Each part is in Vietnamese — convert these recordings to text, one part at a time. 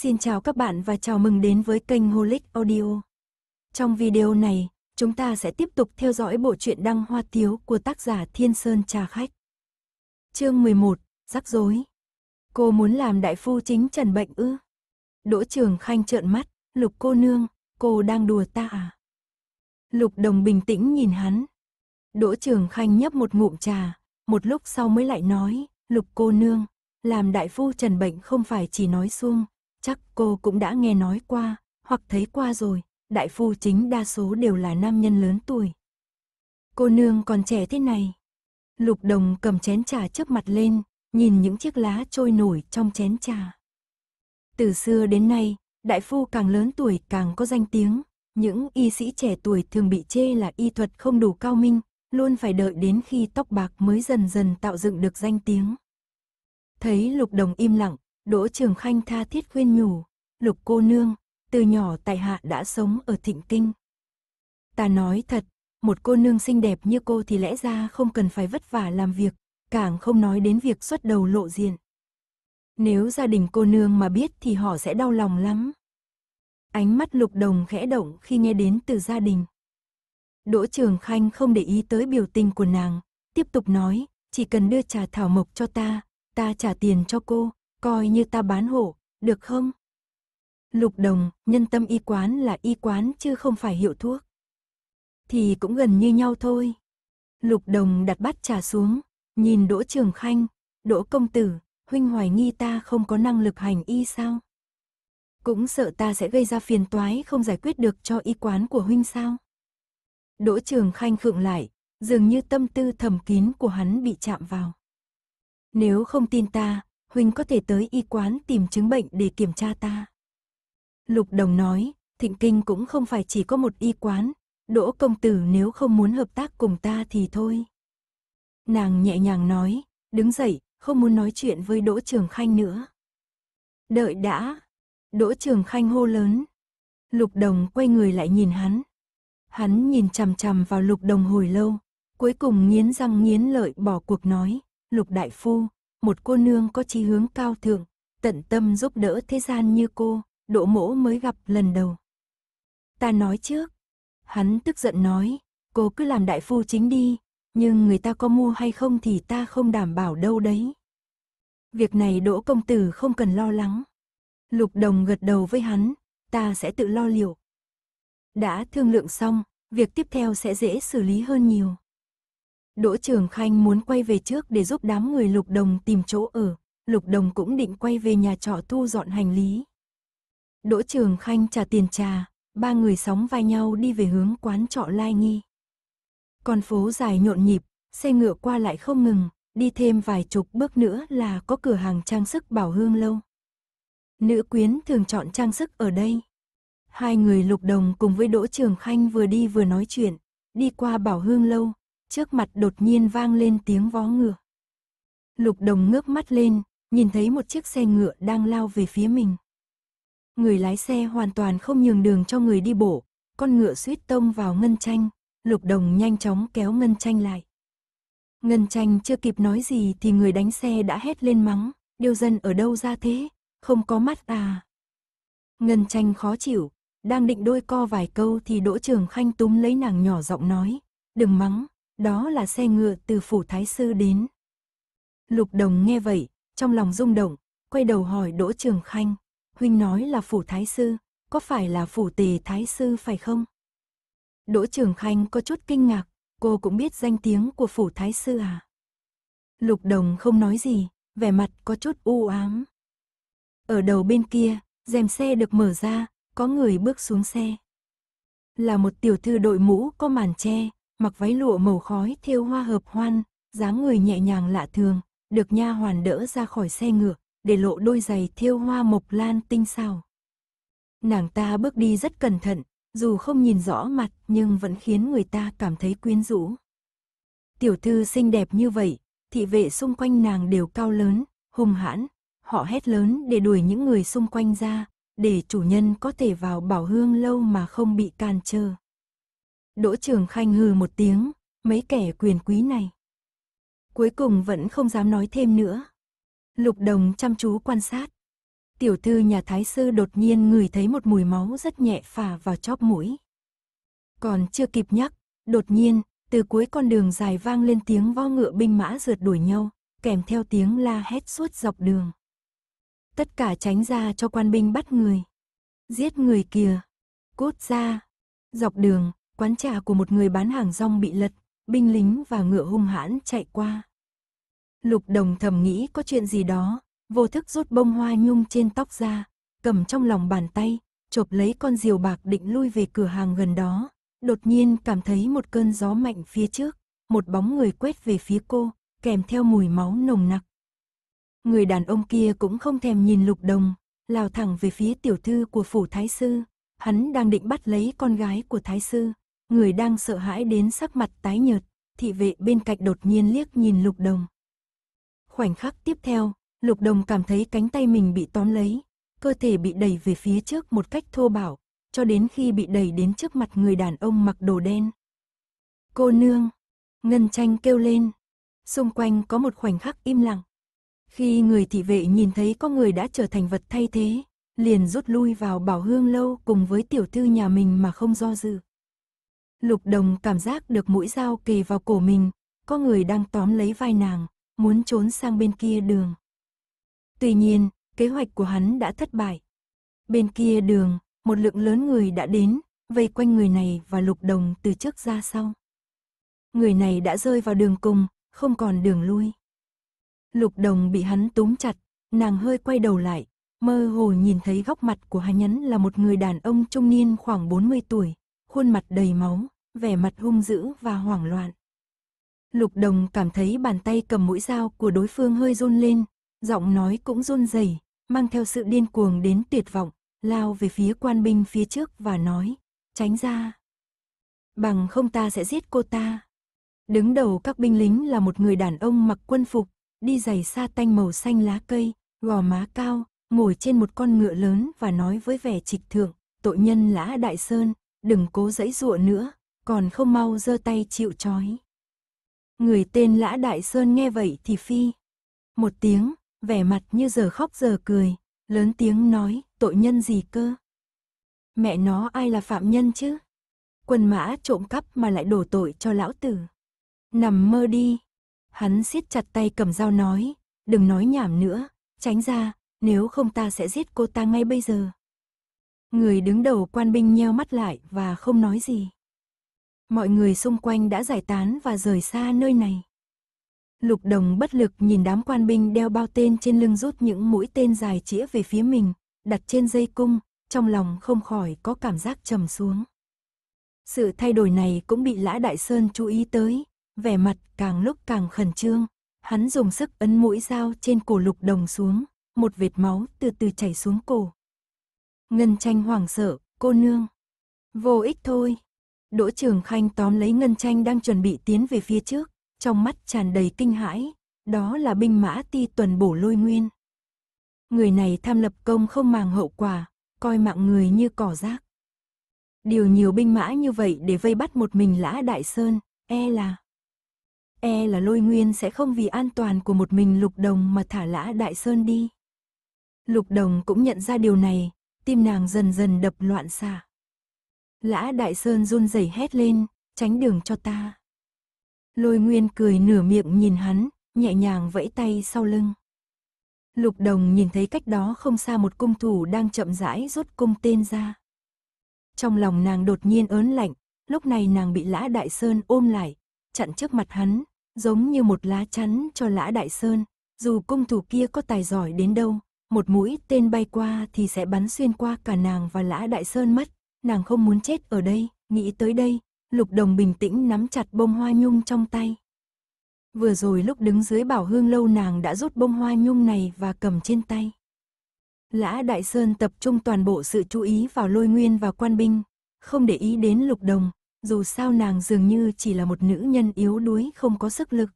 Xin chào các bạn và chào mừng đến với kênh Holic Audio. Trong video này, chúng ta sẽ tiếp tục theo dõi bộ truyện Đăng Hoa Tiếu của tác giả Thiên Sơn Trà Khách. Chương 11, Rắc rối. Cô muốn làm đại phu chính trần bệnh ư? Đỗ Trường Khanh trợn mắt, Lục cô nương, cô đang đùa ta à? Lục Đồng bình tĩnh nhìn hắn. Đỗ Trường Khanh nhấp một ngụm trà, một lúc sau mới lại nói, Lục cô nương, làm đại phu trần bệnh không phải chỉ nói suông, chắc cô cũng đã nghe nói qua, hoặc thấy qua rồi, đại phu chính đa số đều là nam nhân lớn tuổi. Cô nương còn trẻ thế này. Lục đồng cầm chén trà trước mặt lên, nhìn những chiếc lá trôi nổi trong chén trà. Từ xưa đến nay, đại phu càng lớn tuổi càng có danh tiếng, những y sĩ trẻ tuổi thường bị chê là y thuật không đủ cao minh, luôn phải đợi đến khi tóc bạc mới dần dần tạo dựng được danh tiếng. Thấy lục đồng im lặng, Đỗ Trường Khanh tha thiết khuyên nhủ, lục cô nương, từ nhỏ tại hạ đã sống ở thịnh kinh. Ta nói thật, một cô nương xinh đẹp như cô thì lẽ ra không cần phải vất vả làm việc, càng không nói đến việc xuất đầu lộ diện. Nếu gia đình cô nương mà biết thì họ sẽ đau lòng lắm. Ánh mắt lục đồng khẽ động khi nghe đến từ gia đình. Đỗ Trường Khanh không để ý tới biểu tình của nàng, tiếp tục nói, chỉ cần đưa trà thảo mộc cho ta, ta trả tiền cho cô, Coi như ta bán hổ, được không? Lục đồng, nhân tâm y quán là y quán chứ không phải hiệu thuốc. Thì cũng gần như nhau thôi. Lục đồng đặt bát trà xuống, nhìn Đỗ Trường Khanh, Đỗ Công Tử, huynh hoài nghi ta không có năng lực hành y sao? Cũng sợ ta sẽ gây ra phiền toái không giải quyết được cho y quán của huynh sao? Đỗ Trường Khanh khựng lại, dường như tâm tư thầm kín của hắn bị chạm vào. Nếu không tin ta, huynh có thể tới y quán tìm chứng bệnh để kiểm tra ta. Lục Đồng nói, Thịnh Kinh cũng không phải chỉ có một y quán, Đỗ Công Tử nếu không muốn hợp tác cùng ta thì thôi. Nàng nhẹ nhàng nói, đứng dậy, không muốn nói chuyện với Đỗ Trường Khanh nữa. Đợi đã, Đỗ Trường Khanh hô lớn. Lục Đồng quay người lại nhìn hắn. Hắn nhìn chằm chằm vào Lục Đồng hồi lâu, cuối cùng nghiến răng nghiến lợi bỏ cuộc nói, Lục Đại Phu, một cô nương có chí hướng cao thượng, tận tâm giúp đỡ thế gian như cô, đỗ mỗ mới gặp lần đầu. Ta nói trước. Hắn tức giận nói, cô cứ làm đại phu chính đi, nhưng người ta có mua hay không thì ta không đảm bảo đâu đấy. Việc này đỗ công tử không cần lo lắng. Lục đồng gật đầu với hắn, ta sẽ tự lo liệu. Đã thương lượng xong, việc tiếp theo sẽ dễ xử lý hơn nhiều. Đỗ Trường Khanh muốn quay về trước để giúp đám người Lục Đồng tìm chỗ ở, Lục Đồng cũng định quay về nhà trọ thu dọn hành lý. Đỗ Trường Khanh trả tiền trà, ba người sóng vai nhau đi về hướng quán trọ Lai Nghi. Con phố dài nhộn nhịp, xe ngựa qua lại không ngừng, đi thêm vài chục bước nữa là có cửa hàng trang sức Bảo Hương Lâu. Nữ quyến thường chọn trang sức ở đây. Hai người Lục Đồng cùng với Đỗ Trường Khanh vừa đi vừa nói chuyện, đi qua Bảo Hương Lâu, trước mặt đột nhiên vang lên tiếng vó ngựa. Lục đồng ngước mắt lên, nhìn thấy một chiếc xe ngựa đang lao về phía mình. Người lái xe hoàn toàn không nhường đường cho người đi bộ, con ngựa suýt tông vào ngân tranh, lục đồng nhanh chóng kéo ngân tranh lại. Ngân tranh chưa kịp nói gì thì người đánh xe đã hét lên mắng, điêu dân ở đâu ra thế, không có mắt à. Ngân tranh khó chịu, đang định đôi co vài câu thì đỗ trường khanh túm lấy nàng nhỏ giọng nói, đừng mắng, đó là xe ngựa từ phủ thái sư đến. Lục đồng nghe vậy, trong lòng rung động, quay đầu hỏi Đỗ Trường Khanh, huynh nói là phủ thái sư, có phải là phủ tề thái sư phải không? Đỗ Trường Khanh có chút kinh ngạc, cô cũng biết danh tiếng của phủ thái sư à? Lục đồng không nói gì, vẻ mặt có chút u ám. Ở đầu bên kia, rèm xe được mở ra, có người bước xuống xe. Là một tiểu thư đội mũ có màn che, mặc váy lụa màu khói thêu hoa hợp hoan, dáng người nhẹ nhàng lạ thường, được nha hoàn đỡ ra khỏi xe ngựa, để lộ đôi giày thêu hoa mộc lan tinh xảo. Nàng ta bước đi rất cẩn thận, dù không nhìn rõ mặt nhưng vẫn khiến người ta cảm thấy quyến rũ. Tiểu thư xinh đẹp như vậy, thị vệ xung quanh nàng đều cao lớn, hung hãn, họ hét lớn để đuổi những người xung quanh ra, để chủ nhân có thể vào bảo hương lâu mà không bị can trở. Đỗ Trường Khanh hừ một tiếng, mấy kẻ quyền quý này. Cuối cùng vẫn không dám nói thêm nữa. Lục Đồng chăm chú quan sát. Tiểu thư nhà thái sư đột nhiên ngửi thấy một mùi máu rất nhẹ phả vào chóp mũi. Còn chưa kịp nhắc, đột nhiên, từ cuối con đường dài vang lên tiếng vo ngựa binh mã rượt đuổi nhau, kèm theo tiếng la hét suốt dọc đường. Tất cả tránh ra cho quan binh bắt người. Giết người kìa. Cút ra. Dọc đường, Quán trà của một người bán hàng rong bị lật, binh lính và ngựa hung hãn chạy qua. Lục đồng thầm nghĩ có chuyện gì đó, vô thức rút bông hoa nhung trên tóc ra, cầm trong lòng bàn tay, chộp lấy con diều bạc định lui về cửa hàng gần đó. Đột nhiên cảm thấy một cơn gió mạnh phía trước, một bóng người quét về phía cô, kèm theo mùi máu nồng nặc. Người đàn ông kia cũng không thèm nhìn lục đồng, lao thẳng về phía tiểu thư của phủ thái sư. Hắn đang định bắt lấy con gái của thái sư, người đang sợ hãi đến sắc mặt tái nhợt, thị vệ bên cạnh đột nhiên liếc nhìn lục đồng. Khoảnh khắc tiếp theo, lục đồng cảm thấy cánh tay mình bị tóm lấy, cơ thể bị đẩy về phía trước một cách thô bạo, cho đến khi bị đẩy đến trước mặt người đàn ông mặc đồ đen. Cô nương, ngân tranh kêu lên, xung quanh có một khoảnh khắc im lặng. Khi người thị vệ nhìn thấy có người đã trở thành vật thay thế, liền rút lui vào bảo hương lâu cùng với tiểu thư nhà mình mà không do dự. Lục đồng cảm giác được mũi dao kề vào cổ mình, có người đang tóm lấy vai nàng, muốn trốn sang bên kia đường. Tuy nhiên, kế hoạch của hắn đã thất bại. Bên kia đường, một lượng lớn người đã đến, vây quanh người này và lục đồng từ trước ra sau. Người này đã rơi vào đường cùng, không còn đường lui. Lục đồng bị hắn túm chặt, nàng hơi quay đầu lại, mơ hồ nhìn thấy góc mặt của hắn nhắn là một người đàn ông trung niên khoảng 40 tuổi, khuôn mặt đầy máu, vẻ mặt hung dữ và hoảng loạn. Lục Đồng cảm thấy bàn tay cầm mũi dao của đối phương hơi run lên, giọng nói cũng run rẩy, mang theo sự điên cuồng đến tuyệt vọng, lao về phía quan binh phía trước và nói, tránh ra. Bằng không ta sẽ giết cô ta. Đứng đầu các binh lính là một người đàn ông mặc quân phục, đi giày sa tanh màu xanh lá cây, gò má cao, ngồi trên một con ngựa lớn và nói với vẻ trịch thượng, tội nhân lã đại sơn, đừng cố dãy dụa nữa, còn không mau giơ tay chịu trói. Người tên Lã Đại Sơn nghe vậy thì phi. Một tiếng, vẻ mặt như giờ khóc giờ cười, lớn tiếng nói, tội nhân gì cơ? Mẹ nó ai là phạm nhân chứ? Quân mã trộm cắp mà lại đổ tội cho lão tử. Nằm mơ đi. Hắn siết chặt tay cầm dao nói, đừng nói nhảm nữa, tránh ra, nếu không ta sẽ giết cô ta ngay bây giờ. Người đứng đầu quan binh nheo mắt lại và không nói gì. Mọi người xung quanh đã giải tán và rời xa nơi này. Lục đồng bất lực nhìn đám quan binh đeo bao tên trên lưng rút những mũi tên dài chĩa về phía mình, đặt trên dây cung, trong lòng không khỏi có cảm giác trầm xuống. Sự thay đổi này cũng bị Lã Đại Sơn chú ý tới, vẻ mặt càng lúc càng khẩn trương, hắn dùng sức ấn mũi dao trên cổ lục đồng xuống, một vệt máu từ từ chảy xuống cổ. Ngân tranh hoảng sợ, cô nương. Vô ích thôi. Đỗ Trường Khanh tóm lấy Ngân tranh đang chuẩn bị tiến về phía trước, trong mắt tràn đầy kinh hãi. Đó là binh mã ti tuần bổ lôi nguyên. Người này tham lập công không màng hậu quả, coi mạng người như cỏ rác. Điều nhiều binh mã như vậy để vây bắt một mình lã đại sơn, e là... E là lôi nguyên sẽ không vì an toàn của một mình lục đồng mà thả lã đại sơn đi. Lục đồng cũng nhận ra điều này, tim nàng dần dần đập loạn xạ. Lã Đại Sơn run rẩy hét lên, tránh đường cho ta. Lôi Nguyên cười nửa miệng nhìn hắn, nhẹ nhàng vẫy tay sau lưng. Lục Đồng nhìn thấy cách đó không xa một cung thủ đang chậm rãi rút cung tên ra. Trong lòng nàng đột nhiên ớn lạnh, lúc này nàng bị Lã Đại Sơn ôm lại, chặn trước mặt hắn, giống như một lá chắn cho Lã Đại Sơn, dù cung thủ kia có tài giỏi đến đâu, một mũi tên bay qua thì sẽ bắn xuyên qua cả nàng và lã đại sơn mất, nàng không muốn chết ở đây, nghĩ tới đây, lục đồng bình tĩnh nắm chặt bông hoa nhung trong tay. Vừa rồi lúc đứng dưới bảo hương lâu nàng đã rút bông hoa nhung này và cầm trên tay. Lã Đại Sơn tập trung toàn bộ sự chú ý vào lôi nguyên và quan binh, không để ý đến lục đồng, dù sao nàng dường như chỉ là một nữ nhân yếu đuối không có sức lực.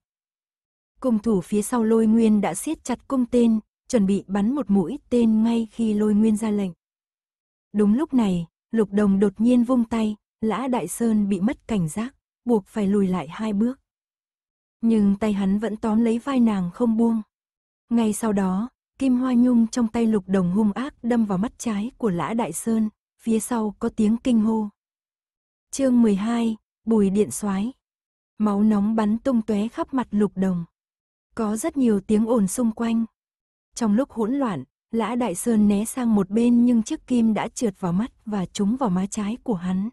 Cung thủ phía sau lôi nguyên đã siết chặt cung tên, chuẩn bị bắn một mũi tên ngay khi lôi nguyên ra lệnh. Đúng lúc này, lục đồng đột nhiên vung tay, lã đại sơn bị mất cảnh giác, buộc phải lùi lại hai bước. Nhưng tay hắn vẫn tóm lấy vai nàng không buông. Ngay sau đó, kim hoa nhung trong tay lục đồng hung ác đâm vào mắt trái của lã đại sơn, phía sau có tiếng kinh hô. Chương 12, Bùi điện soái. Máu nóng bắn tung tóe khắp mặt lục đồng. Có rất nhiều tiếng ồn xung quanh, trong lúc hỗn loạn, Lã Đại Sơn né sang một bên nhưng chiếc kim đã trượt vào mắt và trúng vào má trái của hắn.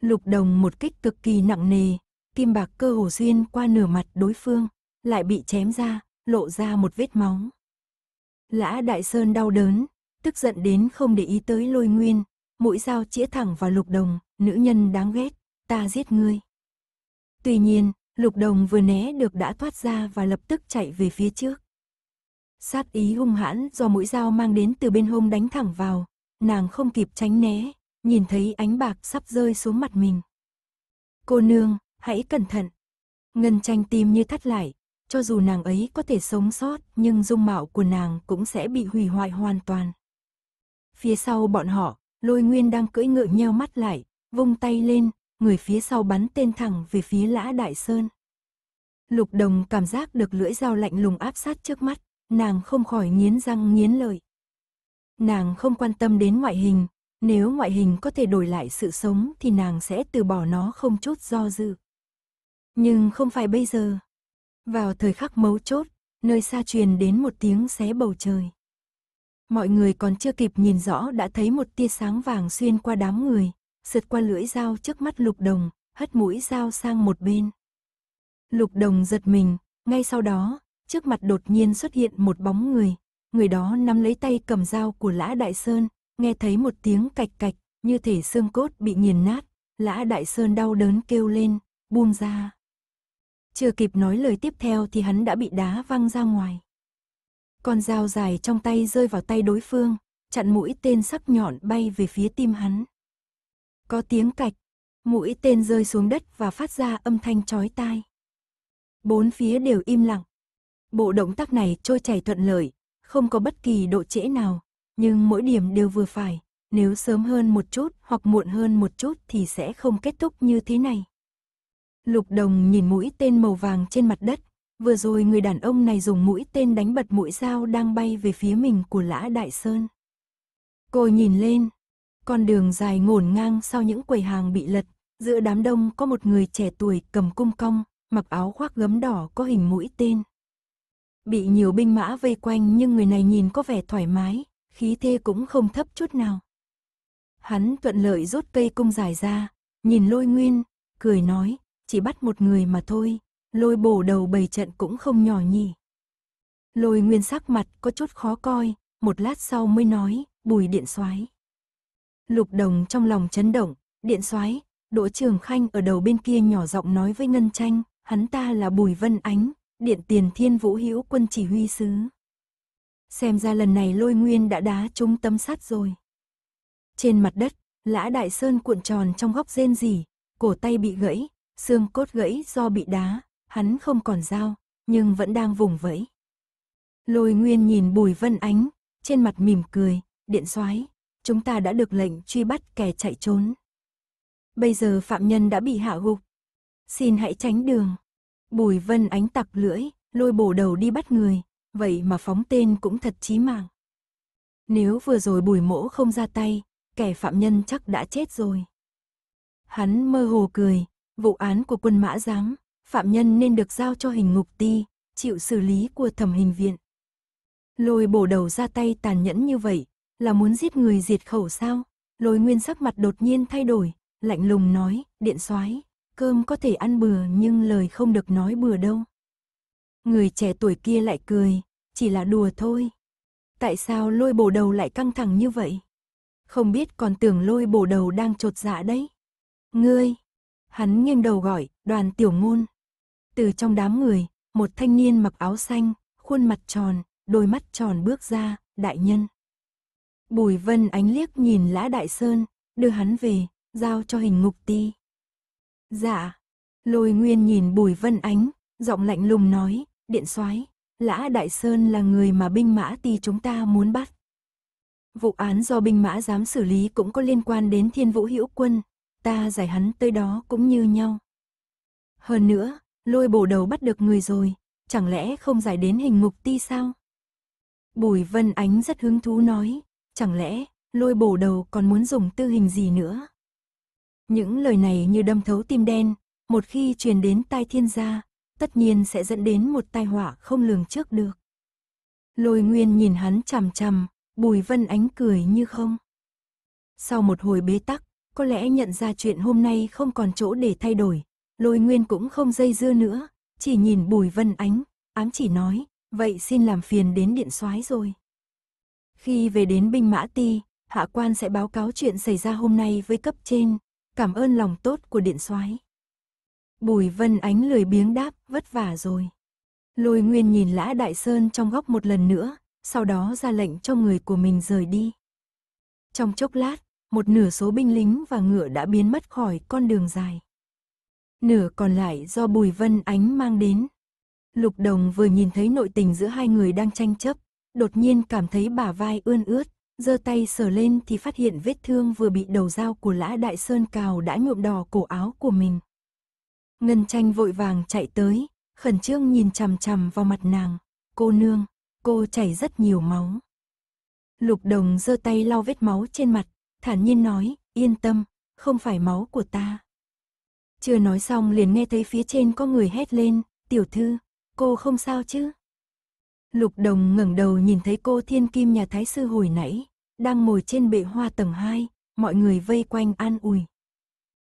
Lục đồng một kích cực kỳ nặng nề, kim bạc cơ hồ xuyên qua nửa mặt đối phương, lại bị chém ra, lộ ra một vết máu. Lã Đại Sơn đau đớn, tức giận đến không để ý tới lôi nguyên, mũi dao chĩa thẳng vào lục đồng, nữ nhân đáng ghét, ta giết ngươi. Tuy nhiên, lục đồng vừa né được đã thoát ra và lập tức chạy về phía trước. Sát ý hung hãn do mũi dao mang đến từ bên hông đánh thẳng vào, nàng không kịp tránh né, nhìn thấy ánh bạc sắp rơi xuống mặt mình. Cô nương, hãy cẩn thận. Ngân tranh tim như thắt lại, cho dù nàng ấy có thể sống sót nhưng dung mạo của nàng cũng sẽ bị hủy hoại hoàn toàn. Phía sau bọn họ, lôi nguyên đang cưỡi ngựa nheo mắt lại, vung tay lên, người phía sau bắn tên thẳng về phía lã đại sơn. Lục đồng cảm giác được lưỡi dao lạnh lùng áp sát trước mắt nàng không khỏi nghiến răng nghiến lợi. Nàng không quan tâm đến ngoại hình, nếu ngoại hình có thể đổi lại sự sống thì nàng sẽ từ bỏ nó không chút do dự. Nhưng không phải bây giờ. Vào thời khắc mấu chốt, nơi xa truyền đến một tiếng xé bầu trời. Mọi người còn chưa kịp nhìn rõ đã thấy một tia sáng vàng xuyên qua đám người, sượt qua lưỡi dao trước mắt lục đồng, hất mũi dao sang một bên. Lục đồng giật mình, ngay sau đó, trước mặt đột nhiên xuất hiện một bóng người. Người đó nắm lấy tay cầm dao của Lã Đại Sơn, nghe thấy một tiếng cạch cạch, như thể xương cốt bị nghiền nát. Lã Đại Sơn đau đớn kêu lên, buông ra. Chưa kịp nói lời tiếp theo thì hắn đã bị đá văng ra ngoài. Con dao dài trong tay rơi vào tay đối phương, chặn mũi tên sắc nhọn bay về phía tim hắn. Có tiếng cạch, mũi tên rơi xuống đất và phát ra âm thanh chói tai. Bốn phía đều im lặng, Bộ động tác này trôi chảy thuận lợi, không có bất kỳ độ trễ nào, nhưng mỗi điểm đều vừa phải, nếu sớm hơn một chút hoặc muộn hơn một chút thì sẽ không kết thúc như thế này. Lục đồng nhìn mũi tên màu vàng trên mặt đất, vừa rồi người đàn ông này dùng mũi tên đánh bật mũi dao đang bay về phía mình của lã Đại Sơn. Cô nhìn lên, con đường dài ngổn ngang sau những quầy hàng bị lật, giữa đám đông có một người trẻ tuổi cầm cung cong, mặc áo khoác gấm đỏ có hình mũi tên. Bị nhiều binh mã vây quanh nhưng người này nhìn có vẻ thoải mái, khí thế cũng không thấp chút nào. Hắn thuận lợi rút cây cung dài ra, nhìn lôi nguyên, cười nói, chỉ bắt một người mà thôi, lôi bổ đầu bầy trận cũng không nhỏ nhỉ. Lôi nguyên sắc mặt có chút khó coi, một lát sau mới nói, bùi điện soái Lục đồng trong lòng chấn động, điện soái Đỗ Trường Khanh ở đầu bên kia nhỏ giọng nói với Ngân Tranh, hắn ta là Bùi Vân Ánh, điện tiền thiên vũ hữu quân chỉ huy sứ. Xem ra lần này lôi nguyên đã đá trúng tâm sắt rồi. Trên mặt đất, lã đại sơn cuộn tròn trong góc rên rỉ, cổ tay bị gãy, xương cốt gãy do bị đá, hắn không còn dao, nhưng vẫn đang vùng vẫy. Lôi nguyên nhìn bùi vân ánh, trên mặt mỉm cười, điện soái chúng ta đã được lệnh truy bắt kẻ chạy trốn. Bây giờ phạm nhân đã bị hạ gục. Xin hãy tránh đường. Bùi Vân Ánh tặc lưỡi, lôi bổ đầu đi bắt người, vậy mà phóng tên cũng thật chí mạng. Nếu vừa rồi bùi mỗ không ra tay, kẻ phạm nhân chắc đã chết rồi. Hắn mơ hồ cười, vụ án của quân mã giám, phạm nhân nên được giao cho hình ngục ti, chịu xử lý của thẩm hình viện. Lôi bổ đầu ra tay tàn nhẫn như vậy, là muốn giết người diệt khẩu sao? Lôi nguyên sắc mặt đột nhiên thay đổi, lạnh lùng nói, điện soái cơm có thể ăn bừa nhưng lời không được nói bừa đâu. Người trẻ tuổi kia lại cười, chỉ là đùa thôi. Tại sao lôi bổ đầu lại căng thẳng như vậy? Không biết còn tưởng lôi bổ đầu đang trột dạ đấy. Ngươi! Hắn nghiêng đầu gọi, đoàn tiểu ngôn. Từ trong đám người, một thanh niên mặc áo xanh, khuôn mặt tròn, đôi mắt tròn bước ra, đại nhân. Bùi vân ánh liếc nhìn lã đại sơn, đưa hắn về, giao cho hình ngục ti. Dạ. Lôi Nguyên nhìn Bùi Vân Ánh, giọng lạnh lùng nói, điện soái, Lã Đại Sơn là người mà binh mã ti chúng ta muốn bắt. Vụ án do binh mã dám xử lý cũng có liên quan đến thiên vũ hữu quân, ta giải hắn tới đó cũng như nhau. Hơn nữa, lôi bổ đầu bắt được người rồi, chẳng lẽ không giải đến hình mục ti sao? Bùi Vân Ánh rất hứng thú nói, chẳng lẽ lôi bổ đầu còn muốn dùng tư hình gì nữa? Những lời này như đâm thấu tim đen, một khi truyền đến tai thiên gia, tất nhiên sẽ dẫn đến một tai họa không lường trước được. Lôi Nguyên nhìn hắn chằm chằm, Bùi Vân Ánh cười như không. Sau một hồi bế tắc, có lẽ nhận ra chuyện hôm nay không còn chỗ để thay đổi, Lôi Nguyên cũng không dây dưa nữa, chỉ nhìn Bùi Vân Ánh, ám chỉ nói, vậy xin làm phiền đến điện soái rồi. Khi về đến binh mã ti, hạ quan sẽ báo cáo chuyện xảy ra hôm nay với cấp trên, Cảm ơn lòng tốt của điện soái. Bùi Vân Ánh lười biếng đáp, vất vả rồi. Lôi Nguyên nhìn Lã Đại Sơn trong góc một lần nữa, sau đó ra lệnh cho người của mình rời đi. Trong chốc lát, một nửa số binh lính và ngựa đã biến mất khỏi con đường dài. Nửa còn lại do Bùi Vân Ánh mang đến. Lục Đồng vừa nhìn thấy nội tình giữa hai người đang tranh chấp, đột nhiên cảm thấy bả vai ươn ướt, giơ tay sờ lên thì phát hiện vết thương vừa bị đầu dao của lã đại sơn cào đã nhuộm đỏ cổ áo của mình. Ngân tranh vội vàng chạy tới, khẩn trương nhìn chằm chằm vào mặt nàng. Cô nương, cô chảy rất nhiều máu. Lục đồng giơ tay lau vết máu trên mặt, thản nhiên nói, yên tâm, không phải máu của ta. Chưa nói xong liền nghe thấy phía trên có người hét lên, tiểu thư, cô không sao chứ? Lục Đồng ngẩng đầu nhìn thấy cô Thiên Kim nhà Thái Sư hồi nãy, đang ngồi trên bệ hoa tầng 2, mọi người vây quanh an ủi.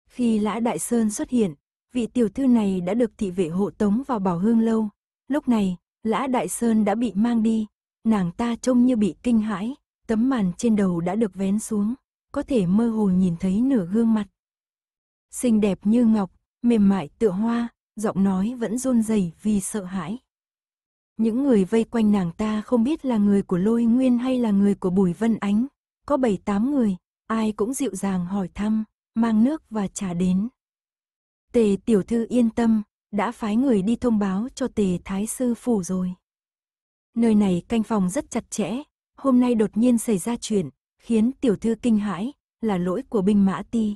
Khi Lã Đại Sơn xuất hiện, vị tiểu thư này đã được thị vệ hộ tống vào bảo hương lâu. Lúc này, Lã Đại Sơn đã bị mang đi, nàng ta trông như bị kinh hãi, tấm màn trên đầu đã được vén xuống, có thể mơ hồ nhìn thấy nửa gương mặt. Xinh đẹp như ngọc, mềm mại tựa hoa, giọng nói vẫn run rẩy vì sợ hãi. Những người vây quanh nàng ta không biết là người của Lôi Nguyên hay là người của Bùi Vân Ánh. Có bảy tám người, ai cũng dịu dàng hỏi thăm, mang nước và trà đến. Tề tiểu thư yên tâm, đã phái người đi thông báo cho tề thái sư phủ rồi. Nơi này canh phòng rất chặt chẽ, hôm nay đột nhiên xảy ra chuyện, khiến tiểu thư kinh hãi, là lỗi của binh mã ti.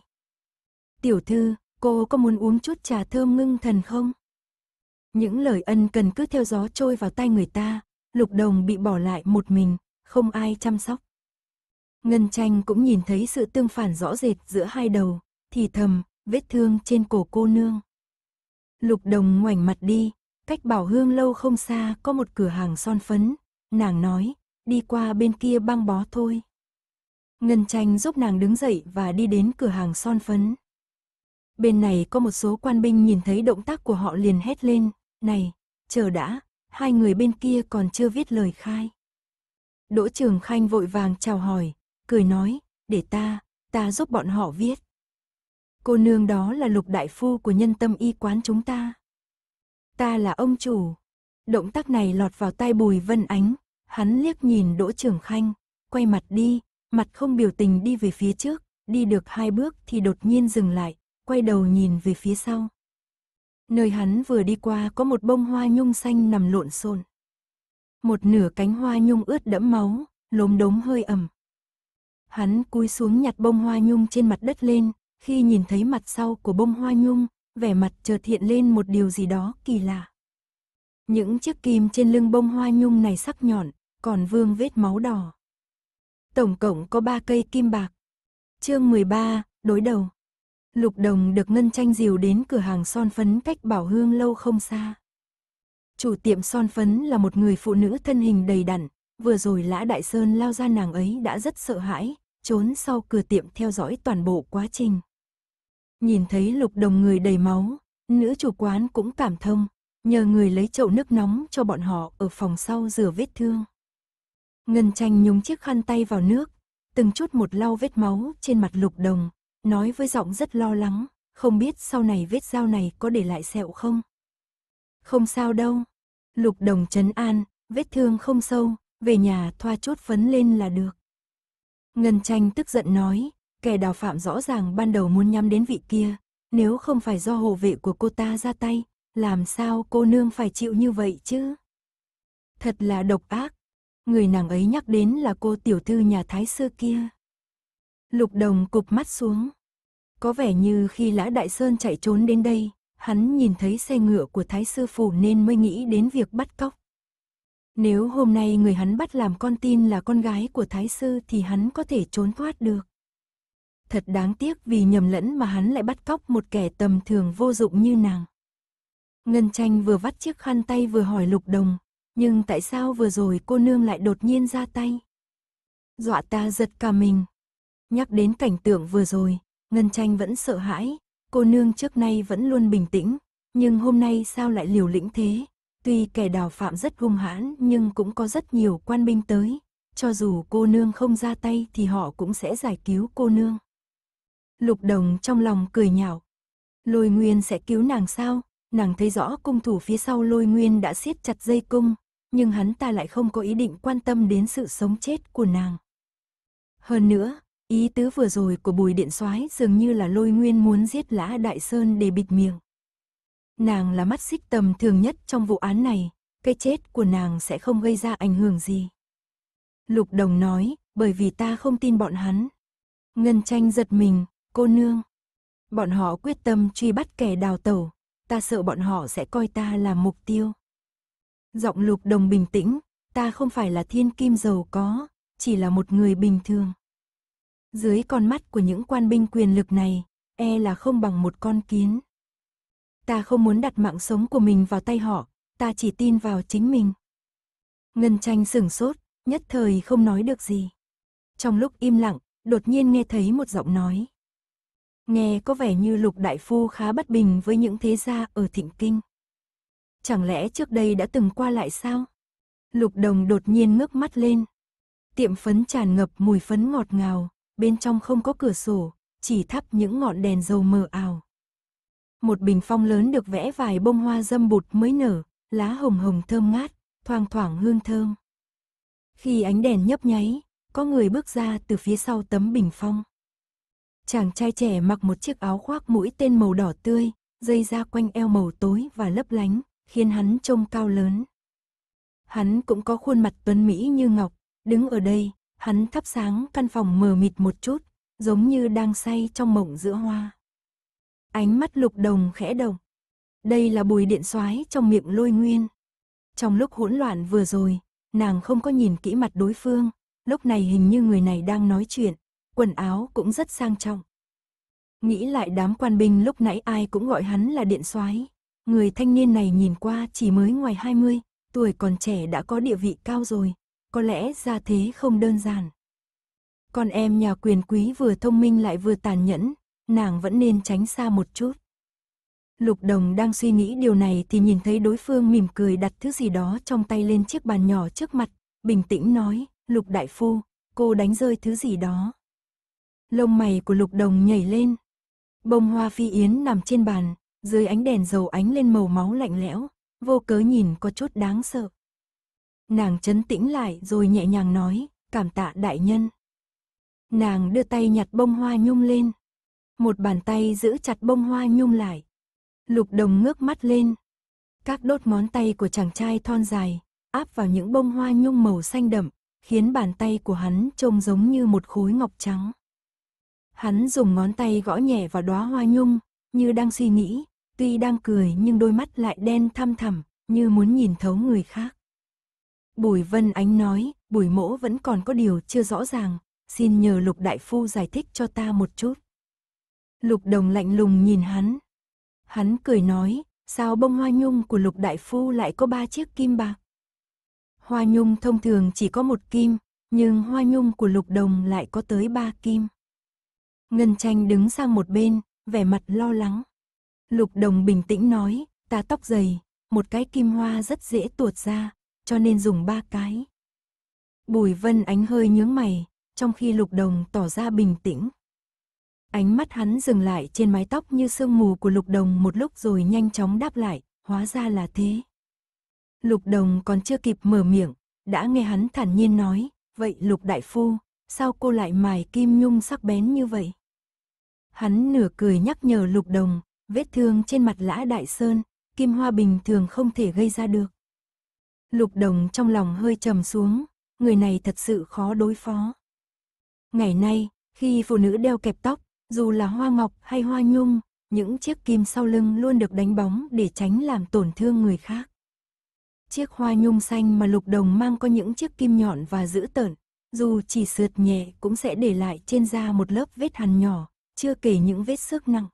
Tiểu thư, cô có muốn uống chút trà thơm ngưng thần không? Những lời ân cần cứ theo gió trôi vào tay người ta, lục đồng bị bỏ lại một mình, không ai chăm sóc. Ngân tranh cũng nhìn thấy sự tương phản rõ rệt giữa hai đầu, thì thầm, vết thương trên cổ cô nương. Lục đồng ngoảnh mặt đi, cách bảo hương lâu không xa có một cửa hàng son phấn, nàng nói, đi qua bên kia băng bó thôi. Ngân tranh giúp nàng đứng dậy và đi đến cửa hàng son phấn. Bên này có một số quan binh nhìn thấy động tác của họ liền hét lên, này, chờ đã, hai người bên kia còn chưa viết lời khai. Đỗ Trường Khanh vội vàng chào hỏi, cười nói, để ta, ta giúp bọn họ viết. Cô nương đó là lục đại phu của nhân tâm y quán chúng ta. Ta là ông chủ. Động tác này lọt vào tai bùi vân ánh, hắn liếc nhìn Đỗ Trường Khanh, quay mặt đi, mặt không biểu tình đi về phía trước, đi được hai bước thì đột nhiên dừng lại, quay đầu nhìn về phía sau. Nơi hắn vừa đi qua có một bông hoa nhung xanh nằm lộn xộn. Một nửa cánh hoa nhung ướt đẫm máu, lốm đốm hơi ẩm. Hắn cúi xuống nhặt bông hoa nhung trên mặt đất lên, khi nhìn thấy mặt sau của bông hoa nhung, vẻ mặt chợt hiện lên một điều gì đó kỳ lạ. Những chiếc kim trên lưng bông hoa nhung này sắc nhọn, còn vương vết máu đỏ. Tổng cộng có ba cây kim bạc. Chương 13, đối đầu. Lục Đồng được Ngân Tranh dìu đến cửa hàng son phấn cách Bảo Hương lâu không xa. Chủ tiệm son phấn là một người phụ nữ thân hình đầy đặn, vừa rồi Lã Đại Sơn lao ra nàng ấy đã rất sợ hãi, trốn sau cửa tiệm theo dõi toàn bộ quá trình. Nhìn thấy Lục Đồng người đầy máu, nữ chủ quán cũng cảm thông, nhờ người lấy chậu nước nóng cho bọn họ ở phòng sau rửa vết thương. Ngân Tranh nhúng chiếc khăn tay vào nước, từng chút một lau vết máu trên mặt Lục Đồng, nói với giọng rất lo lắng, không biết sau này vết dao này có để lại sẹo không? Không sao đâu. Lục đồng chấn an, vết thương không sâu, về nhà thoa chốt phấn lên là được. Ngân tranh tức giận nói, kẻ đào phạm rõ ràng ban đầu muốn nhắm đến vị kia, nếu không phải do hộ vệ của cô ta ra tay, làm sao cô nương phải chịu như vậy chứ? Thật là độc ác, người nàng ấy nhắc đến là cô tiểu thư nhà thái sư kia. Lục đồng cụp mắt xuống, có vẻ như khi Lã Đại Sơn chạy trốn đến đây, hắn nhìn thấy xe ngựa của Thái Sư Phủ nên mới nghĩ đến việc bắt cóc. Nếu hôm nay người hắn bắt làm con tin là con gái của Thái Sư thì hắn có thể trốn thoát được. Thật đáng tiếc vì nhầm lẫn mà hắn lại bắt cóc một kẻ tầm thường vô dụng như nàng. Ngân tranh vừa vắt chiếc khăn tay vừa hỏi lục đồng, nhưng tại sao vừa rồi cô nương lại đột nhiên ra tay? Dọa ta giật cả mình. Nhắc đến cảnh tượng vừa rồi, Ngân tranh vẫn sợ hãi, cô nương trước nay vẫn luôn bình tĩnh, nhưng hôm nay sao lại liều lĩnh thế? Tuy kẻ đào phạm rất hung hãn nhưng cũng có rất nhiều quan binh tới, cho dù cô nương không ra tay thì họ cũng sẽ giải cứu cô nương. Lục đồng trong lòng cười nhạo. Lôi nguyên sẽ cứu nàng sao? Nàng thấy rõ cung thủ phía sau lôi nguyên đã siết chặt dây cung, nhưng hắn ta lại không có ý định quan tâm đến sự sống chết của nàng. Hơn nữa, Ý tứ vừa rồi của bùi điện soái dường như là lôi nguyên muốn giết lã Đại Sơn để bịt miệng. Nàng là mắt xích tầm thường nhất trong vụ án này, cái chết của nàng sẽ không gây ra ảnh hưởng gì. Lục Đồng nói, bởi vì ta không tin bọn hắn. Ngân tranh giật mình, cô nương. Bọn họ quyết tâm truy bắt kẻ đào tẩu, ta sợ bọn họ sẽ coi ta là mục tiêu. Giọng Lục Đồng bình tĩnh, ta không phải là thiên kim giàu có, chỉ là một người bình thường. Dưới con mắt của những quan binh quyền lực này, e là không bằng một con kiến. Ta không muốn đặt mạng sống của mình vào tay họ, ta chỉ tin vào chính mình. Ngân tranh sửng sốt, nhất thời không nói được gì. Trong lúc im lặng, đột nhiên nghe thấy một giọng nói. Nghe có vẻ như lục đại phu khá bất bình với những thế gia ở thịnh kinh. Chẳng lẽ trước đây đã từng qua lại sao? Lục đồng đột nhiên ngước mắt lên. Tiệm phấn tràn ngập mùi phấn ngọt ngào, bên trong không có cửa sổ, chỉ thắp những ngọn đèn dầu mờ ảo. Một bình phong lớn được vẽ vài bông hoa dâm bụt mới nở, lá hồng hồng thơm ngát, thoang thoảng hương thơm. Khi ánh đèn nhấp nháy, có người bước ra từ phía sau tấm bình phong. Chàng trai trẻ mặc một chiếc áo khoác mũi tên màu đỏ tươi, dây da quanh eo màu tối và lấp lánh, khiến hắn trông cao lớn. Hắn cũng có khuôn mặt tuấn mỹ như ngọc, đứng ở đây, hắn thắp sáng căn phòng mờ mịt một chút, giống như đang say trong mộng giữa hoa. Ánh mắt lục đồng khẽ động. Đây là bùi điện soái trong miệng lôi nguyên. Trong lúc hỗn loạn vừa rồi, nàng không có nhìn kỹ mặt đối phương, lúc này hình như người này đang nói chuyện, quần áo cũng rất sang trọng. Nghĩ lại đám quan binh lúc nãy ai cũng gọi hắn là điện soái, người thanh niên này nhìn qua chỉ mới ngoài 20, tuổi còn trẻ đã có địa vị cao rồi, có lẽ ra thế không đơn giản. Con em nhà quyền quý vừa thông minh lại vừa tàn nhẫn, nàng vẫn nên tránh xa một chút. Lục Đồng đang suy nghĩ điều này thì nhìn thấy đối phương mỉm cười đặt thứ gì đó trong tay lên chiếc bàn nhỏ trước mặt, bình tĩnh nói, Lục Đại Phu, cô đánh rơi thứ gì đó. Lông mày của Lục Đồng nhảy lên. Bông hoa phi yến nằm trên bàn, dưới ánh đèn dầu ánh lên màu máu lạnh lẽo, vô cớ nhìn có chút đáng sợ. Nàng chấn tĩnh lại rồi nhẹ nhàng nói, cảm tạ đại nhân. Nàng đưa tay nhặt bông hoa nhung lên. Một bàn tay giữ chặt bông hoa nhung lại. Lục đồng ngước mắt lên. Các đốt ngón tay của chàng trai thon dài, áp vào những bông hoa nhung màu xanh đậm, khiến bàn tay của hắn trông giống như một khối ngọc trắng. Hắn dùng ngón tay gõ nhẹ vào đóa hoa nhung, như đang suy nghĩ, tuy đang cười nhưng đôi mắt lại đen thăm thẳm, như muốn nhìn thấu người khác. Bùi Vân Ánh nói, bùi mỗ vẫn còn có điều chưa rõ ràng, xin nhờ lục đại phu giải thích cho ta một chút. Lục đồng lạnh lùng nhìn hắn. Hắn cười nói, sao bông hoa nhung của lục đại phu lại có ba chiếc kim bạc? Hoa nhung thông thường chỉ có một kim, nhưng hoa nhung của lục đồng lại có tới ba kim. Ngân tranh đứng sang một bên, vẻ mặt lo lắng. Lục đồng bình tĩnh nói, ta tóc dày, một cái kim hoa rất dễ tuột ra, cho nên dùng ba cái. Bùi Vân Ánh hơi nhướng mày, trong khi Lục Đồng tỏ ra bình tĩnh. Ánh mắt hắn dừng lại trên mái tóc như sương mù của Lục Đồng một lúc rồi nhanh chóng đáp lại, hóa ra là thế. Lục Đồng còn chưa kịp mở miệng, đã nghe hắn thản nhiên nói, vậy Lục Đại Phu, sao cô lại mài kim nhung sắc bén như vậy? Hắn nửa cười nhắc nhở Lục Đồng, vết thương trên mặt lã Đại Sơn, kim hoa bình thường không thể gây ra được. Lục đồng trong lòng hơi trầm xuống, người này thật sự khó đối phó. Ngày nay, khi phụ nữ đeo kẹp tóc, dù là hoa ngọc hay hoa nhung, những chiếc kim sau lưng luôn được đánh bóng để tránh làm tổn thương người khác. Chiếc hoa nhung xanh mà lục đồng mang có những chiếc kim nhọn và dữ tợn, dù chỉ sượt nhẹ cũng sẽ để lại trên da một lớp vết hằn nhỏ, chưa kể những vết xước nặng.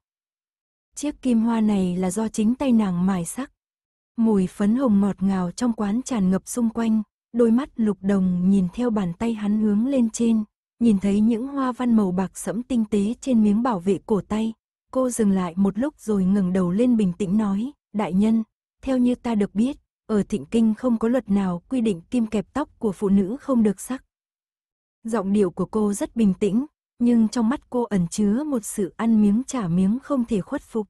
Chiếc kim hoa này là do chính tay nàng mài sắc, Mùi phấn hồng ngọt ngào trong quán tràn ngập xung quanh, đôi mắt lục đồng nhìn theo bàn tay hắn hướng lên trên, nhìn thấy những hoa văn màu bạc sẫm tinh tế trên miếng bảo vệ cổ tay. Cô dừng lại một lúc rồi ngẩng đầu lên bình tĩnh nói, đại nhân, theo như ta được biết, ở thịnh kinh không có luật nào quy định kim kẹp tóc của phụ nữ không được sắc. Giọng điệu của cô rất bình tĩnh, nhưng trong mắt cô ẩn chứa một sự ăn miếng trả miếng không thể khuất phục.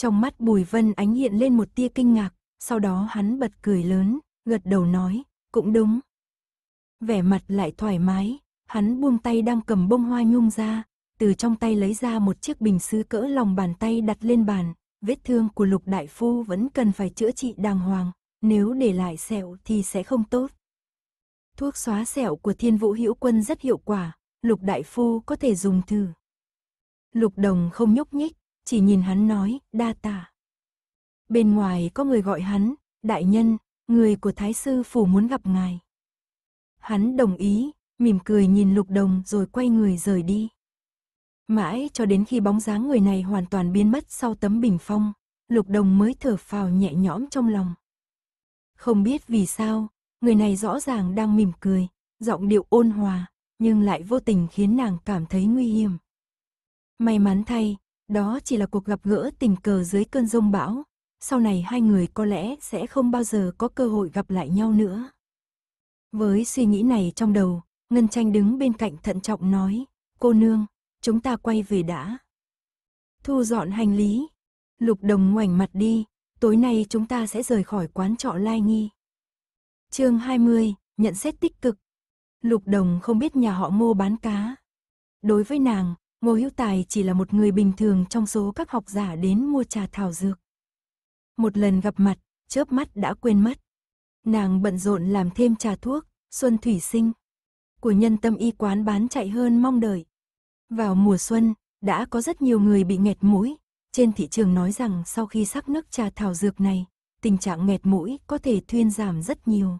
Trong mắt Bùi Vân Ánh hiện lên một tia kinh ngạc, sau đó hắn bật cười lớn, gật đầu nói, cũng đúng. Vẻ mặt lại thoải mái, hắn buông tay đang cầm bông hoa nhung ra, từ trong tay lấy ra một chiếc bình sứ cỡ lòng bàn tay đặt lên bàn, vết thương của lục đại phu vẫn cần phải chữa trị đàng hoàng, nếu để lại sẹo thì sẽ không tốt. Thuốc xóa sẹo của thiên vũ hữu quân rất hiệu quả, lục đại phu có thể dùng thử. Lục đồng không nhúc nhích, chỉ nhìn hắn nói, đa tạ Bên ngoài có người gọi hắn, đại nhân, người của thái sư phủ muốn gặp ngài. Hắn đồng ý, mỉm cười nhìn lục đồng rồi quay người rời đi. Mãi cho đến khi bóng dáng người này hoàn toàn biến mất sau tấm bình phong, lục đồng mới thở phào nhẹ nhõm trong lòng. Không biết vì sao, người này rõ ràng đang mỉm cười, giọng điệu ôn hòa, nhưng lại vô tình khiến nàng cảm thấy nguy hiểm. May mắn thay, đó chỉ là cuộc gặp gỡ tình cờ dưới cơn rông bão. Sau này hai người có lẽ sẽ không bao giờ có cơ hội gặp lại nhau nữa. Với suy nghĩ này trong đầu, Ngân Tranh đứng bên cạnh thận trọng nói, cô nương, chúng ta quay về đã. Thu dọn hành lý, lục đồng ngoảnh mặt đi, tối nay chúng ta sẽ rời khỏi quán trọ Lai Nghi. chương 20, nhận xét tích cực. Lục đồng không biết nhà họ mô bán cá. Đối với nàng, Ngô Hữu Tài chỉ là một người bình thường trong số các học giả đến mua trà thảo dược. Một lần gặp mặt, chớp mắt đã quên mất. Nàng bận rộn làm thêm trà thuốc, xuân thủy sinh. Của nhân tâm y quán bán chạy hơn mong đợi. Vào mùa xuân, đã có rất nhiều người bị nghẹt mũi. Trên thị trường nói rằng sau khi sắc nước trà thảo dược này, tình trạng nghẹt mũi có thể thuyên giảm rất nhiều.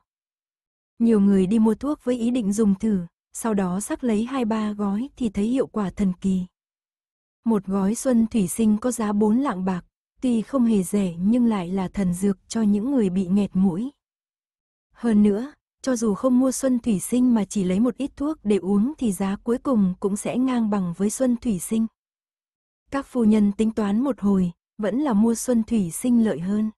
Nhiều người đi mua thuốc với ý định dùng thử, sau đó sắc lấy hai ba gói thì thấy hiệu quả thần kỳ. Một gói xuân thủy sinh có giá bốn lạng bạc, tuy không hề rẻ nhưng lại là thần dược cho những người bị nghẹt mũi. Hơn nữa, cho dù không mua xuân thủy sinh mà chỉ lấy một ít thuốc để uống thì giá cuối cùng cũng sẽ ngang bằng với xuân thủy sinh. Các phu nhân tính toán một hồi, vẫn là mua xuân thủy sinh lợi hơn.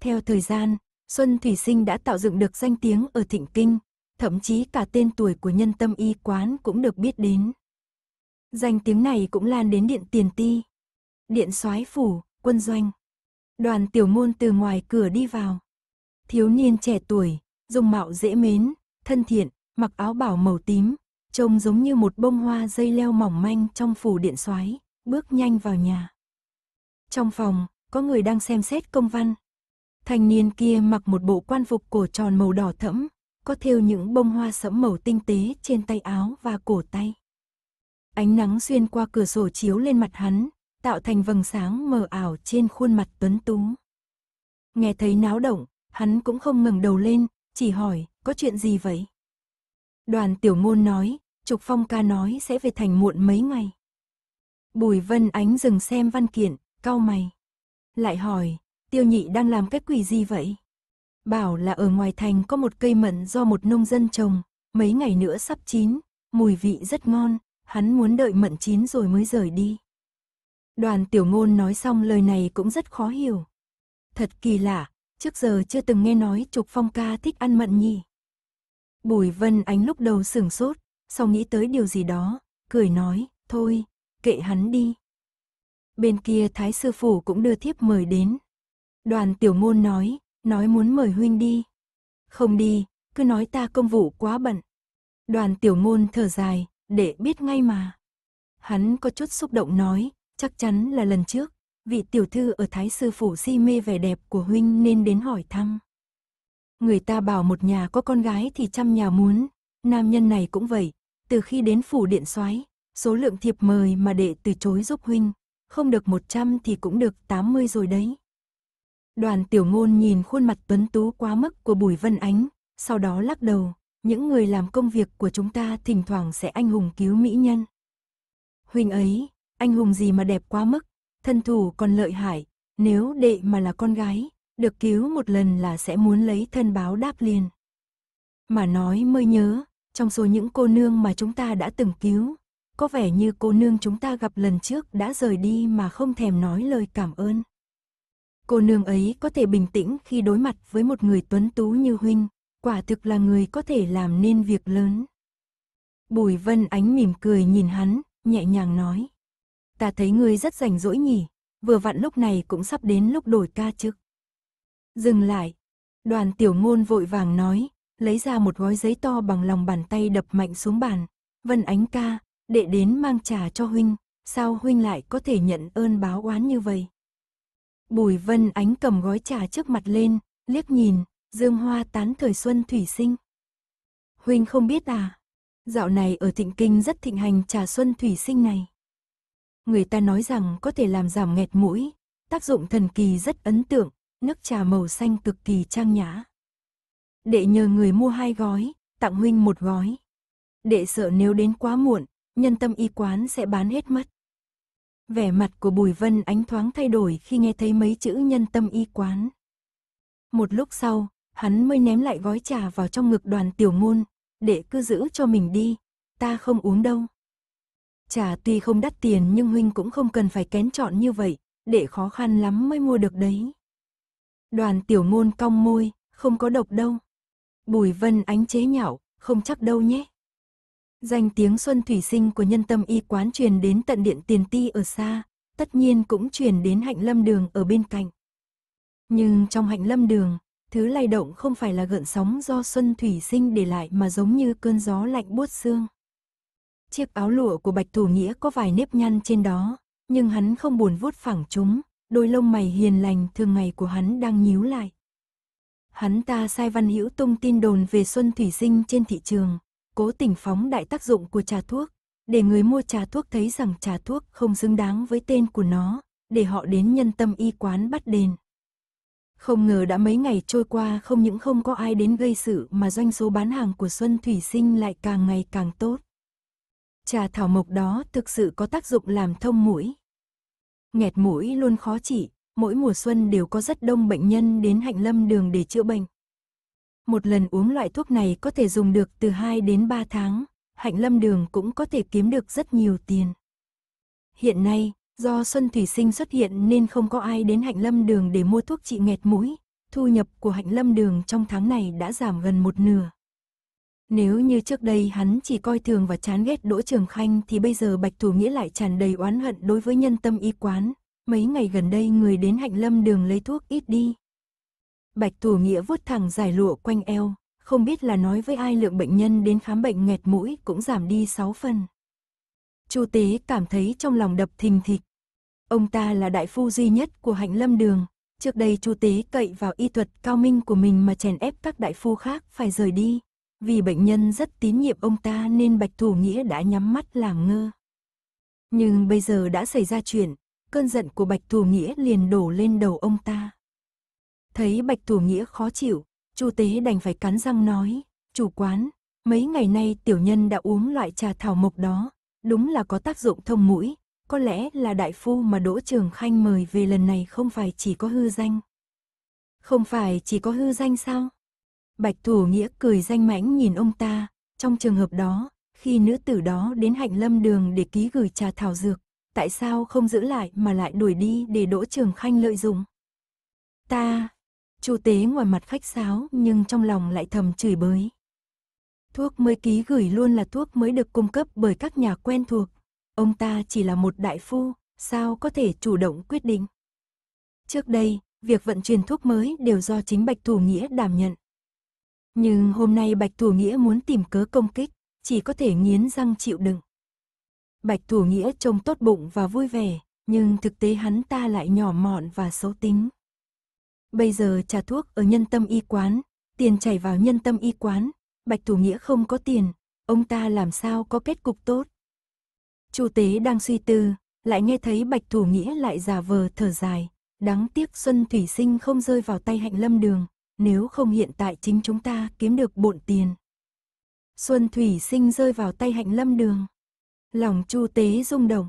Theo thời gian, Xuân Thủy Sinh đã tạo dựng được danh tiếng ở Thịnh Kinh, thậm chí cả tên tuổi của nhân tâm y quán cũng được biết đến. Danh tiếng này cũng lan đến điện tiền ti, điện soái phủ, quân doanh. Đoàn tiểu môn từ ngoài cửa đi vào. Thiếu niên trẻ tuổi, dung mạo dễ mến, thân thiện, mặc áo bảo màu tím, trông giống như một bông hoa dây leo mỏng manh trong phủ điện soái, bước nhanh vào nhà. Trong phòng, có người đang xem xét công văn. Thanh niên kia mặc một bộ quan phục cổ tròn màu đỏ thẫm, có thêu những bông hoa sẫm màu tinh tế trên tay áo và cổ tay. Ánh nắng xuyên qua cửa sổ chiếu lên mặt hắn, tạo thành vầng sáng mờ ảo trên khuôn mặt tuấn tú. Nghe thấy náo động, hắn cũng không ngẩng đầu lên, chỉ hỏi, có chuyện gì vậy? Đoàn tiểu Môn nói, Trục Phong ca nói sẽ về thành muộn mấy ngày. Bùi Vân Ánh dừng xem văn kiện, cau mày. Lại hỏi, tiêu nhị đang làm cái quỷ gì vậy? Bảo là ở ngoài thành có một cây mận do một nông dân trồng, mấy ngày nữa sắp chín, mùi vị rất ngon, hắn muốn đợi mận chín rồi mới rời đi. Đoàn tiểu ngôn nói xong lời này cũng rất khó hiểu. Thật kỳ lạ, trước giờ chưa từng nghe nói Trục Phong ca thích ăn mận nhỉ. Bùi Vân Ánh lúc đầu sửng sốt, sau nghĩ tới điều gì đó, cười nói, thôi, kệ hắn đi. Bên kia Thái Sư Phủ cũng đưa thiếp mời đến. Đoàn tiểu ngôn nói, nói muốn mời huynh đi. Không đi, cứ nói ta công vụ quá bận. Đoàn tiểu ngôn thở dài, để biết ngay mà. Hắn có chút xúc động nói, chắc chắn là lần trước, vị tiểu thư ở Thái Sư Phủ si mê vẻ đẹp của huynh nên đến hỏi thăm. Người ta bảo một nhà có con gái thì trăm nhà muốn, nam nhân này cũng vậy, từ khi đến phủ điện soái, số lượng thiệp mời mà đệ từ chối giúp huynh, không được 100 thì cũng được 80 rồi đấy. Đoàn tiểu ngôn nhìn khuôn mặt tuấn tú quá mức của Bùi Vân Ánh, sau đó lắc đầu, những người làm công việc của chúng ta thỉnh thoảng sẽ anh hùng cứu mỹ nhân. Huynh ấy, anh hùng gì mà đẹp quá mức, thân thủ còn lợi hại, nếu đệ mà là con gái, được cứu một lần là sẽ muốn lấy thân báo đáp liền. Mà nói mới nhớ, trong số những cô nương mà chúng ta đã từng cứu, có vẻ như cô nương chúng ta gặp lần trước đã rời đi mà không thèm nói lời cảm ơn. Cô nương ấy có thể bình tĩnh khi đối mặt với một người tuấn tú như huynh, quả thực là người có thể làm nên việc lớn. Bùi Vân Ánh mỉm cười nhìn hắn, nhẹ nhàng nói. Ta thấy ngươi rất rảnh rỗi nhỉ, vừa vặn lúc này cũng sắp đến lúc đổi ca chức. Dừng lại, đoàn tiểu ngôn vội vàng nói, lấy ra một gói giấy to bằng lòng bàn tay đập mạnh xuống bàn. Vân Ánh ca, đệ đến mang trà cho huynh, sao huynh lại có thể nhận ơn báo oán như vậy? Bùi Vân Ánh cầm gói trà trước mặt lên, liếc nhìn, dương hoa tán thời xuân thủy sinh. Huynh không biết à, dạo này ở thịnh kinh rất thịnh hành trà xuân thủy sinh này. Người ta nói rằng có thể làm giảm nghẹt mũi, tác dụng thần kỳ rất ấn tượng, nước trà màu xanh cực kỳ trang nhã. Đệ nhờ người mua hai gói, tặng huynh một gói. Đệ sợ nếu đến quá muộn, nhân tâm y quán sẽ bán hết mất. Vẻ mặt của Bùi Vân ánh thoáng thay đổi khi nghe thấy mấy chữ nhân tâm y quán. Một lúc sau, hắn mới ném lại gói trà vào trong ngực đoàn tiểu ngôn, để cứ giữ cho mình đi, ta không uống đâu. Trà tuy không đắt tiền nhưng huynh cũng không cần phải kén chọn như vậy, để khó khăn lắm mới mua được đấy. Đoàn tiểu ngôn cong môi, không có độc đâu. Bùi Vân ánh chế nhạo, không chắc đâu nhé. Danh tiếng Xuân Thủy Sinh của nhân tâm y quán truyền đến tận điện tiền ti ở xa, tất nhiên cũng truyền đến hạnh lâm đường ở bên cạnh. Nhưng trong hạnh lâm đường, thứ lay động không phải là gợn sóng do Xuân Thủy Sinh để lại mà giống như cơn gió lạnh buốt xương. Chiếc áo lụa của Bạch Thủ Nghĩa có vài nếp nhăn trên đó, nhưng hắn không buồn vuốt phẳng chúng, đôi lông mày hiền lành thường ngày của hắn đang nhíu lại. Hắn ta sai Văn Hữu tung tin đồn về Xuân Thủy Sinh trên thị trường, cố tình phóng đại tác dụng của trà thuốc, để người mua trà thuốc thấy rằng trà thuốc không xứng đáng với tên của nó, để họ đến nhân tâm y quán bắt đền. Không ngờ đã mấy ngày trôi qua không những không có ai đến gây sự mà doanh số bán hàng của Xuân Thủy Sinh lại càng ngày càng tốt. Trà thảo mộc đó thực sự có tác dụng làm thông mũi. Nghẹt mũi luôn khó trị, mỗi mùa xuân đều có rất đông bệnh nhân đến hạnh lâm đường để chữa bệnh một lần uống loại thuốc này có thể dùng được từ 2 đến 3 tháng, hạnh lâm đường cũng có thể kiếm được rất nhiều tiền. Hiện nay, do Xuân Thủy Sinh xuất hiện nên không có ai đến hạnh lâm đường để mua thuốc trị nghẹt mũi, thu nhập của hạnh lâm đường trong tháng này đã giảm gần một nửa. Nếu như trước đây hắn chỉ coi thường và chán ghét Đỗ Trường Khanh thì bây giờ Bạch Thủ Nghĩa lại tràn đầy oán hận đối với nhân tâm y quán. Mấy ngày gần đây người đến hạnh lâm đường lấy thuốc ít đi, Bạch Thủ Nghĩa vuốt thẳng giải lụa quanh eo, không biết là nói với ai lượng bệnh nhân đến khám bệnh nghẹt mũi cũng giảm đi 6 phần. Chu Tế cảm thấy trong lòng đập thình thịch. Ông ta là đại phu duy nhất của hạnh lâm đường. Trước đây Chu Tế cậy vào y thuật cao minh của mình mà chèn ép các đại phu khác phải rời đi. Vì bệnh nhân rất tín nhiệm ông ta nên Bạch Thủ Nghĩa đã nhắm mắt làm ngơ. Nhưng bây giờ đã xảy ra chuyện, cơn giận của Bạch Thủ Nghĩa liền đổ lên đầu ông ta. Thấy Bạch Thủ Nghĩa khó chịu, Chu Tế đành phải cắn răng nói, chủ quán, mấy ngày nay tiểu nhân đã uống loại trà thảo mộc đó, đúng là có tác dụng thông mũi, có lẽ là đại phu mà Đỗ Trường Khanh mời về lần này không phải chỉ có hư danh. Không phải chỉ có hư danh sao? Bạch Thủ Nghĩa cười danh mãnh nhìn ông ta, trong trường hợp đó, khi nữ tử đó đến hạnh lâm đường để ký gửi trà thảo dược, tại sao không giữ lại mà lại đuổi đi để Đỗ Trường Khanh lợi dụng? Ta, Chu tế ngoài mặt khách sáo nhưng trong lòng lại thầm chửi bới. Thuốc mới ký gửi luôn là thuốc mới được cung cấp bởi các nhà quen thuộc. Ông ta chỉ là một đại phu, sao có thể chủ động quyết định. Trước đây, việc vận chuyển thuốc mới đều do chính Bạch Thủ Nghĩa đảm nhận. Nhưng hôm nay Bạch Thủ Nghĩa muốn tìm cớ công kích, chỉ có thể nghiến răng chịu đựng. Bạch Thủ Nghĩa trông tốt bụng và vui vẻ, nhưng thực tế hắn ta lại nhỏ mọn và xấu tính. Bây giờ trà thuốc ở nhân tâm y quán, tiền chảy vào nhân tâm y quán, Bạch Thủ Nghĩa không có tiền, ông ta làm sao có kết cục tốt. Chu tế đang suy tư, lại nghe thấy Bạch Thủ Nghĩa lại giả vờ thở dài, đáng tiếc Xuân Thủy Sinh không rơi vào tay hạnh lâm đường, nếu không hiện tại chính chúng ta kiếm được bộn tiền. Xuân Thủy Sinh rơi vào tay hạnh lâm đường. Lòng Chu tế rung động.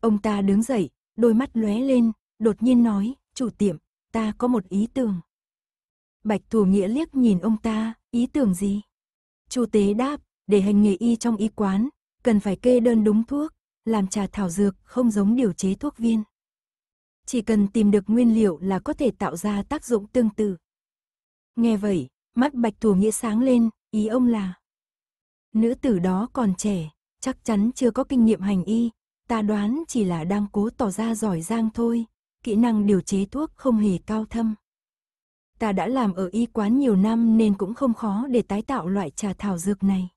Ông ta đứng dậy, đôi mắt lóe lên, đột nhiên nói, chủ tiệm, ta có một ý tưởng. Bạch Thủ Nghĩa liếc nhìn ông ta, ý tưởng gì? Chu tế đáp, để hành nghề y trong y quán, cần phải kê đơn đúng thuốc, làm trà thảo dược không giống điều chế thuốc viên. Chỉ cần tìm được nguyên liệu là có thể tạo ra tác dụng tương tự. Nghe vậy, mắt Bạch Thủ Nghĩa sáng lên, ý ông là Nữ tử đó còn trẻ, chắc chắn chưa có kinh nghiệm hành y, ta đoán chỉ là đang cố tỏ ra giỏi giang thôi, kỹ năng điều chế thuốc không hề cao thâm. Ta đã làm ở y quán nhiều năm nên cũng không khó để tái tạo loại trà thảo dược này.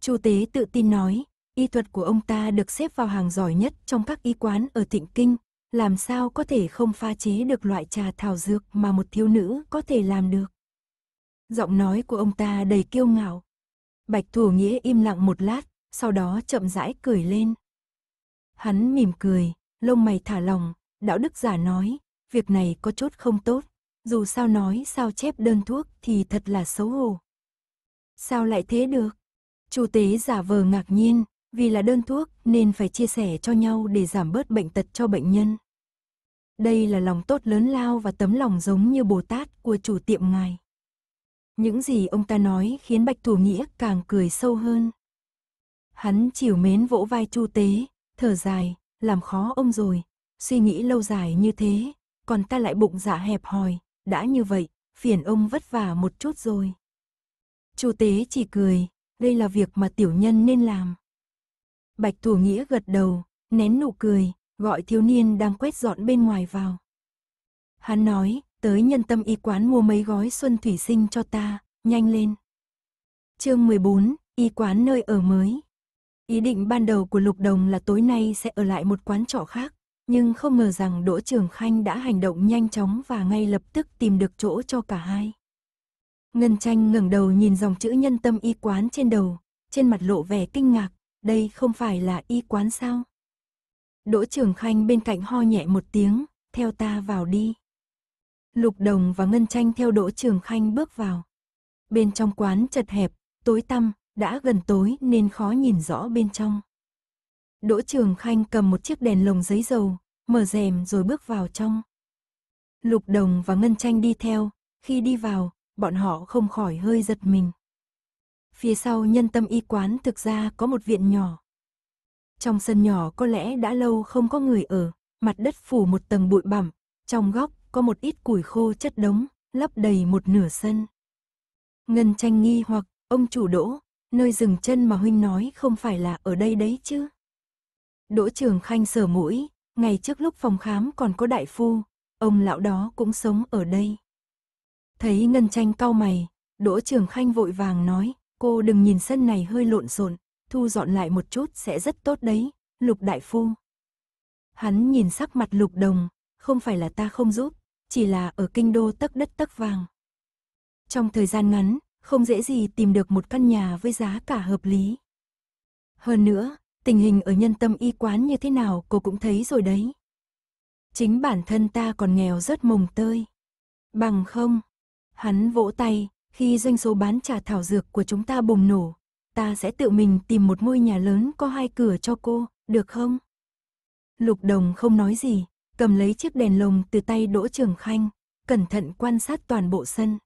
Chu Tế tự tin nói, y thuật của ông ta được xếp vào hàng giỏi nhất trong các y quán ở Thịnh Kinh, làm sao có thể không pha chế được loại trà thảo dược mà một thiếu nữ có thể làm được. Giọng nói của ông ta đầy kiêu ngạo. Bạch Thủ Nghĩa im lặng một lát, sau đó chậm rãi cười lên. Hắn mỉm cười, lông mày thả lỏng, đạo đức giả nói, việc này có chốt không tốt, dù sao nói sao chép đơn thuốc thì thật là xấu hổ. Sao lại thế được? chủ tế giả vờ ngạc nhiên, vì là đơn thuốc nên phải chia sẻ cho nhau để giảm bớt bệnh tật cho bệnh nhân. Đây là lòng tốt lớn lao và tấm lòng giống như Bồ Tát của chủ tiệm ngài. Những gì ông ta nói khiến Bạch Thủ Nghĩa càng cười sâu hơn. Hắn chiều mến vỗ vai Chu Tế, thở dài, làm khó ông rồi, suy nghĩ lâu dài như thế, còn ta lại bụng dạ hẹp hòi, đã như vậy, phiền ông vất vả một chút rồi. Chu tế chỉ cười, đây là việc mà tiểu nhân nên làm. Bạch Thủ Nghĩa gật đầu, nén nụ cười, gọi thiếu niên đang quét dọn bên ngoài vào. Hắn nói, tới nhân tâm y quán mua mấy gói xuân thủy sinh cho ta, nhanh lên. chương 14, y quán nơi ở mới. Ý định ban đầu của Lục Đồng là tối nay sẽ ở lại một quán trọ khác, nhưng không ngờ rằng Đỗ Trường Khanh đã hành động nhanh chóng và ngay lập tức tìm được chỗ cho cả hai. Ngân tranh ngẩng đầu nhìn dòng chữ nhân tâm y quán trên đầu, trên mặt lộ vẻ kinh ngạc, đây không phải là y quán sao? Đỗ Trường Khanh bên cạnh ho nhẹ một tiếng, theo ta vào đi. Lục Đồng và Ngân Tranh theo Đỗ Trường Khanh bước vào. Bên trong quán chật hẹp, tối tăm, đã gần tối nên khó nhìn rõ bên trong. Đỗ Trường Khanh cầm một chiếc đèn lồng giấy dầu, mở rèm rồi bước vào trong. Lục Đồng và Ngân Tranh đi theo, khi đi vào, bọn họ không khỏi hơi giật mình. Phía sau nhân tâm y quán thực ra có một viện nhỏ. Trong sân nhỏ có lẽ đã lâu không có người ở, mặt đất phủ một tầng bụi bặm, trong góc có một ít củi khô chất đống, lấp đầy một nửa sân. Ngân Tranh nghi hoặc, ông chủ đỗ, nơi dừng chân mà huynh nói không phải là ở đây đấy chứ. Đỗ Trường Khanh sờ mũi, ngày trước lúc phòng khám còn có đại phu, ông lão đó cũng sống ở đây. Thấy Ngân Tranh cau mày, Đỗ Trường Khanh vội vàng nói, cô đừng nhìn sân này hơi lộn xộn, thu dọn lại một chút sẽ rất tốt đấy, Lục Đại Phu. Hắn nhìn sắc mặt Lục Đồng, không phải là ta không giúp, chỉ là ở kinh đô tấc đất tấc vàng. Trong thời gian ngắn, không dễ gì tìm được một căn nhà với giá cả hợp lý. Hơn nữa, tình hình ở nhân tâm y quán như thế nào cô cũng thấy rồi đấy. Chính bản thân ta còn nghèo rất mồng tơi. Bằng không, hắn vỗ tay, khi doanh số bán trà thảo dược của chúng ta bùng nổ, ta sẽ tự mình tìm một ngôi nhà lớn có hai cửa cho cô, được không? Lục đồng không nói gì, cầm lấy chiếc đèn lồng từ tay Đỗ Trường Khanh, cẩn thận quan sát toàn bộ sân.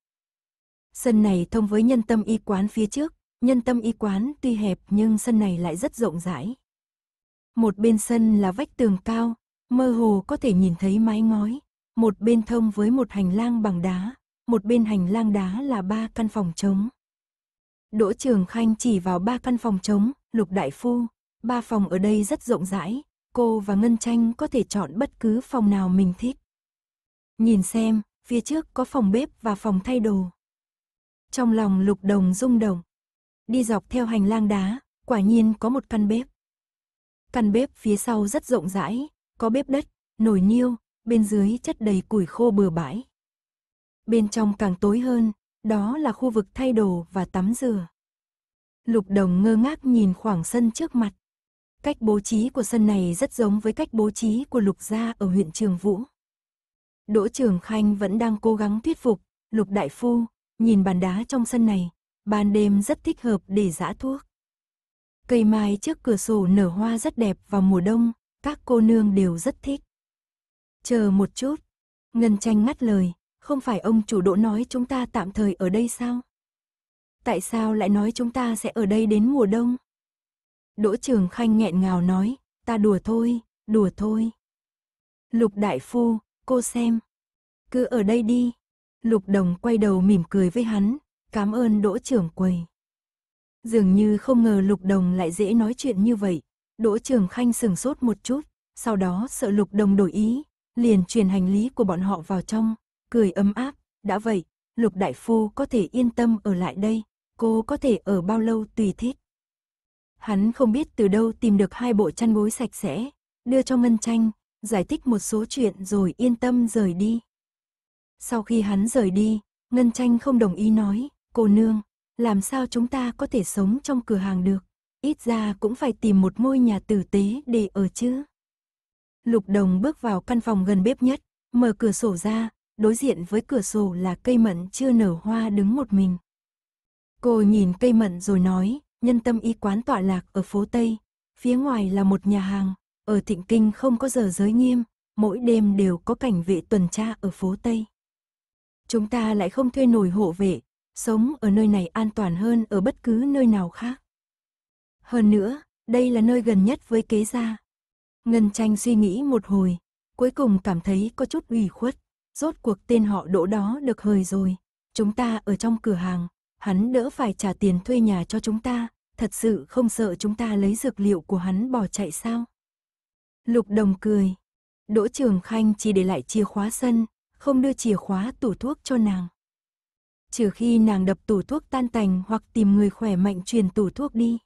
Sân này thông với nhân tâm y quán phía trước, Nhân tâm y quán tuy hẹp nhưng sân này lại rất rộng rãi. Một bên sân là vách tường cao, mơ hồ có thể nhìn thấy mái ngói, một bên thông với một hành lang bằng đá, một bên hành lang đá là ba căn phòng trống. Đỗ Trường Khanh chỉ vào ba căn phòng trống, Lục Đại Phu, ba phòng ở đây rất rộng rãi, cô và Ngân Tranh có thể chọn bất cứ phòng nào mình thích. Nhìn xem, phía trước có phòng bếp và phòng thay đồ. Trong lòng Lục Đồng rung động, đi dọc theo hành lang đá, quả nhiên có một căn bếp. Căn bếp phía sau rất rộng rãi, có bếp đất, nồi niêu, bên dưới chất đầy củi khô bừa bãi. Bên trong càng tối hơn, đó là khu vực thay đồ và tắm rửa. Lục đồng ngơ ngác nhìn khoảng sân trước mặt. Cách bố trí của sân này rất giống với cách bố trí của lục gia ở huyện Trường Vũ. Đỗ Trường Khanh vẫn đang cố gắng thuyết phục, lục đại phu, nhìn bàn đá trong sân này, ban đêm rất thích hợp để giã thuốc. Cây mai trước cửa sổ nở hoa rất đẹp vào mùa đông, các cô nương đều rất thích. Chờ một chút, Ngân Tranh ngắt lời, không phải ông chủ đỗ nói chúng ta tạm thời ở đây sao? Tại sao lại nói chúng ta sẽ ở đây đến mùa đông? Đỗ Trường Khanh nghẹn ngào nói, ta đùa thôi, đùa thôi. Lục Đại Phu, cô xem. Cứ ở đây đi. Lục Đồng quay đầu mỉm cười với hắn, Cảm ơn đỗ trưởng quầy. Dường như không ngờ Lục Đồng lại dễ nói chuyện như vậy. Đỗ trưởng khanh sừng sốt một chút, sau đó sợ Lục Đồng đổi ý, liền truyền hành lý của bọn họ vào trong, cười ấm áp. Đã vậy, Lục Đại Phu có thể yên tâm ở lại đây, cô có thể ở bao lâu tùy thích. Hắn không biết từ đâu tìm được hai bộ chăn gối sạch sẽ, đưa cho Ngân Tranh, giải thích một số chuyện rồi yên tâm rời đi. Sau khi hắn rời đi, Ngân Tranh không đồng ý nói, Cô nương, làm sao chúng ta có thể sống trong cửa hàng được? Ít ra cũng phải tìm một ngôi nhà tử tế để ở chứ. Lục Đồng bước vào căn phòng gần bếp nhất, mở cửa sổ ra, đối diện với cửa sổ là cây mận chưa nở hoa đứng một mình. Cô nhìn cây mận rồi nói, nhân tâm y quán tọa lạc ở phố Tây, phía ngoài là một nhà hàng, ở Thịnh Kinh không có giờ giới nghiêm, mỗi đêm đều có cảnh vệ tuần tra ở phố Tây. Chúng ta lại không thuê nổi hộ vệ, Sống ở nơi này an toàn hơn ở bất cứ nơi nào khác. Hơn nữa, đây là nơi gần nhất với kế gia. Ngân tranh suy nghĩ một hồi, cuối cùng cảm thấy có chút ủy khuất. Rốt cuộc tên họ đỗ đó được hời rồi. Chúng ta ở trong cửa hàng, hắn đỡ phải trả tiền thuê nhà cho chúng ta, thật sự không sợ chúng ta lấy dược liệu của hắn bỏ chạy sao? Lục đồng cười. Đỗ Trường Khanh chỉ để lại chìa khóa sân, không đưa chìa khóa tủ thuốc cho nàng trừ khi nàng đập tủ thuốc tan tành hoặc tìm người khỏe mạnh truyền tủ thuốc đi.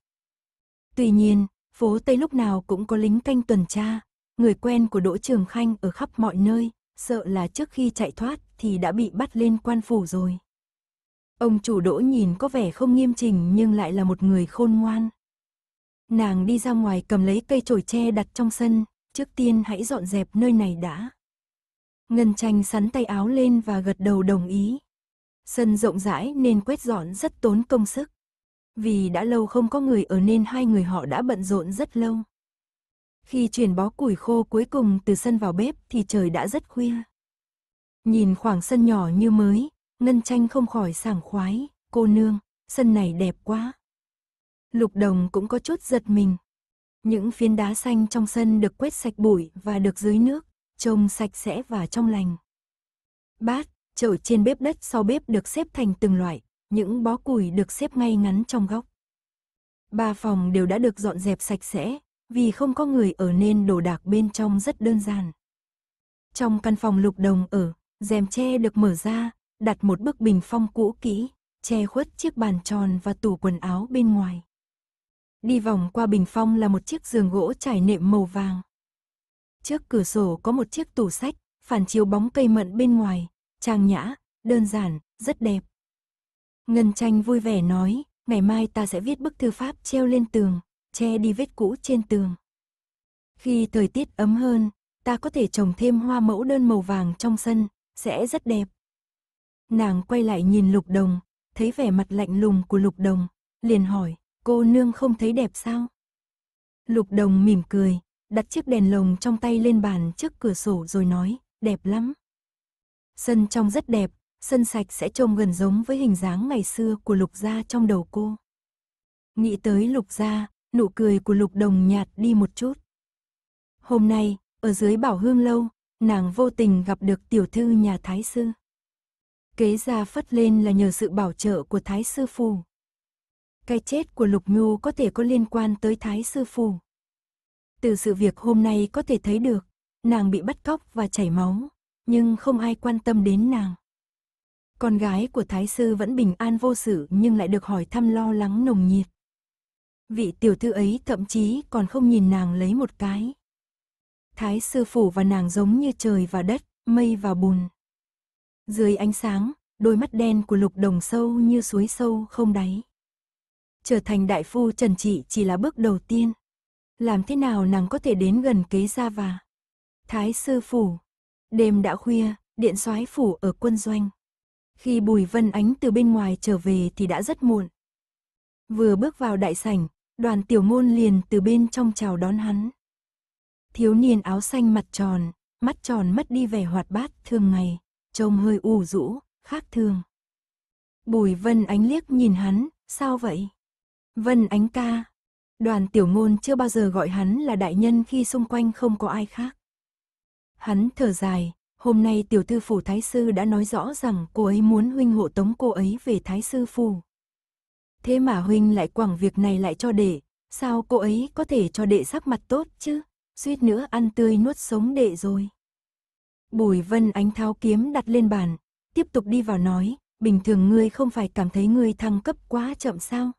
Tuy nhiên, phố Tây lúc nào cũng có lính canh tuần tra, người quen của Đỗ Trường Khanh ở khắp mọi nơi, sợ là trước khi chạy thoát thì đã bị bắt lên quan phủ rồi. Ông chủ Đỗ nhìn có vẻ không nghiêm chỉnh nhưng lại là một người khôn ngoan. Nàng đi ra ngoài cầm lấy cây chổi tre đặt trong sân, trước tiên hãy dọn dẹp nơi này đã. Ngân tranh sắn tay áo lên và gật đầu đồng ý. Sân rộng rãi nên quét dọn rất tốn công sức. Vì đã lâu không có người ở nên hai người họ đã bận rộn rất lâu. Khi chuyển bó củi khô cuối cùng từ sân vào bếp thì trời đã rất khuya. Nhìn khoảng sân nhỏ như mới, Ngân Tranh không khỏi sảng khoái, cô nương, sân này đẹp quá. Lục Đồng cũng có chút giật mình. Những phiến đá xanh trong sân được quét sạch bụi và được dưới nước, trông sạch sẽ và trong lành. Bát, Chậu trên bếp đất sau bếp được xếp thành từng loại, những bó củi được xếp ngay ngắn trong góc. Ba phòng đều đã được dọn dẹp sạch sẽ, vì không có người ở nên đồ đạc bên trong rất đơn giản. Trong căn phòng lục đồng ở, rèm tre được mở ra, đặt một bức bình phong cũ kỹ, che khuất chiếc bàn tròn và tủ quần áo bên ngoài. Đi vòng qua bình phong là một chiếc giường gỗ trải nệm màu vàng. Trước cửa sổ có một chiếc tủ sách, phản chiếu bóng cây mận bên ngoài, trang nhã, đơn giản, rất đẹp. Ngân tranh vui vẻ nói, ngày mai ta sẽ viết bức thư pháp treo lên tường, che đi vết cũ trên tường. Khi thời tiết ấm hơn, ta có thể trồng thêm hoa mẫu đơn màu vàng trong sân, sẽ rất đẹp. Nàng quay lại nhìn lục đồng, thấy vẻ mặt lạnh lùng của lục đồng, liền hỏi, cô nương không thấy đẹp sao? Lục đồng mỉm cười, đặt chiếc đèn lồng trong tay lên bàn trước cửa sổ rồi nói, đẹp lắm. Sân trong rất đẹp, sân sạch sẽ trông gần giống với hình dáng ngày xưa của Lục Gia trong đầu cô. Nghĩ tới Lục Gia, nụ cười của Lục Đồng nhạt đi một chút. Hôm nay, ở dưới bảo hương lâu, nàng vô tình gặp được tiểu thư nhà Thái Sư. Kế gia phất lên là nhờ sự bảo trợ của Thái Sư Phù. Cái chết của Lục Nhu có thể có liên quan tới Thái Sư Phù. Từ sự việc hôm nay có thể thấy được, nàng bị bắt cóc và chảy máu, nhưng không ai quan tâm đến nàng. Con gái của thái sư vẫn bình an vô sự nhưng lại được hỏi thăm lo lắng nồng nhiệt. Vị tiểu thư ấy thậm chí còn không nhìn nàng lấy một cái. Thái sư phủ và nàng giống như trời và đất, mây và bùn. Dưới ánh sáng, đôi mắt đen của lục đồng sâu như suối sâu không đáy. Trở thành đại phu trần trị chỉ là bước đầu tiên. Làm thế nào nàng có thể đến gần kế gia và Thái sư phủ, Đêm đã khuya, điện soái phủ ở quân doanh. Khi Bùi Vân Ánh từ bên ngoài trở về thì đã rất muộn. Vừa bước vào đại sảnh, đoàn tiểu ngôn liền từ bên trong chào đón hắn. Thiếu niên áo xanh mặt tròn, mắt tròn mất đi vẻ hoạt bát thường ngày, trông hơi u rũ, khác thường. Bùi Vân Ánh liếc nhìn hắn, sao vậy? Vân Ánh ca. Đoàn tiểu ngôn chưa bao giờ gọi hắn là đại nhân khi xung quanh không có ai khác. Hắn thở dài, hôm nay tiểu thư phủ thái sư đã nói rõ rằng cô ấy muốn huynh hộ tống cô ấy về thái sư phủ. Thế mà huynh lại quẳng việc này lại cho đệ, sao cô ấy có thể cho đệ sắc mặt tốt chứ, suýt nữa ăn tươi nuốt sống đệ rồi. Bùi vân ánh thao kiếm đặt lên bàn, tiếp tục đi vào nói, bình thường ngươi không phải cảm thấy ngươi thăng cấp quá chậm sao?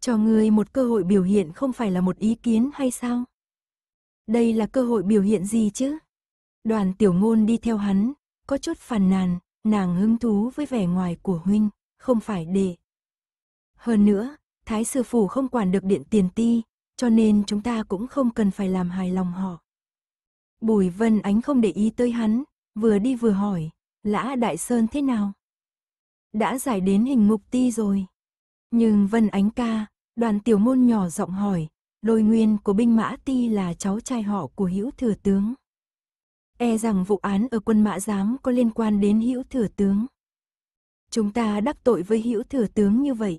Cho ngươi một cơ hội biểu hiện không phải là một ý kiến hay sao? Đây là cơ hội biểu hiện gì chứ? Đoàn tiểu ngôn đi theo hắn, có chút phàn nàn, nàng hứng thú với vẻ ngoài của huynh, không phải để. Hơn nữa, thái sư phủ không quản được điện tiền ti, cho nên chúng ta cũng không cần phải làm hài lòng họ. Bùi Vân Ánh không để ý tới hắn, vừa đi vừa hỏi, lã Đại Sơn thế nào? Đã giải đến hình mục ti rồi. Nhưng Vân Ánh ca, đoàn tiểu môn nhỏ giọng hỏi, đôi nguyên của binh mã ti là cháu trai họ của hữu thừa tướng e rằng vụ án ở quân mã giám có liên quan đến hữu thừa tướng. Chúng ta đắc tội với hữu thừa tướng như vậy.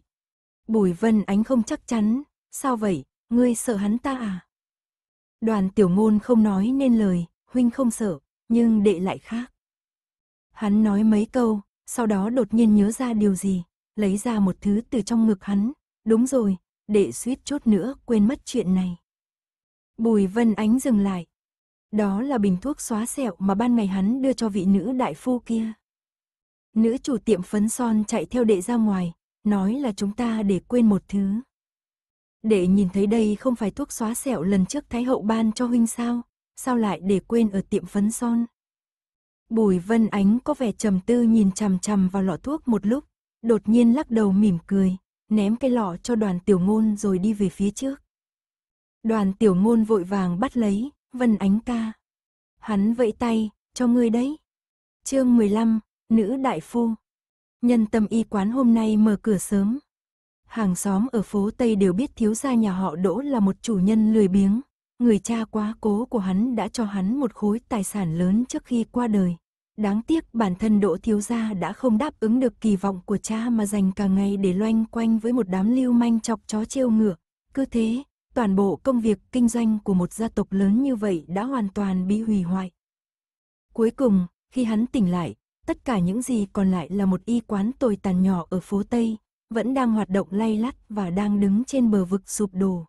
Bùi Vân Ánh không chắc chắn, sao vậy, ngươi sợ hắn ta à? Đoàn tiểu ngôn không nói nên lời, huynh không sợ, nhưng đệ lại khác. Hắn nói mấy câu, sau đó đột nhiên nhớ ra điều gì, lấy ra một thứ từ trong ngực hắn, đúng rồi, đệ suýt chút nữa quên mất chuyện này. Bùi Vân Ánh dừng lại, đó là bình thuốc xóa sẹo mà ban ngày hắn đưa cho vị nữ đại phu kia. Nữ chủ tiệm phấn son chạy theo đệ ra ngoài, nói là chúng ta để quên một thứ. Đệ nhìn thấy đây không phải thuốc xóa sẹo lần trước Thái Hậu ban cho huynh sao, sao lại để quên ở tiệm phấn son. Bùi Vân Ánh có vẻ trầm tư nhìn chằm chằm vào lọ thuốc một lúc, đột nhiên lắc đầu mỉm cười, ném cái lọ cho đoàn tiểu ngôn rồi đi về phía trước. Đoàn tiểu ngôn vội vàng bắt lấy, Vân Ánh ca. Hắn vẫy tay, cho ngươi đấy. Chương 15, nữ đại phu. Nhân tâm y quán hôm nay mở cửa sớm. Hàng xóm ở phố Tây đều biết thiếu gia nhà họ Đỗ là một chủ nhân lười biếng, người cha quá cố của hắn đã cho hắn một khối tài sản lớn trước khi qua đời. Đáng tiếc bản thân Đỗ Thiếu Gia đã không đáp ứng được kỳ vọng của cha mà dành cả ngày để loanh quanh với một đám lưu manh chọc chó trêu ngựa. Cứ thế, toàn bộ công việc kinh doanh của một gia tộc lớn như vậy đã hoàn toàn bị hủy hoại. Cuối cùng, khi hắn tỉnh lại, tất cả những gì còn lại là một y quán tồi tàn nhỏ ở phố Tây, vẫn đang hoạt động lay lắt và đang đứng trên bờ vực sụp đổ.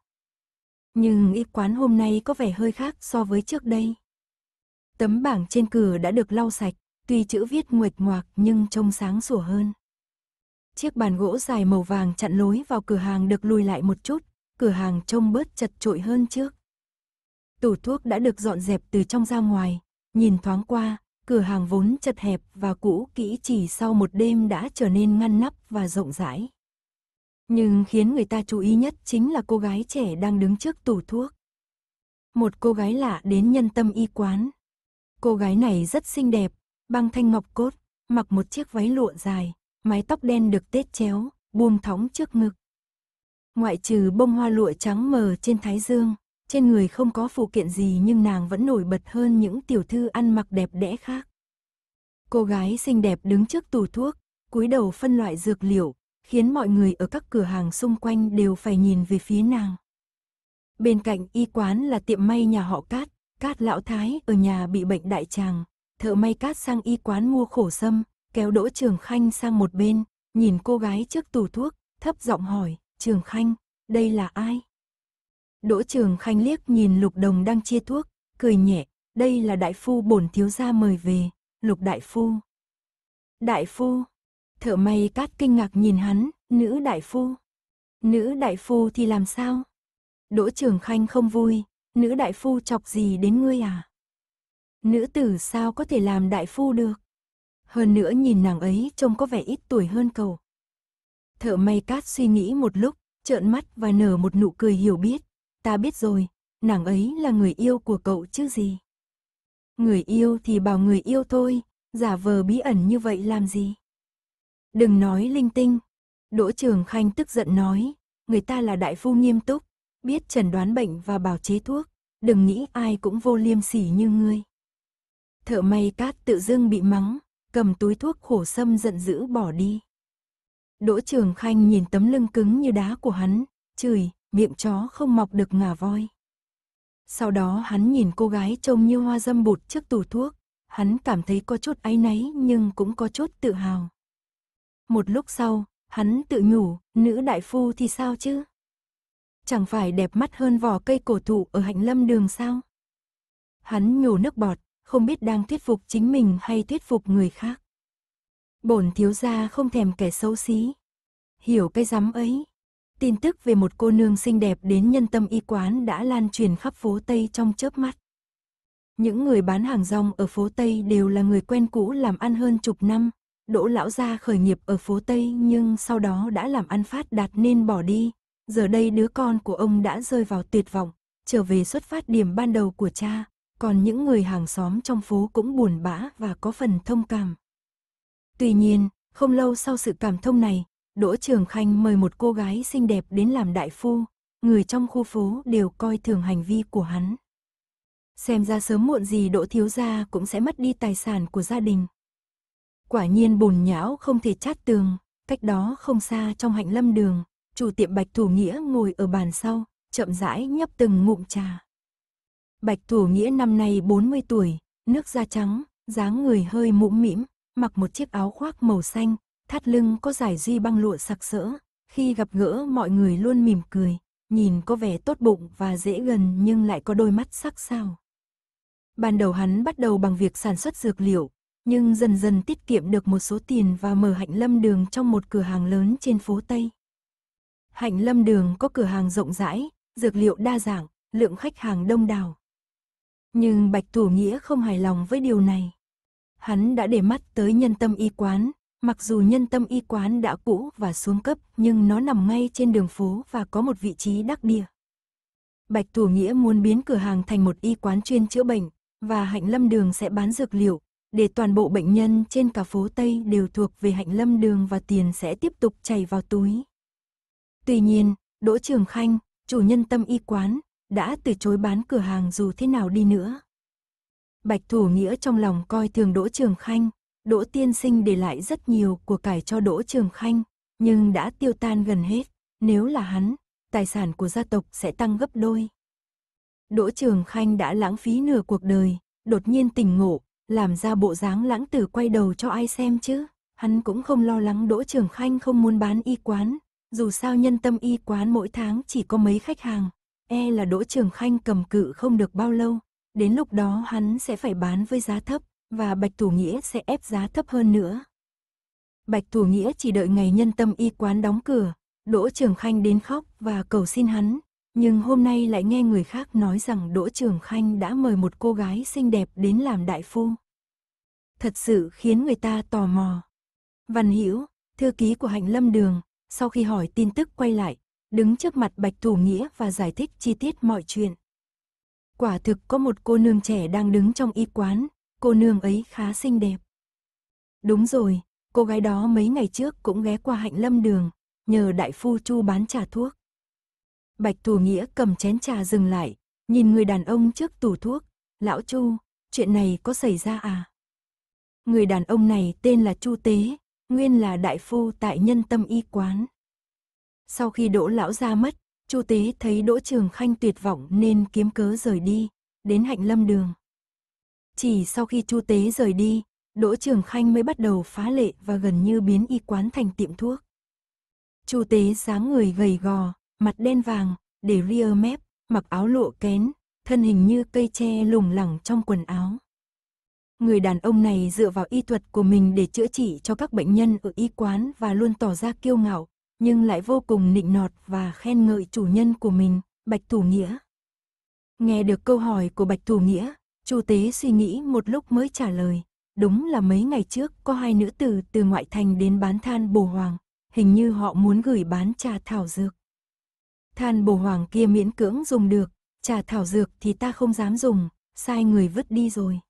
Nhưng y quán hôm nay có vẻ hơi khác so với trước đây. Tấm bảng trên cửa đã được lau sạch, tuy chữ viết nguệch ngoạc nhưng trông sáng sủa hơn. Chiếc bàn gỗ dài màu vàng chặn lối vào cửa hàng được lùi lại một chút, cửa hàng trông bớt chật trội hơn trước. Tủ thuốc đã được dọn dẹp từ trong ra ngoài, nhìn thoáng qua, cửa hàng vốn chật hẹp và cũ kỹ chỉ sau một đêm đã trở nên ngăn nắp và rộng rãi. Nhưng khiến người ta chú ý nhất chính là cô gái trẻ đang đứng trước tủ thuốc. Một cô gái lạ đến nhân tâm y quán. Cô gái này rất xinh đẹp, băng thanh ngọc cốt, mặc một chiếc váy lụa dài, mái tóc đen được tết chéo, buông thõng trước ngực, Ngoại trừ bông hoa lụa trắng mờ trên thái dương, trên người không có phụ kiện gì nhưng nàng vẫn nổi bật hơn những tiểu thư ăn mặc đẹp đẽ khác. Cô gái xinh đẹp đứng trước tủ thuốc, cúi đầu phân loại dược liệu, khiến mọi người ở các cửa hàng xung quanh đều phải nhìn về phía nàng. Bên cạnh y quán là tiệm may nhà họ Cát, Cát lão thái ở nhà bị bệnh đại tràng, thợ may Cát sang y quán mua khổ sâm, kéo Đỗ Trường Khanh sang một bên, nhìn cô gái trước tủ thuốc, thấp giọng hỏi, Trường Khanh, đây là ai? Đỗ Trường Khanh liếc nhìn Lục Đồng đang chia thuốc, cười nhẹ, đây là đại phu bổn thiếu gia mời về, Lục đại phu. Đại phu? Thợ may cát kinh ngạc nhìn hắn, nữ đại phu. Nữ đại phu thì làm sao? Đỗ Trường Khanh không vui, nữ đại phu chọc gì đến ngươi à? Nữ tử sao có thể làm đại phu được? Hơn nữa nhìn nàng ấy trông có vẻ ít tuổi hơn cầu, Thợ may cát suy nghĩ một lúc, trợn mắt và nở một nụ cười hiểu biết. Ta biết rồi, nàng ấy là người yêu của cậu chứ gì. Người yêu thì bảo người yêu thôi, giả vờ bí ẩn như vậy làm gì. Đừng nói linh tinh. Đỗ Trường Khanh tức giận nói, người ta là đại phu nghiêm túc, biết chẩn đoán bệnh và bảo chế thuốc, đừng nghĩ ai cũng vô liêm sỉ như ngươi. Thợ may cát tự dưng bị mắng, cầm túi thuốc khổ sâm giận dữ bỏ đi. Đỗ Trường Khanh nhìn tấm lưng cứng như đá của hắn, chửi, miệng chó không mọc được ngà voi. Sau đó hắn nhìn cô gái trông như hoa dâm bụt trước tủ thuốc, hắn cảm thấy có chút áy náy nhưng cũng có chút tự hào. Một lúc sau, hắn tự nhủ, nữ đại phu thì sao chứ? Chẳng phải đẹp mắt hơn vỏ cây cổ thụ ở hạnh lâm đường sao? Hắn nhổ nước bọt, không biết đang thuyết phục chính mình hay thuyết phục người khác. Bổn thiếu gia không thèm kẻ xấu xí. Hiểu cái rắm ấy. Tin tức về một cô nương xinh đẹp đến nhân tâm y quán đã lan truyền khắp phố Tây trong chớp mắt. Những người bán hàng rong ở phố Tây đều là người quen cũ làm ăn hơn chục năm. Đỗ lão gia khởi nghiệp ở phố Tây nhưng sau đó đã làm ăn phát đạt nên bỏ đi. Giờ đây đứa con của ông đã rơi vào tuyệt vọng, trở về xuất phát điểm ban đầu của cha. Còn những người hàng xóm trong phố cũng buồn bã và có phần thông cảm. Tuy nhiên, không lâu sau sự cảm thông này, Đỗ Trường Khanh mời một cô gái xinh đẹp đến làm đại phu, người trong khu phố đều coi thường hành vi của hắn. Xem ra sớm muộn gì Đỗ Thiếu Gia cũng sẽ mất đi tài sản của gia đình. Quả nhiên bùn nhão không thể chát tường, cách đó không xa trong hạnh lâm đường, chủ tiệm Bạch Thủ Nghĩa ngồi ở bàn sau, chậm rãi nhấp từng ngụm trà. Bạch Thủ Nghĩa năm nay 40 tuổi, nước da trắng, dáng người hơi mũm mĩm, mặc một chiếc áo khoác màu xanh, thắt lưng có dải duy băng lụa sặc sỡ, khi gặp gỡ mọi người luôn mỉm cười, nhìn có vẻ tốt bụng và dễ gần nhưng lại có đôi mắt sắc sao. Ban đầu hắn bắt đầu bằng việc sản xuất dược liệu, nhưng dần dần tiết kiệm được một số tiền và mở hạnh lâm đường trong một cửa hàng lớn trên phố Tây. Hạnh lâm đường có cửa hàng rộng rãi, dược liệu đa dạng, lượng khách hàng đông đảo. Nhưng Bạch Thủ Nghĩa không hài lòng với điều này. Hắn đã để mắt tới nhân tâm y quán, mặc dù nhân tâm y quán đã cũ và xuống cấp nhưng nó nằm ngay trên đường phố và có một vị trí đắc địa. Bạch Thủ Nghĩa muốn biến cửa hàng thành một y quán chuyên chữa bệnh, và hạnh lâm đường sẽ bán dược liệu, để toàn bộ bệnh nhân trên cả phố Tây đều thuộc về hạnh lâm đường và tiền sẽ tiếp tục chảy vào túi. Tuy nhiên, Đỗ Trường Khanh, chủ nhân tâm y quán, đã từ chối bán cửa hàng dù thế nào đi nữa. Bạch Thủ Nghĩa trong lòng coi thường Đỗ Trường Khanh, Đỗ Tiên Sinh để lại rất nhiều của cải cho Đỗ Trường Khanh, nhưng đã tiêu tan gần hết, nếu là hắn, tài sản của gia tộc sẽ tăng gấp đôi. Đỗ Trường Khanh đã lãng phí nửa cuộc đời, đột nhiên tỉnh ngộ, làm ra bộ dáng lãng tử quay đầu cho ai xem chứ. Hắn cũng không lo lắng Đỗ Trường Khanh không muốn bán y quán, dù sao nhân tâm y quán mỗi tháng chỉ có mấy khách hàng, e là Đỗ Trường Khanh cầm cự không được bao lâu, Đến lúc đó hắn sẽ phải bán với giá thấp, và Bạch Thủ Nghĩa sẽ ép giá thấp hơn nữa. Bạch Thủ Nghĩa chỉ đợi ngày nhân tâm y quán đóng cửa, Đỗ Trường Khanh đến khóc và cầu xin hắn, nhưng hôm nay lại nghe người khác nói rằng Đỗ Trường Khanh đã mời một cô gái xinh đẹp đến làm đại phu. Thật sự khiến người ta tò mò. Văn Hữu thư ký của Hạnh Lâm Đường, sau khi hỏi tin tức quay lại, đứng trước mặt Bạch Thủ Nghĩa và giải thích chi tiết mọi chuyện. Quả thực có một cô nương trẻ đang đứng trong y quán, cô nương ấy khá xinh đẹp. Đúng rồi, cô gái đó mấy ngày trước cũng ghé qua hạnh lâm đường, nhờ đại phu chu bán trà thuốc. Bạch Thủ Nghĩa cầm chén trà dừng lại, nhìn người đàn ông trước tủ thuốc. Lão Chu, chuyện này có xảy ra à? Người đàn ông này tên là Chu Tế, nguyên là đại phu tại nhân tâm y quán. Sau khi đỗ lão gia mất, Chu Tế thấy Đỗ Trường Khanh tuyệt vọng nên kiếm cớ rời đi, đến hạnh lâm đường. Chỉ sau khi Chu Tế rời đi, Đỗ Trường Khanh mới bắt đầu phá lệ và gần như biến y quán thành tiệm thuốc. Chu Tế dáng người gầy gò, mặt đen vàng, để ria mép, mặc áo lụa kén, thân hình như cây tre lủng lẳng trong quần áo. Người đàn ông này dựa vào y thuật của mình để chữa trị cho các bệnh nhân ở y quán và luôn tỏ ra kiêu ngạo, nhưng lại vô cùng nịnh nọt và khen ngợi chủ nhân của mình, Bạch Thủ Nghĩa. Nghe được câu hỏi của Bạch Thủ Nghĩa, Chu Tế suy nghĩ một lúc mới trả lời. Đúng là mấy ngày trước có hai nữ tử từ ngoại thành đến bán than bồ hoàng, hình như họ muốn gửi bán trà thảo dược. Than bồ hoàng kia miễn cưỡng dùng được, trà thảo dược thì ta không dám dùng, sai người vứt đi rồi.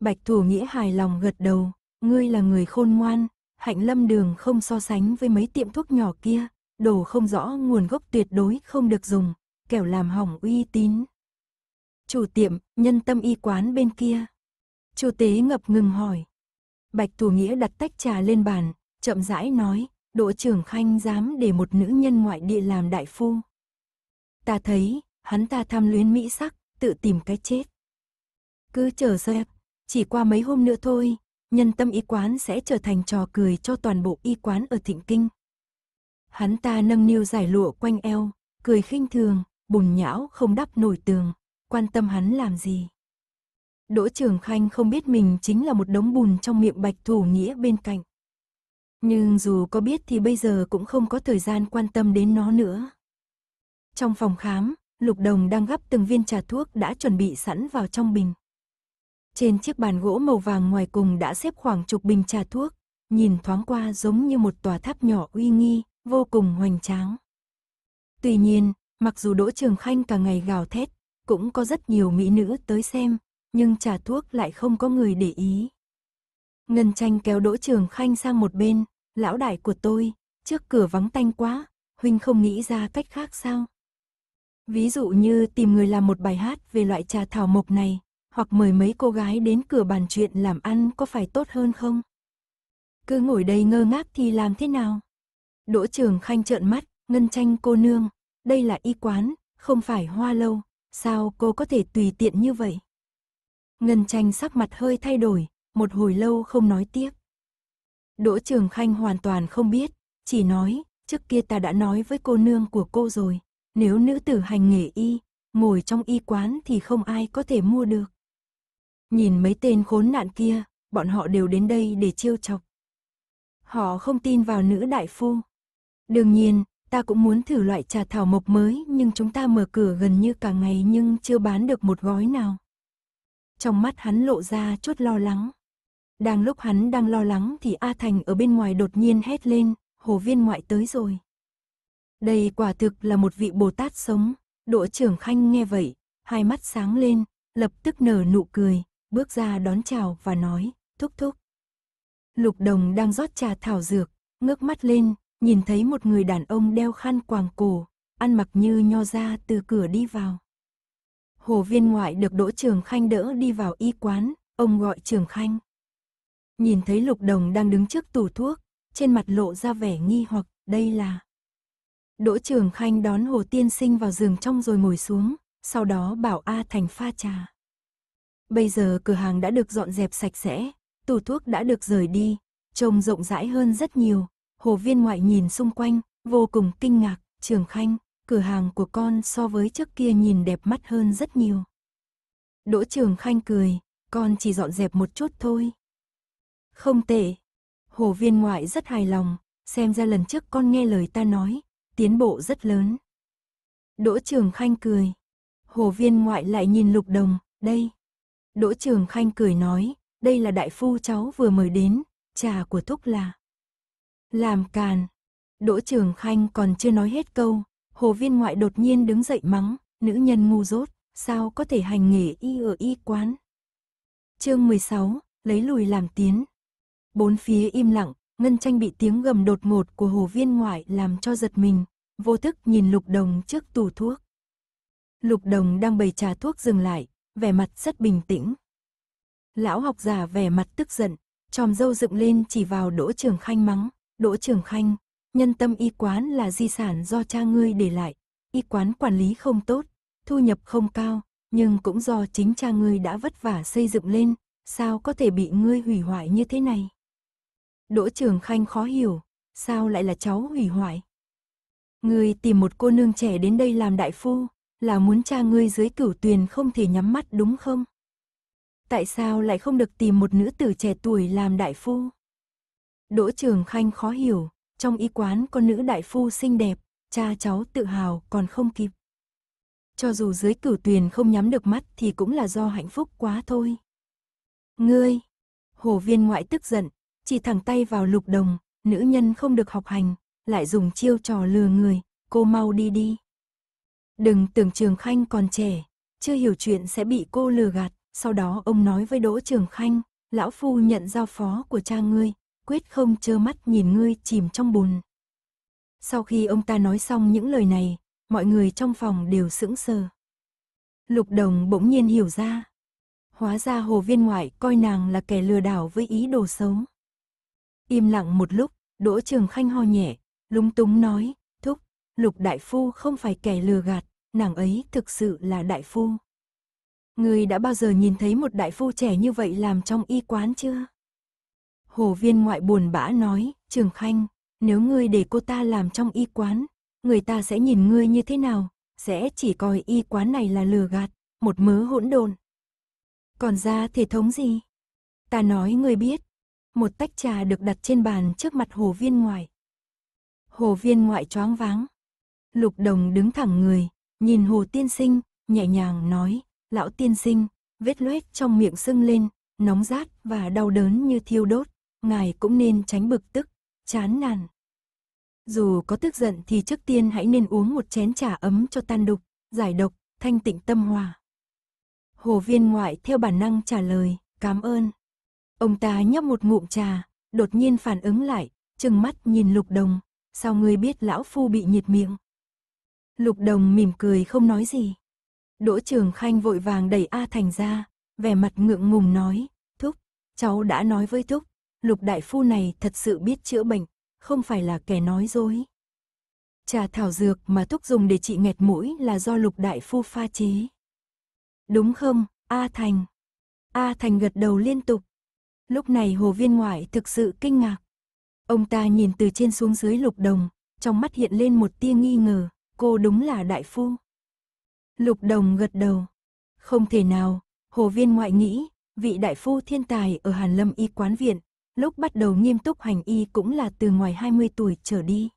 Bạch Thủ Nghĩa hài lòng gật đầu, ngươi là người khôn ngoan, hạnh lâm đường không so sánh với mấy tiệm thuốc nhỏ kia, đồ không rõ nguồn gốc tuyệt đối không được dùng, kẻo làm hỏng uy tín. Chủ tiệm, nhân tâm y quán bên kia. Chu tế ngập ngừng hỏi. Bạch Thủ Nghĩa đặt tách trà lên bàn, chậm rãi nói, Đỗ trưởng Khanh dám để một nữ nhân ngoại địa làm đại phu. Ta thấy, hắn ta tham luyến mỹ sắc, tự tìm cái chết. Cứ chờ xem, chỉ qua mấy hôm nữa thôi, nhân tâm y quán sẽ trở thành trò cười cho toàn bộ y quán ở thịnh kinh. Hắn ta nâng niu giải lụa quanh eo, cười khinh thường, bùn nhão không đắp nổi tường, quan tâm hắn làm gì. Đỗ Trường Khanh không biết mình chính là một đống bùn trong miệng bạch thủ nghĩa bên cạnh. Nhưng dù có biết thì bây giờ cũng không có thời gian quan tâm đến nó nữa. Trong phòng khám, Lục Đồng đang gắp từng viên trà thuốc đã chuẩn bị sẵn vào trong bình. Trên chiếc bàn gỗ màu vàng ngoài cùng đã xếp khoảng chục bình trà thuốc, nhìn thoáng qua giống như một tòa tháp nhỏ uy nghi, vô cùng hoành tráng. Tuy nhiên, mặc dù Đỗ Trường Khanh cả ngày gào thét, cũng có rất nhiều mỹ nữ tới xem, nhưng trà thuốc lại không có người để ý. Ngân tranh kéo Đỗ Trường Khanh sang một bên, lão đại của tôi, trước cửa vắng tanh quá, huynh không nghĩ ra cách khác sao? Ví dụ như tìm người làm một bài hát về loại trà thảo mộc này, hoặc mời mấy cô gái đến cửa bàn chuyện làm ăn có phải tốt hơn không? Cứ ngồi đây ngơ ngác thì làm thế nào? Đỗ Trường Khanh trợn mắt, ngân tranh cô nương, đây là y quán, không phải hoa lâu, sao cô có thể tùy tiện như vậy? Ngân tranh sắc mặt hơi thay đổi, một hồi lâu không nói tiếp. Đỗ Trường Khanh hoàn toàn không biết, chỉ nói, trước kia ta đã nói với cô nương của cô rồi, nếu nữ tử hành nghề y, ngồi trong y quán thì không ai có thể mua được. Nhìn mấy tên khốn nạn kia, bọn họ đều đến đây để chiêu chọc. Họ không tin vào nữ đại phu. Đương nhiên, ta cũng muốn thử loại trà thảo mộc mới nhưng chúng ta mở cửa gần như cả ngày nhưng chưa bán được một gói nào. Trong mắt hắn lộ ra chút lo lắng. Đang lúc hắn đang lo lắng thì A Thành ở bên ngoài đột nhiên hét lên, hồ viên ngoại tới rồi. Đây quả thực là một vị Bồ Tát sống, Đỗ trưởng Khanh nghe vậy, hai mắt sáng lên, lập tức nở nụ cười, bước ra đón chào và nói, thúc thúc. Lục đồng đang rót trà thảo dược, ngước mắt lên, nhìn thấy một người đàn ông đeo khăn quàng cổ, ăn mặc như nho ra từ cửa đi vào. Hồ viên ngoại được đỗ trường khanh đỡ đi vào y quán, ông gọi trường khanh. Nhìn thấy lục đồng đang đứng trước tủ thuốc, trên mặt lộ ra vẻ nghi hoặc đây là. Đỗ trường khanh đón hồ tiên sinh vào giường trong rồi ngồi xuống, sau đó bảo A Thành pha trà. Bây giờ cửa hàng đã được dọn dẹp sạch sẽ, tủ thuốc đã được rời đi, trông rộng rãi hơn rất nhiều. Hồ viên ngoại nhìn xung quanh, vô cùng kinh ngạc, trường khanh, cửa hàng của con so với trước kia nhìn đẹp mắt hơn rất nhiều. Đỗ trường khanh cười, con chỉ dọn dẹp một chút thôi. Không tệ, hồ viên ngoại rất hài lòng, xem ra lần trước con nghe lời ta nói, tiến bộ rất lớn. Đỗ trường khanh cười, hồ viên ngoại lại nhìn lục đồng, đây, Đỗ Trường Khanh cười nói, đây là đại phu cháu vừa mời đến, trà của thúc là. Làm càn. Đỗ Trường Khanh còn chưa nói hết câu, hồ viên ngoại đột nhiên đứng dậy mắng, nữ nhân ngu dốt, sao có thể hành nghề y ở y quán. chương 16, lấy lùi làm tiến. Bốn phía im lặng, Ngân Tranh bị tiếng gầm đột ngột của hồ viên ngoại làm cho giật mình, vô thức nhìn lục đồng trước tủ thuốc. Lục đồng đang bày trà thuốc dừng lại, vẻ mặt rất bình tĩnh. Lão học giả vẻ mặt tức giận, tròm dâu dựng lên chỉ vào Đỗ Trường Khanh mắng, Đỗ Trường Khanh, nhân tâm y quán là di sản do cha ngươi để lại, y quán quản lý không tốt, thu nhập không cao, nhưng cũng do chính cha ngươi đã vất vả xây dựng lên, sao có thể bị ngươi hủy hoại như thế này? Đỗ Trường Khanh khó hiểu, sao lại là cháu hủy hoại? Ngươi tìm một cô nương trẻ đến đây làm đại phu, là muốn cha ngươi dưới cửu tuyền không thể nhắm mắt đúng không? Tại sao lại không được tìm một nữ tử trẻ tuổi làm đại phu? Đỗ Trường Khanh khó hiểu, trong y quán có nữ đại phu xinh đẹp, cha cháu tự hào còn không kịp. Cho dù dưới cửu tuyền không nhắm được mắt thì cũng là do hạnh phúc quá thôi. Ngươi! Hồ viên ngoại tức giận, chỉ thẳng tay vào lục đồng, nữ nhân không được học hành, lại dùng chiêu trò lừa người, cô mau đi đi. Đừng tưởng Trường Khanh còn trẻ, chưa hiểu chuyện sẽ bị cô lừa gạt. Sau đó ông nói với Đỗ Trường Khanh, lão phu nhận giao phó của cha ngươi, quyết không trơ mắt nhìn ngươi chìm trong bùn. Sau khi ông ta nói xong những lời này, mọi người trong phòng đều sững sờ. Lục Đồng bỗng nhiên hiểu ra. Hóa ra hồ viên ngoại coi nàng là kẻ lừa đảo với ý đồ xấu. Im lặng một lúc, Đỗ Trường Khanh ho nhẹ, lúng túng nói, Lục Đại Phu không phải kẻ lừa gạt, nàng ấy thực sự là Đại Phu. Người đã bao giờ nhìn thấy một Đại Phu trẻ như vậy làm trong y quán chưa? Hồ viên ngoại buồn bã nói, Trường Khanh, nếu ngươi để cô ta làm trong y quán, người ta sẽ nhìn ngươi như thế nào, sẽ chỉ coi y quán này là lừa gạt, một mớ hỗn độn. Còn ra thể thống gì? Ta nói ngươi biết. Một tách trà được đặt trên bàn trước mặt hồ viên ngoại. Hồ viên ngoại choáng váng, Lục Đồng đứng thẳng người, nhìn Hồ Tiên Sinh, nhẹ nhàng nói, lão tiên sinh, vết loét trong miệng sưng lên, nóng rát và đau đớn như thiêu đốt, ngài cũng nên tránh bực tức, chán nản. Dù có tức giận thì trước tiên hãy nên uống một chén trà ấm cho tan đục, giải độc, thanh tịnh tâm hòa. Hồ viên ngoại theo bản năng trả lời, cảm ơn. Ông ta nhấp một ngụm trà, đột nhiên phản ứng lại, trừng mắt nhìn lục đồng, sao ngươi biết lão phu bị nhiệt miệng. Lục Đồng mỉm cười không nói gì. Đỗ Trường Khanh vội vàng đẩy A Thành ra, vẻ mặt ngượng ngùng nói, Thúc, cháu đã nói với Thúc, Lục Đại Phu này thật sự biết chữa bệnh, không phải là kẻ nói dối. Trà thảo dược mà Thúc dùng để trị nghẹt mũi là do Lục Đại Phu pha chế. Đúng không, A Thành? A Thành gật đầu liên tục. Lúc này hồ viên ngoại thực sự kinh ngạc. Ông ta nhìn từ trên xuống dưới Lục Đồng, trong mắt hiện lên một tia nghi ngờ cô đúng là đại phu. Lục đồng gật đầu. Không thể nào, hồ viên ngoại nghĩ, vị đại phu thiên tài ở Hàn Lâm y quán viện, lúc bắt đầu nghiêm túc hành y cũng là từ ngoài 20 tuổi trở đi.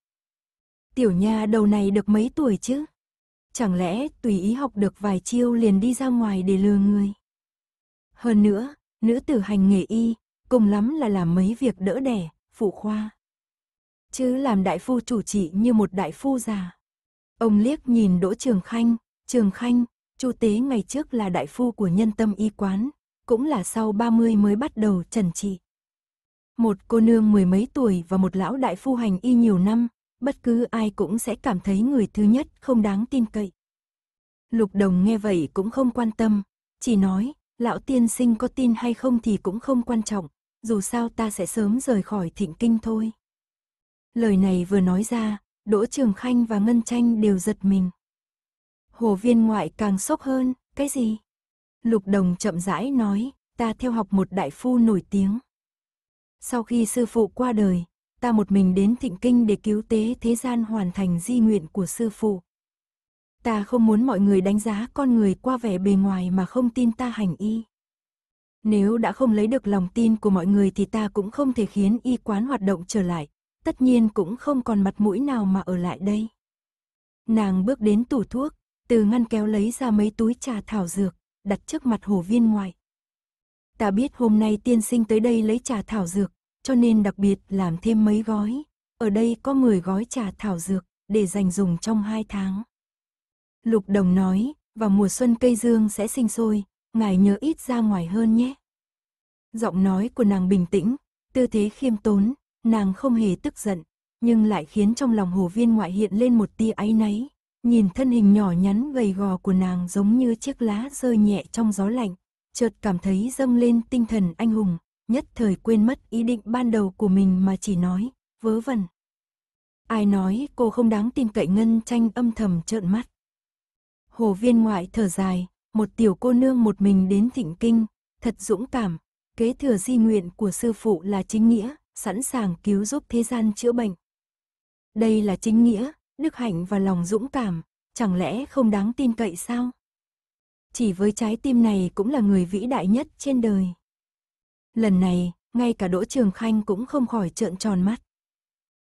Tiểu nha đầu này được mấy tuổi chứ? Chẳng lẽ tùy ý học được vài chiêu liền đi ra ngoài để lừa người? Hơn nữa, nữ tử hành nghề y, cùng lắm là làm mấy việc đỡ đẻ, phụ khoa. Chứ làm đại phu chủ trị như một đại phu già. Ông liếc nhìn Đỗ Trường Khanh, Trường Khanh, Chu Tế ngày trước là đại phu của nhân tâm y quán, cũng là sau 30 mới bắt đầu trần trị. Một cô nương mười mấy tuổi và một lão đại phu hành y nhiều năm, bất cứ ai cũng sẽ cảm thấy người thứ nhất không đáng tin cậy. Lục đồng nghe vậy cũng không quan tâm, chỉ nói, lão tiên sinh có tin hay không thì cũng không quan trọng, dù sao ta sẽ sớm rời khỏi thịnh kinh thôi. Lời này vừa nói ra, Đỗ Trường Khanh và Ngân Tranh đều giật mình. Hồ viên ngoại càng sốc hơn, cái gì? Lục Đồng chậm rãi nói, ta theo học một đại phu nổi tiếng. Sau khi sư phụ qua đời, ta một mình đến thịnh kinh để cứu tế thế gian hoàn thành di nguyện của sư phụ. Ta không muốn mọi người đánh giá con người qua vẻ bề ngoài mà không tin ta hành y. Nếu đã không lấy được lòng tin của mọi người thì ta cũng không thể khiến y quán hoạt động trở lại, tất nhiên cũng không còn mặt mũi nào mà ở lại đây. Nàng bước đến tủ thuốc, từ ngăn kéo lấy ra mấy túi trà thảo dược, đặt trước mặt hồ viên ngoài Ta biết hôm nay tiên sinh tới đây lấy trà thảo dược, cho nên đặc biệt làm thêm mấy gói. Ở đây có 10 gói trà thảo dược, để dành dùng trong 2 tháng. Lục đồng nói, vào mùa xuân cây dương sẽ sinh sôi, ngài nhớ ít ra ngoài hơn nhé. Giọng nói của nàng bình tĩnh, tư thế khiêm tốn, nàng không hề tức giận, nhưng lại khiến trong lòng hồ viên ngoại hiện lên một tia áy náy, nhìn thân hình nhỏ nhắn gầy gò của nàng giống như chiếc lá rơi nhẹ trong gió lạnh, chợt cảm thấy dâng lên tinh thần anh hùng, nhất thời quên mất ý định ban đầu của mình mà chỉ nói, vớ vẩn. Ai nói cô không đáng tin cậy ngân tranh âm thầm trợn mắt. Hồ viên ngoại thở dài, một tiểu cô nương một mình đến thịnh kinh, thật dũng cảm, kế thừa di nguyện của sư phụ là chính nghĩa, sẵn sàng cứu giúp thế gian chữa bệnh. Đây là chính nghĩa, đức hạnh và lòng dũng cảm, chẳng lẽ không đáng tin cậy sao? Chỉ với trái tim này cũng là người vĩ đại nhất trên đời. Lần này, ngay cả Đỗ Trường Khanh cũng không khỏi trợn tròn mắt.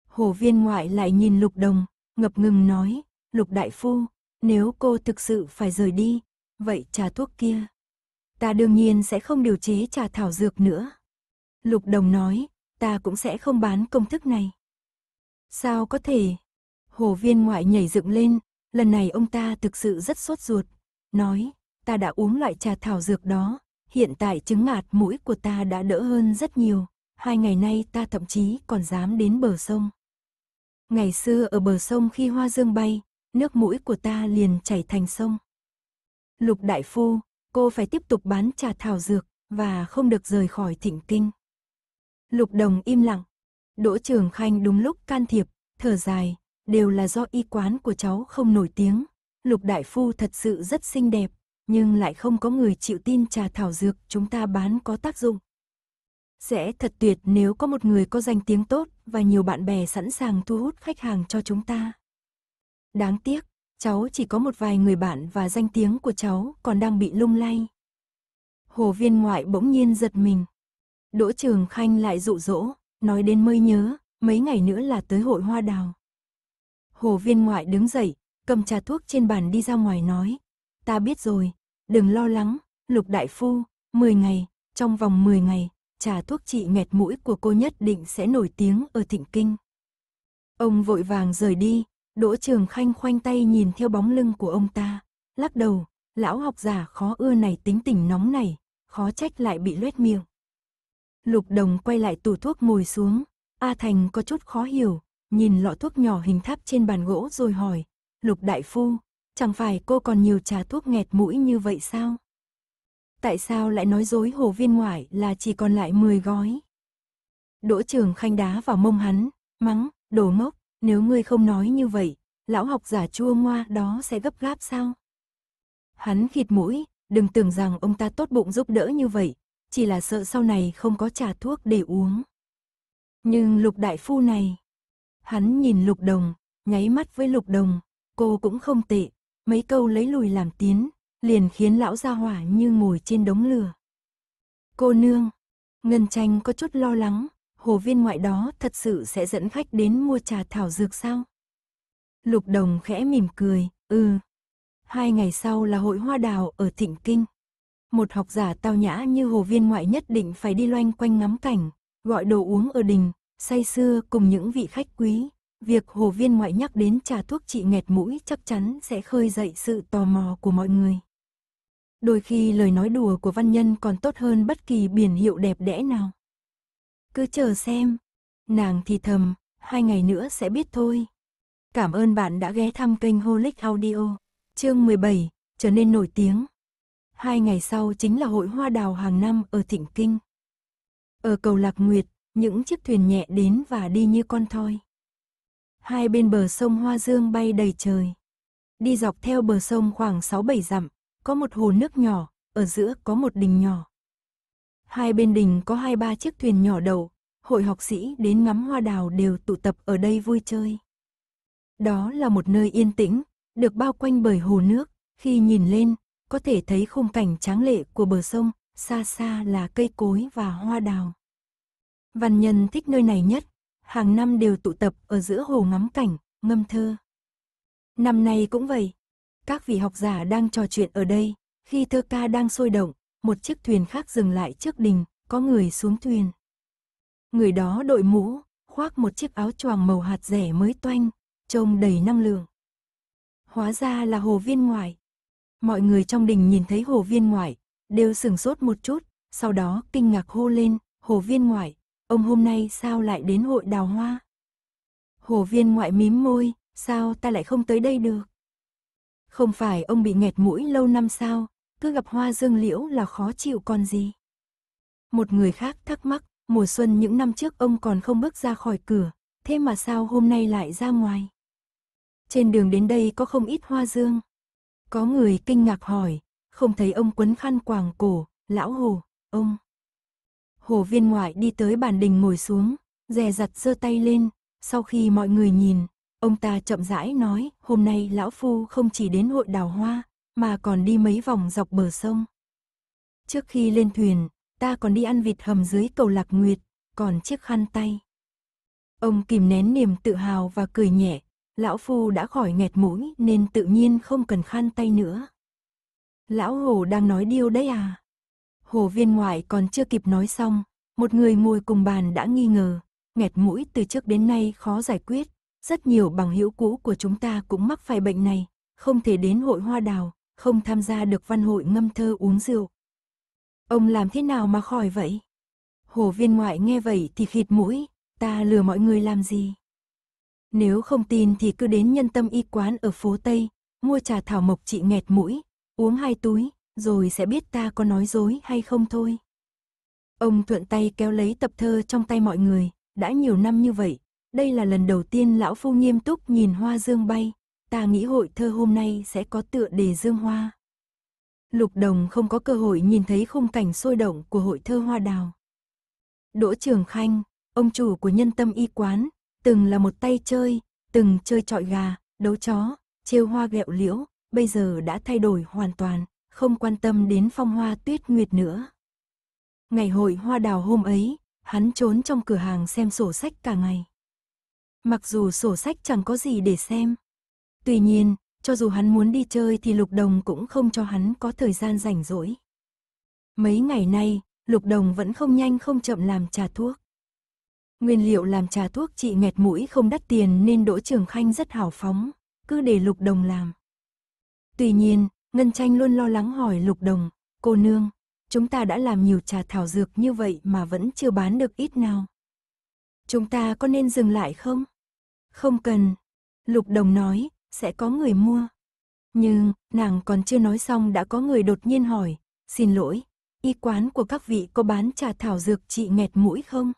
Hồ viên ngoại lại nhìn Lục Đồng, ngập ngừng nói, Lục Đại Phu, nếu cô thực sự phải rời đi, vậy trà thuốc kia. Ta đương nhiên sẽ không điều chế trà thảo dược nữa. Lục Đồng nói, ta cũng sẽ không bán công thức này. Sao có thể? Hồ viên ngoại nhảy dựng lên, lần này ông ta thực sự rất sốt ruột, nói, ta đã uống loại trà thảo dược đó, hiện tại chứng ngạt mũi của ta đã đỡ hơn rất nhiều, hai ngày nay ta thậm chí còn dám đến bờ sông. Ngày xưa ở bờ sông khi hoa dương bay, nước mũi của ta liền chảy thành sông. Lục đại phu, cô phải tiếp tục bán trà thảo dược và không được rời khỏi thịnh kinh. Lục Đồng im lặng. Đỗ Trường Khanh đúng lúc can thiệp, thở dài, đều là do y quán của cháu không nổi tiếng. Lục Đại Phu thật sự rất xinh đẹp, nhưng lại không có người chịu tin trà thảo dược chúng ta bán có tác dụng. Sẽ thật tuyệt nếu có một người có danh tiếng tốt và nhiều bạn bè sẵn sàng thu hút khách hàng cho chúng ta. Đáng tiếc, cháu chỉ có một vài người bạn và danh tiếng của cháu còn đang bị lung lay. Hồ viên ngoại bỗng nhiên giật mình. Đỗ Trường Khanh lại dụ dỗ, nói đến mới nhớ, mấy ngày nữa là tới hội hoa đào. Hồ viên ngoại đứng dậy, cầm trà thuốc trên bàn đi ra ngoài nói. Ta biết rồi, đừng lo lắng, lục đại phu, 10 ngày, trong vòng 10 ngày, trà thuốc trị nghẹt mũi của cô nhất định sẽ nổi tiếng ở thịnh kinh. Ông vội vàng rời đi, Đỗ Trường Khanh khoanh tay nhìn theo bóng lưng của ông ta, lắc đầu, lão học giả khó ưa này tính tình nóng này, khó trách lại bị loét miệng. Lục Đồng quay lại tủ thuốc ngồi xuống. A Thành có chút khó hiểu, nhìn lọ thuốc nhỏ hình tháp trên bàn gỗ rồi hỏi. Lục Đại Phu, chẳng phải cô còn nhiều trà thuốc nghẹt mũi như vậy sao? Tại sao lại nói dối hồ viên ngoại là chỉ còn lại 10 gói? Đỗ trường khanh đá vào mông hắn, mắng, đồ ngốc, nếu ngươi không nói như vậy, lão học giả chua ngoa đó sẽ gấp gáp sao? Hắn khịt mũi, đừng tưởng rằng ông ta tốt bụng giúp đỡ như vậy, chỉ là sợ sau này không có trà thuốc để uống. Nhưng lục đại phu này, hắn nhìn lục đồng, nháy mắt với lục đồng, cô cũng không tệ, mấy câu lấy lùi làm tiến, liền khiến lão ra hỏa như ngồi trên đống lửa. Cô nương, Ngân Tranh có chút lo lắng, hồ viên ngoại đó thật sự sẽ dẫn khách đến mua trà thảo dược sao? Lục đồng khẽ mỉm cười, ừ. Hai ngày sau là hội hoa đào ở Thịnh Kinh một học giả tao nhã như hồ viên ngoại nhất định phải đi loanh quanh ngắm cảnh, gọi đồ uống ở đình, say sưa cùng những vị khách quý. Việc hồ viên ngoại nhắc đến trà thuốc trị nghẹt mũi chắc chắn sẽ khơi dậy sự tò mò của mọi người. Đôi khi lời nói đùa của văn nhân còn tốt hơn bất kỳ biển hiệu đẹp đẽ nào. Cứ chờ xem, nàng thì thầm, hai ngày nữa sẽ biết thôi. Cảm ơn bạn đã ghé thăm kênh Holic Audio, chương 17, trở nên nổi tiếng hai ngày sau chính là hội hoa đào hàng năm ở Thịnh Kinh. Ở cầu Lạc Nguyệt, những chiếc thuyền nhẹ đến và đi như con thoi. Hai bên bờ sông Hoa Dương bay đầy trời. Đi dọc theo bờ sông khoảng 6-7 dặm, có một hồ nước nhỏ, ở giữa có một đình nhỏ. Hai bên đình có hai ba chiếc thuyền nhỏ đầu, hội học sĩ đến ngắm hoa đào đều tụ tập ở đây vui chơi. Đó là một nơi yên tĩnh, được bao quanh bởi hồ nước, khi nhìn lên, có thể thấy khung cảnh tráng lệ của bờ sông, xa xa là cây cối và hoa đào. Văn nhân thích nơi này nhất, hàng năm đều tụ tập ở giữa hồ ngắm cảnh, ngâm thơ. Năm nay cũng vậy, các vị học giả đang trò chuyện ở đây, khi thơ ca đang sôi động, một chiếc thuyền khác dừng lại trước đình, có người xuống thuyền. Người đó đội mũ, khoác một chiếc áo choàng màu hạt rẻ mới toanh, trông đầy năng lượng. Hóa ra là hồ viên ngoài Mọi người trong đình nhìn thấy hồ viên ngoại, đều sửng sốt một chút, sau đó kinh ngạc hô lên, hồ viên ngoại, ông hôm nay sao lại đến hội đào hoa? Hồ viên ngoại mím môi, sao ta lại không tới đây được? Không phải ông bị nghẹt mũi lâu năm sao, cứ gặp hoa dương liễu là khó chịu còn gì? Một người khác thắc mắc, mùa xuân những năm trước ông còn không bước ra khỏi cửa, thế mà sao hôm nay lại ra ngoài? Trên đường đến đây có không ít hoa dương, có người kinh ngạc hỏi, không thấy ông quấn khăn quàng cổ, lão hồ, ông. Hồ viên ngoại đi tới bàn đình ngồi xuống, dè dặt giơ tay lên, sau khi mọi người nhìn, ông ta chậm rãi nói, hôm nay lão phu không chỉ đến hội đào hoa, mà còn đi mấy vòng dọc bờ sông. Trước khi lên thuyền, ta còn đi ăn vịt hầm dưới cầu lạc nguyệt, còn chiếc khăn tay. Ông kìm nén niềm tự hào và cười nhẹ, Lão Phu đã khỏi nghẹt mũi nên tự nhiên không cần khăn tay nữa. Lão Hồ đang nói điêu đấy à? Hồ viên ngoại còn chưa kịp nói xong, một người ngồi cùng bàn đã nghi ngờ, nghẹt mũi từ trước đến nay khó giải quyết, rất nhiều bằng hữu cũ của chúng ta cũng mắc phải bệnh này, không thể đến hội hoa đào, không tham gia được văn hội ngâm thơ uống rượu. Ông làm thế nào mà khỏi vậy? Hồ viên ngoại nghe vậy thì khịt mũi, ta lừa mọi người làm gì? Nếu không tin thì cứ đến nhân tâm y quán ở phố Tây, mua trà thảo mộc trị nghẹt mũi, uống hai túi, rồi sẽ biết ta có nói dối hay không thôi. Ông thuận tay kéo lấy tập thơ trong tay mọi người, đã nhiều năm như vậy, đây là lần đầu tiên lão phu nghiêm túc nhìn hoa dương bay, ta nghĩ hội thơ hôm nay sẽ có tựa đề dương hoa. Lục Đồng không có cơ hội nhìn thấy khung cảnh sôi động của hội thơ hoa đào. Đỗ Trường Khanh, ông chủ của nhân tâm y quán, từng là một tay chơi, từng chơi trọi gà, đấu chó, trêu hoa ghẹo liễu, bây giờ đã thay đổi hoàn toàn, không quan tâm đến phong hoa tuyết nguyệt nữa. Ngày hội hoa đào hôm ấy, hắn trốn trong cửa hàng xem sổ sách cả ngày. Mặc dù sổ sách chẳng có gì để xem. Tuy nhiên, cho dù hắn muốn đi chơi thì Lục Đồng cũng không cho hắn có thời gian rảnh rỗi. Mấy ngày nay, Lục Đồng vẫn không nhanh không chậm làm trà thuốc. Nguyên liệu làm trà thuốc trị nghẹt mũi không đắt tiền nên Đỗ Trường Khanh rất hào phóng, cứ để Lục Đồng làm. Tuy nhiên, Ngân Tranh luôn lo lắng hỏi Lục Đồng, cô nương, chúng ta đã làm nhiều trà thảo dược như vậy mà vẫn chưa bán được ít nào. Chúng ta có nên dừng lại không? Không cần. Lục Đồng nói, sẽ có người mua. Nhưng, nàng còn chưa nói xong đã có người đột nhiên hỏi, xin lỗi, y quán của các vị có bán trà thảo dược trị nghẹt mũi không?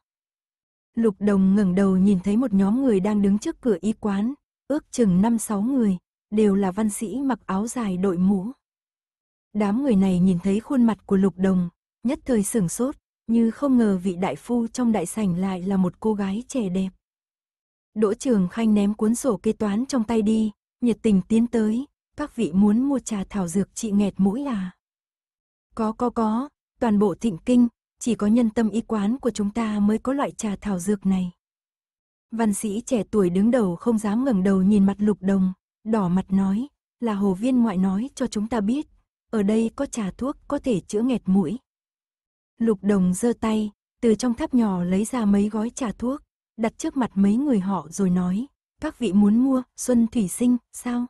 Lục Đồng ngẩng đầu nhìn thấy một nhóm người đang đứng trước cửa y quán, ước chừng 5-6 người, đều là văn sĩ mặc áo dài đội mũ. Đám người này nhìn thấy khuôn mặt của Lục Đồng, nhất thời sửng sốt, như không ngờ vị đại phu trong đại sảnh lại là một cô gái trẻ đẹp. Đỗ Trường Khanh ném cuốn sổ kế toán trong tay đi, nhiệt tình tiến tới, các vị muốn mua trà thảo dược trị nghẹt mũi à? Có có có, toàn bộ thịnh kinh, chỉ có nhân tâm y quán của chúng ta mới có loại trà thảo dược này. Văn sĩ trẻ tuổi đứng đầu không dám ngẩng đầu nhìn mặt lục đồng, đỏ mặt nói, là hồ viên ngoại nói cho chúng ta biết, ở đây có trà thuốc có thể chữa nghẹt mũi. Lục đồng giơ tay, từ trong tháp nhỏ lấy ra mấy gói trà thuốc, đặt trước mặt mấy người họ rồi nói, các vị muốn mua xuân thủy sinh, sao?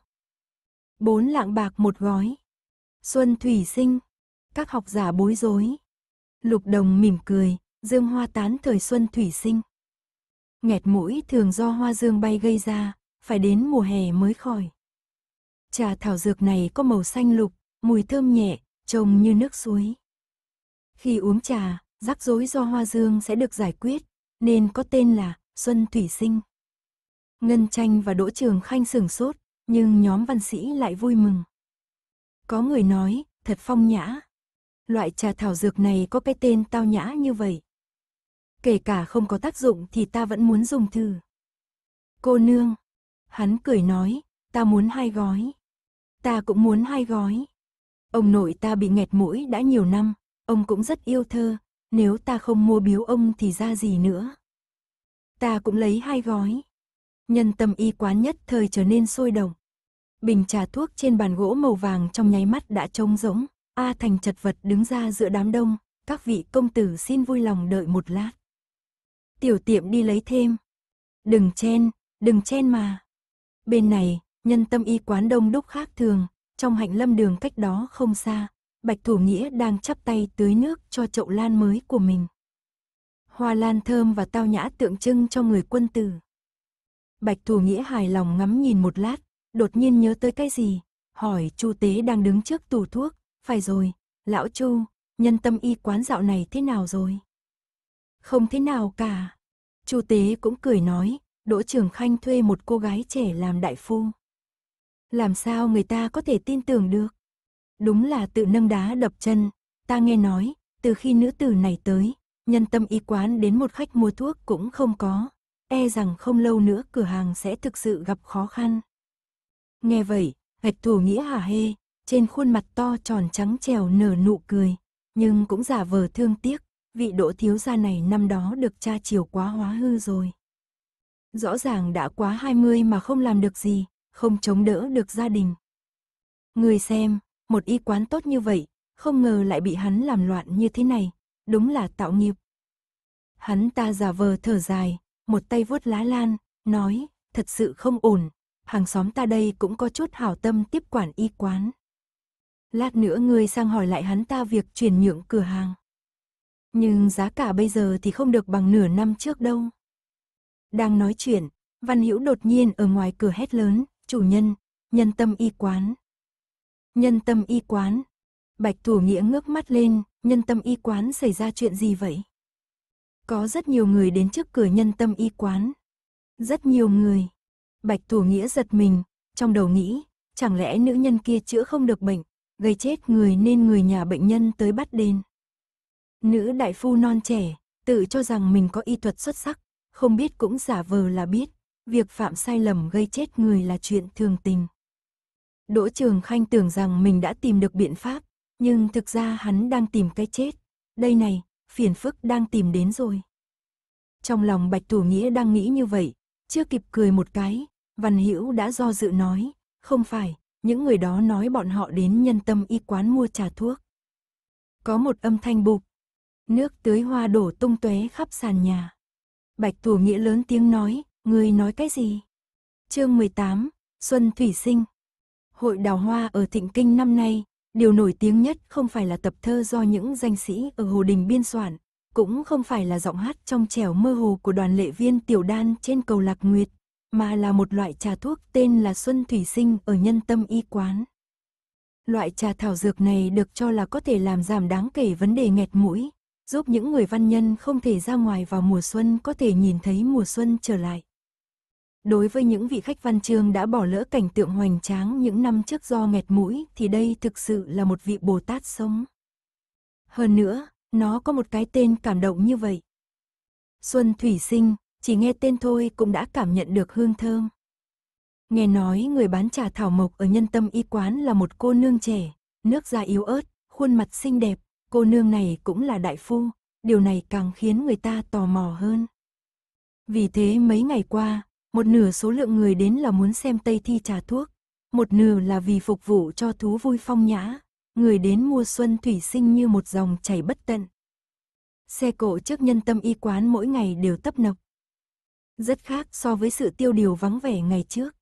Bốn lạng bạc một gói. Xuân thủy sinh. Các học giả bối rối, Lục đồng mỉm cười, dương hoa tán thời xuân thủy sinh. Nghẹt mũi thường do hoa dương bay gây ra, phải đến mùa hè mới khỏi. Trà thảo dược này có màu xanh lục, mùi thơm nhẹ, trông như nước suối. Khi uống trà, rắc rối do hoa dương sẽ được giải quyết, nên có tên là Xuân Thủy Sinh. Ngân Tranh và Đỗ Trường Khanh sửng sốt, nhưng nhóm văn sĩ lại vui mừng. Có người nói, thật phong nhã, loại trà thảo dược này có cái tên tao nhã như vậy. Kể cả không có tác dụng thì ta vẫn muốn dùng thử. Cô nương, hắn cười nói, ta muốn hai gói. Ta cũng muốn hai gói. Ông nội ta bị nghẹt mũi đã nhiều năm, ông cũng rất yêu thơ, nếu ta không mua biếu ông thì ra gì nữa. Ta cũng lấy hai gói. Nhân tâm y quán nhất thời trở nên sôi động. Bình trà thuốc trên bàn gỗ màu vàng trong nháy mắt đã trông rỗng. A Thành chật vật đứng ra giữa đám đông, các vị công tử xin vui lòng đợi một lát. Tiểu tiệm đi lấy thêm. Đừng chen, đừng chen mà. Bên này, nhân tâm y quán đông đúc khác thường, trong hạnh lâm đường cách đó không xa, Bạch Thủ Nghĩa đang chắp tay tưới nước cho chậu lan mới của mình. Hoa lan thơm và tao nhã tượng trưng cho người quân tử. Bạch Thủ Nghĩa hài lòng ngắm nhìn một lát, đột nhiên nhớ tới cái gì, hỏi Chu Tế đang đứng trước tủ thuốc, phải rồi, lão Chu, nhân tâm y quán dạo này thế nào rồi? Không thế nào cả. Chu Tế cũng cười nói, Đỗ Trường Khanh thuê một cô gái trẻ làm đại phu. Làm sao người ta có thể tin tưởng được? Đúng là tự nâng đá đập chân, ta nghe nói, từ khi nữ tử này tới, nhân tâm y quán đến một khách mua thuốc cũng không có, e rằng không lâu nữa cửa hàng sẽ thực sự gặp khó khăn. Nghe vậy, gạch thủ nghĩa hả hê, trên khuôn mặt to tròn trắng trèo nở nụ cười, nhưng cũng giả vờ thương tiếc, vị đỗ thiếu gia này năm đó được cha chiều quá hóa hư rồi. Rõ ràng đã quá 20 mà không làm được gì, không chống đỡ được gia đình. Người xem, một y quán tốt như vậy, không ngờ lại bị hắn làm loạn như thế này, đúng là tạo nghiệp. Hắn ta giả vờ thở dài, một tay vuốt lá lan, nói, thật sự không ổn, hàng xóm ta đây cũng có chút hảo tâm tiếp quản y quán lát nữa ngươi sang hỏi lại hắn ta việc chuyển nhượng cửa hàng. Nhưng giá cả bây giờ thì không được bằng nửa năm trước đâu. Đang nói chuyện, Văn Hữu đột nhiên ở ngoài cửa hét lớn, chủ nhân, nhân tâm y quán. Nhân tâm y quán. Bạch Thủ Nghĩa ngước mắt lên, nhân tâm y quán xảy ra chuyện gì vậy? Có rất nhiều người đến trước cửa nhân tâm y quán. Rất nhiều người. Bạch Thủ Nghĩa giật mình, trong đầu nghĩ, chẳng lẽ nữ nhân kia chữa không được bệnh, gây chết người nên người nhà bệnh nhân tới bắt đền. Nữ đại phu non trẻ, tự cho rằng mình có y thuật xuất sắc, không biết cũng giả vờ là biết, việc phạm sai lầm gây chết người là chuyện thường tình. Đỗ Trường Khanh tưởng rằng mình đã tìm được biện pháp, nhưng thực ra hắn đang tìm cái chết. Đây này, phiền phức đang tìm đến rồi. Trong lòng Bạch Thủ Nghĩa đang nghĩ như vậy, chưa kịp cười một cái, Văn Hữu đã do dự nói, không phải, những người đó nói bọn họ đến nhân tâm y quán mua trà thuốc. Có một âm thanh bụp. Nước tưới hoa đổ tung tóe khắp sàn nhà. Bạch Thủ Nghĩa lớn tiếng nói, người nói cái gì? Chương 18, Xuân Thủy Sinh. Hội đào hoa ở Thịnh Kinh năm nay, điều nổi tiếng nhất không phải là tập thơ do những danh sĩ ở Hồ Đình biên soạn, cũng không phải là giọng hát trong trẻo mơ hồ của đoàn lệ viên Tiểu Đan trên cầu Lạc Nguyệt mà là một loại trà thuốc tên là Xuân Thủy Sinh ở nhân tâm y quán. Loại trà thảo dược này được cho là có thể làm giảm đáng kể vấn đề nghẹt mũi, giúp những người văn nhân không thể ra ngoài vào mùa xuân có thể nhìn thấy mùa xuân trở lại. Đối với những vị khách văn chương đã bỏ lỡ cảnh tượng hoành tráng những năm trước do nghẹt mũi thì đây thực sự là một vị Bồ Tát sống. Hơn nữa, nó có một cái tên cảm động như vậy. Xuân Thủy Sinh, chỉ nghe tên thôi cũng đã cảm nhận được hương thơm. Nghe nói người bán trà thảo mộc ở nhân tâm y quán là một cô nương trẻ, nước da yếu ớt, khuôn mặt xinh đẹp, cô nương này cũng là đại phu, điều này càng khiến người ta tò mò hơn. Vì thế mấy ngày qua, một nửa số lượng người đến là muốn xem Tây Thi trà thuốc, một nửa là vì phục vụ cho thú vui phong nhã, người đến mua xuân thủy sinh như một dòng chảy bất tận. Xe cộ trước nhân tâm y quán mỗi ngày đều tấp nập, rất khác so với sự tiêu điều vắng vẻ ngày trước.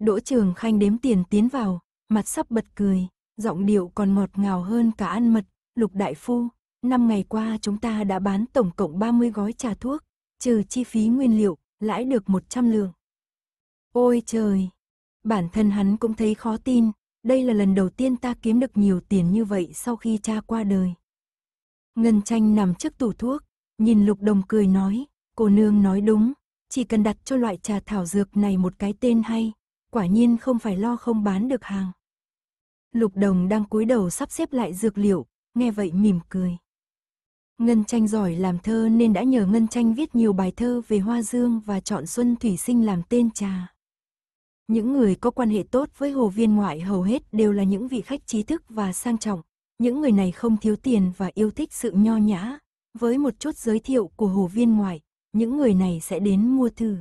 Đỗ Trường Khanh đếm tiền tiến vào, mặt sắp bật cười, giọng điệu còn ngọt ngào hơn cả ăn mật, Lục Đại Phu, năm ngày qua chúng ta đã bán tổng cộng 30 gói trà thuốc, trừ chi phí nguyên liệu, lãi được 100 lượng. Ôi trời! Bản thân hắn cũng thấy khó tin, đây là lần đầu tiên ta kiếm được nhiều tiền như vậy sau khi cha qua đời. Ngân tranh nằm trước tủ thuốc, nhìn Lục Đồng cười nói, cô nương nói đúng, chỉ cần đặt cho loại trà thảo dược này một cái tên hay, quả nhiên không phải lo không bán được hàng. Lục Đồng đang cúi đầu sắp xếp lại dược liệu, nghe vậy mỉm cười. Ngân Tranh giỏi làm thơ nên đã nhờ Ngân Tranh viết nhiều bài thơ về hoa dương và chọn Xuân Thủy Sinh làm tên trà. Những người có quan hệ tốt với hồ viên ngoại hầu hết đều là những vị khách trí thức và sang trọng. Những người này không thiếu tiền và yêu thích sự nho nhã. Với một chút giới thiệu của hồ viên ngoại, những người này sẽ đến mua thư.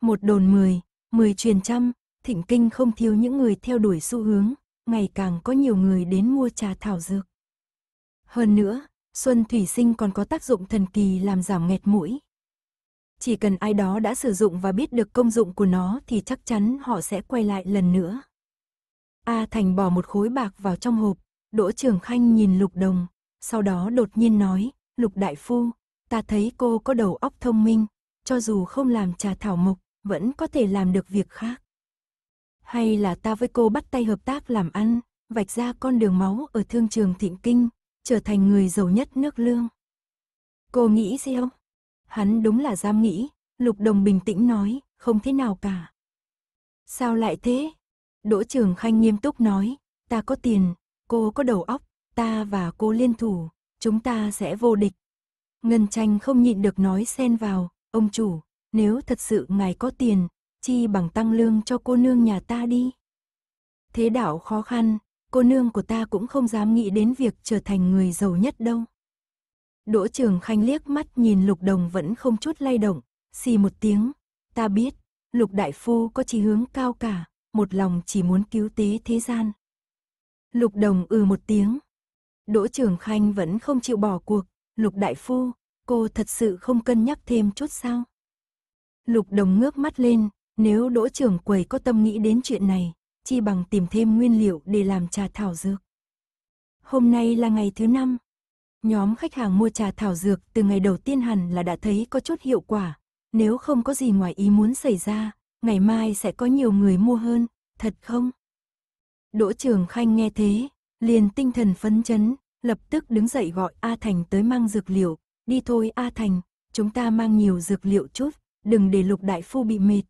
Một đồn mười, mười truyền trăm, thỉnh kinh không thiếu những người theo đuổi xu hướng, ngày càng có nhiều người đến mua trà thảo dược. Hơn nữa, Xuân Thủy Sinh còn có tác dụng thần kỳ làm giảm nghẹt mũi. Chỉ cần ai đó đã sử dụng và biết được công dụng của nó thì chắc chắn họ sẽ quay lại lần nữa. A Thành bỏ một khối bạc vào trong hộp, Đỗ Trường Khanh nhìn Lục Đồng, sau đó đột nhiên nói, Lục Đại Phu, Ta thấy cô có đầu óc thông minh, cho dù không làm trà thảo mộc, vẫn có thể làm được việc khác. Hay là ta với cô bắt tay hợp tác làm ăn, vạch ra con đường máu ở thương trường Thịnh Kinh, trở thành người giàu nhất nước lương. Cô nghĩ gì không? Hắn đúng là dám nghĩ, Lục Đồng bình tĩnh nói, không thế nào cả. Sao lại thế? Đỗ Trường Khanh nghiêm túc nói, ta có tiền, cô có đầu óc, ta và cô liên thủ, chúng ta sẽ vô địch. Ngân tranh không nhịn được nói xen vào, ông chủ, nếu thật sự ngài có tiền, chi bằng tăng lương cho cô nương nhà ta đi. Thế đảo khó khăn, cô nương của ta cũng không dám nghĩ đến việc trở thành người giàu nhất đâu. Đỗ Trường Khanh liếc mắt nhìn Lục Đồng vẫn không chút lay động, xì một tiếng, ta biết, Lục Đại Phu có chí hướng cao cả, một lòng chỉ muốn cứu tế thế gian. Lục Đồng ừ một tiếng. Đỗ Trường Khanh vẫn không chịu bỏ cuộc, Lục đại phu, cô thật sự không cân nhắc thêm chút sao? Lục đồng ngước mắt lên, nếu đỗ trưởng quầy có tâm nghĩ đến chuyện này, chi bằng tìm thêm nguyên liệu để làm trà thảo dược. Hôm nay là ngày thứ năm. Nhóm khách hàng mua trà thảo dược từ ngày đầu tiên hẳn là đã thấy có chút hiệu quả. Nếu không có gì ngoài ý muốn xảy ra, ngày mai sẽ có nhiều người mua hơn, thật không? Đỗ Trường Khanh nghe thế, liền tinh thần phấn chấn, lập tức đứng dậy gọi A Thành tới mang dược liệu. Đi thôi A Thành, chúng ta mang nhiều dược liệu chút, đừng để lục đại phu bị mệt.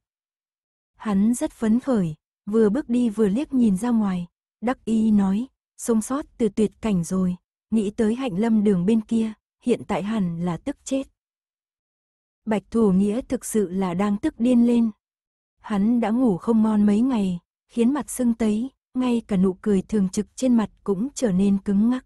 Hắn rất phấn khởi, vừa bước đi vừa liếc nhìn ra ngoài. Đắc y nói, sống sót từ tuyệt cảnh rồi, nghĩ tới hạnh lâm đường bên kia, hiện tại hẳn là tức chết. Bạch Thủ Nghĩa thực sự là đang tức điên lên. Hắn đã ngủ không ngon mấy ngày, khiến mặt sưng tấy, ngay cả nụ cười thường trực trên mặt cũng trở nên cứng ngắc.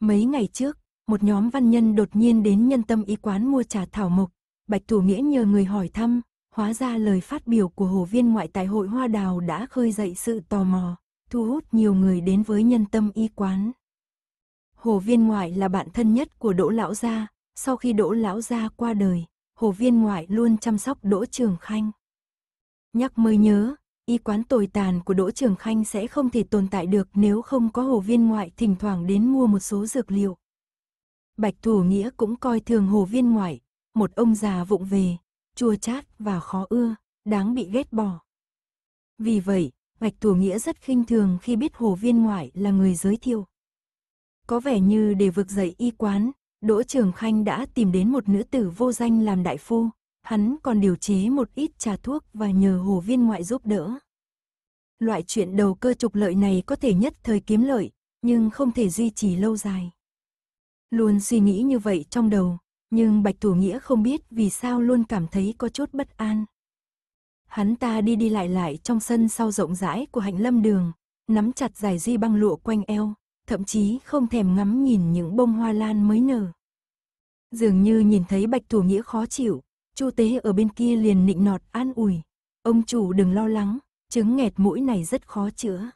Mấy ngày trước, một nhóm văn nhân đột nhiên đến nhân tâm y quán mua trà thảo mộc. Bạch Thủ Nghĩa nhờ người hỏi thăm, hóa ra lời phát biểu của hồ viên ngoại tại hội hoa đào đã khơi dậy sự tò mò, thu hút nhiều người đến với nhân tâm y quán. Hồ viên ngoại là bạn thân nhất của Đỗ Lão Gia, sau khi Đỗ Lão Gia qua đời, hồ viên ngoại luôn chăm sóc Đỗ Trường Khanh. Nhắc mới nhớ, y quán tồi tàn của Đỗ Trường Khanh sẽ không thể tồn tại được nếu không có hồ viên ngoại thỉnh thoảng đến mua một số dược liệu. Bạch Thủ Nghĩa cũng coi thường hồ viên ngoại, một ông già vụng về, chua chát và khó ưa, đáng bị ghét bỏ. Vì vậy, Bạch Thủ Nghĩa rất khinh thường khi biết hồ viên ngoại là người giới thiệu. Có vẻ như để vực dậy y quán, Đỗ Trường Khanh đã tìm đến một nữ tử vô danh làm đại phu, Hắn còn điều chế một ít trà thuốc và nhờ hồ viên ngoại giúp đỡ. Loại chuyện đầu cơ trục lợi này có thể nhất thời kiếm lợi, nhưng không thể duy trì lâu dài. Luôn suy nghĩ như vậy trong đầu, nhưng Bạch Thủ Nghĩa không biết vì sao luôn cảm thấy có chút bất an. Hắn ta đi đi lại lại trong sân sau rộng rãi của hạnh lâm đường, nắm chặt dài di băng lụa quanh eo, thậm chí không thèm ngắm nhìn những bông hoa lan mới nở. Dường như nhìn thấy Bạch Thủ Nghĩa khó chịu, Chu Tế ở bên kia liền nịnh nọt an ủi. Ông chủ đừng lo lắng, chứng nghẹt mũi này rất khó chữa.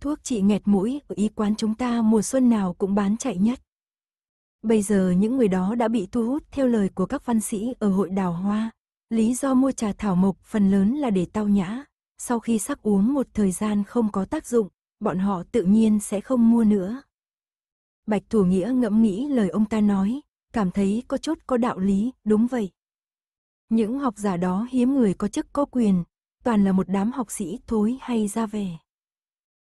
Thuốc trị nghẹt mũi ở y quán chúng ta mùa xuân nào cũng bán chạy nhất. Bây giờ những người đó đã bị thu hút theo lời của các văn sĩ ở hội đào hoa. Lý do mua trà thảo mộc phần lớn là để tao nhã. Sau khi sắc uống một thời gian không có tác dụng, bọn họ tự nhiên sẽ không mua nữa. Bạch Thủ Nghĩa ngẫm nghĩ lời ông ta nói, cảm thấy có chút có đạo lý, đúng vậy. Những học giả đó hiếm người có chức có quyền, toàn là một đám học sĩ thối hay ra về.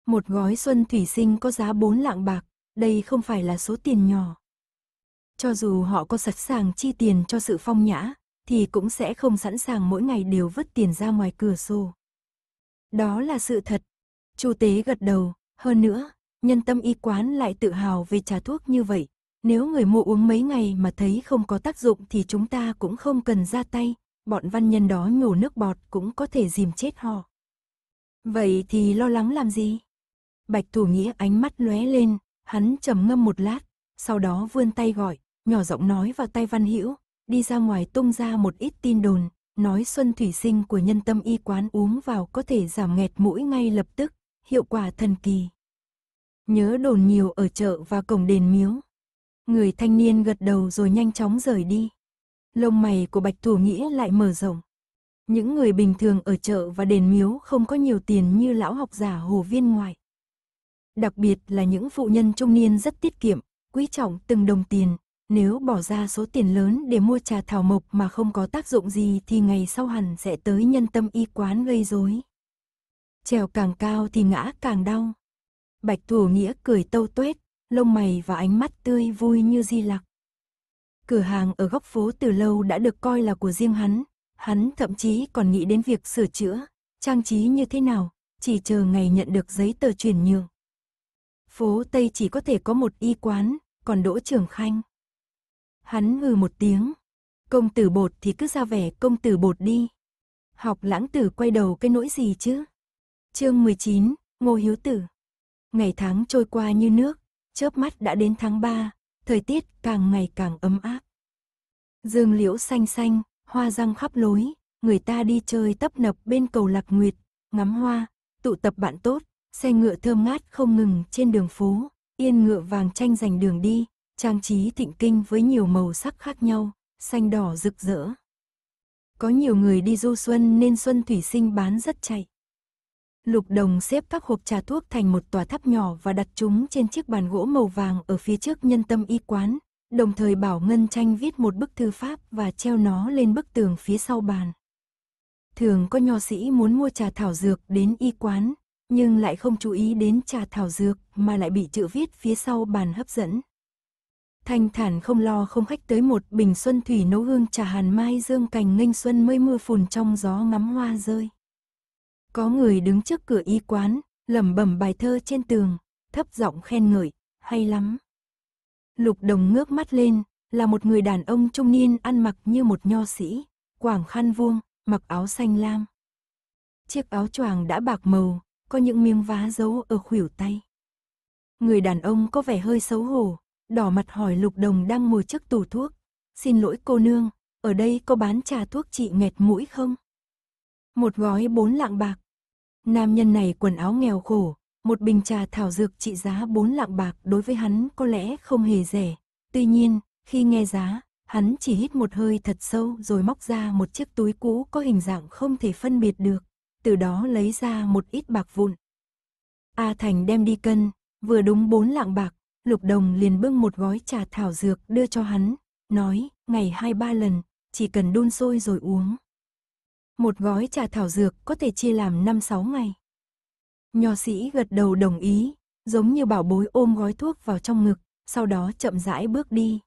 Một gói xuân thủy sinh có giá 4 lạng bạc, đây không phải là số tiền nhỏ. Cho dù họ có sẵn sàng chi tiền cho sự phong nhã, thì cũng sẽ không sẵn sàng mỗi ngày đều vứt tiền ra ngoài cửa sổ. Đó là sự thật. Chu tế gật đầu, hơn nữa, nhân tâm y quán lại tự hào về trà thuốc như vậy, nếu người mua uống mấy ngày mà thấy không có tác dụng thì chúng ta cũng không cần ra tay, bọn văn nhân đó nhổ nước bọt cũng có thể dìm chết họ. Vậy thì lo lắng làm gì? Bạch Thủ Nghĩa ánh mắt lóe lên, hắn trầm ngâm một lát, sau đó vươn tay gọi, nhỏ giọng nói vào tay Văn Hữu, đi ra ngoài tung ra một ít tin đồn, nói xuân thủy sinh của nhân tâm y quán uống vào có thể giảm nghẹt mũi ngay lập tức, hiệu quả thần kỳ. Nhớ đồn nhiều ở chợ và cổng đền miếu. Người thanh niên gật đầu rồi nhanh chóng rời đi. Lông mày của Bạch Thủ Nghĩa lại mở rộng. Những người bình thường ở chợ và đền miếu không có nhiều tiền như lão học giả hồ viên ngoài. Đặc biệt là những phụ nhân trung niên rất tiết kiệm, quý trọng từng đồng tiền. Nếu bỏ ra số tiền lớn để mua trà thảo mộc mà không có tác dụng gì thì ngày sau hẳn sẽ tới nhân tâm y quán gây rối. Trèo càng cao thì ngã càng đau. Bạch Thủ Nghĩa cười tâu tuét, lông mày và ánh mắt tươi vui như di lặc. Cửa hàng ở góc phố từ lâu đã được coi là của riêng hắn, hắn thậm chí còn nghĩ đến việc sửa chữa, trang trí như thế nào, chỉ chờ ngày nhận được giấy tờ chuyển nhượng. Phố Tây chỉ có thể có một y quán, còn Đỗ Trường Khanh. Hắn hừ một tiếng, công tử bột thì cứ ra vẻ công tử bột đi. Học lãng tử quay đầu cái nỗi gì chứ? Chương 19, Ngô Hiếu Tử. Ngày tháng trôi qua như nước, chớp mắt đã đến tháng 3, thời tiết càng ngày càng ấm áp. Dương liễu xanh xanh, hoa răng khắp lối, người ta đi chơi tấp nập bên cầu lạc nguyệt, ngắm hoa, tụ tập bạn tốt, xe ngựa thơm ngát không ngừng trên đường phố, yên ngựa vàng tranh giành đường đi, trang trí thịnh kinh với nhiều màu sắc khác nhau, xanh đỏ rực rỡ. Có nhiều người đi du xuân nên xuân thủy sinh bán rất chạy. Lục Đồng xếp các hộp trà thuốc thành một tòa tháp nhỏ và đặt chúng trên chiếc bàn gỗ màu vàng ở phía trước nhân tâm y quán, đồng thời bảo Ngân Tranh viết một bức thư pháp và treo nó lên bức tường phía sau bàn. Thường có nho sĩ muốn mua trà thảo dược đến y quán, nhưng lại không chú ý đến trà thảo dược mà lại bị chữ viết phía sau bàn hấp dẫn. Thanh thản không lo không khách tới một bình xuân thủy nấu hương trà hàn mai dương cành nghênh xuân mây mưa phùn trong gió ngắm hoa rơi. Có người đứng trước cửa y quán, lẩm bẩm bài thơ trên tường, thấp giọng khen ngợi, hay lắm. Lục Đồng ngước mắt lên, là một người đàn ông trung niên ăn mặc như một nho sĩ, quảng khăn vuông, mặc áo xanh lam. Chiếc áo choàng đã bạc màu, có những miếng vá giấu ở khuỷu tay. Người đàn ông có vẻ hơi xấu hổ, đỏ mặt hỏi Lục Đồng đang ngồi trước tủ thuốc. Xin lỗi cô nương, ở đây có bán trà thuốc trị nghẹt mũi không? Một gói bốn lạng bạc, Nam nhân này quần áo nghèo khổ, một bình trà thảo dược trị giá 4 lạng bạc đối với hắn có lẽ không hề rẻ. Tuy nhiên, khi nghe giá, hắn chỉ hít một hơi thật sâu rồi móc ra một chiếc túi cũ có hình dạng không thể phân biệt được, từ đó lấy ra một ít bạc vụn. A Thành đem đi cân, vừa đúng 4 lạng bạc, Lục Đồng liền bưng một gói trà thảo dược đưa cho hắn, nói, ngày hai ba lần, chỉ cần đun sôi rồi uống. Một gói trà thảo dược có thể chia làm 5-6 ngày. Nho sĩ gật đầu đồng ý, giống như bảo bối ôm gói thuốc vào trong ngực, sau đó chậm rãi bước đi.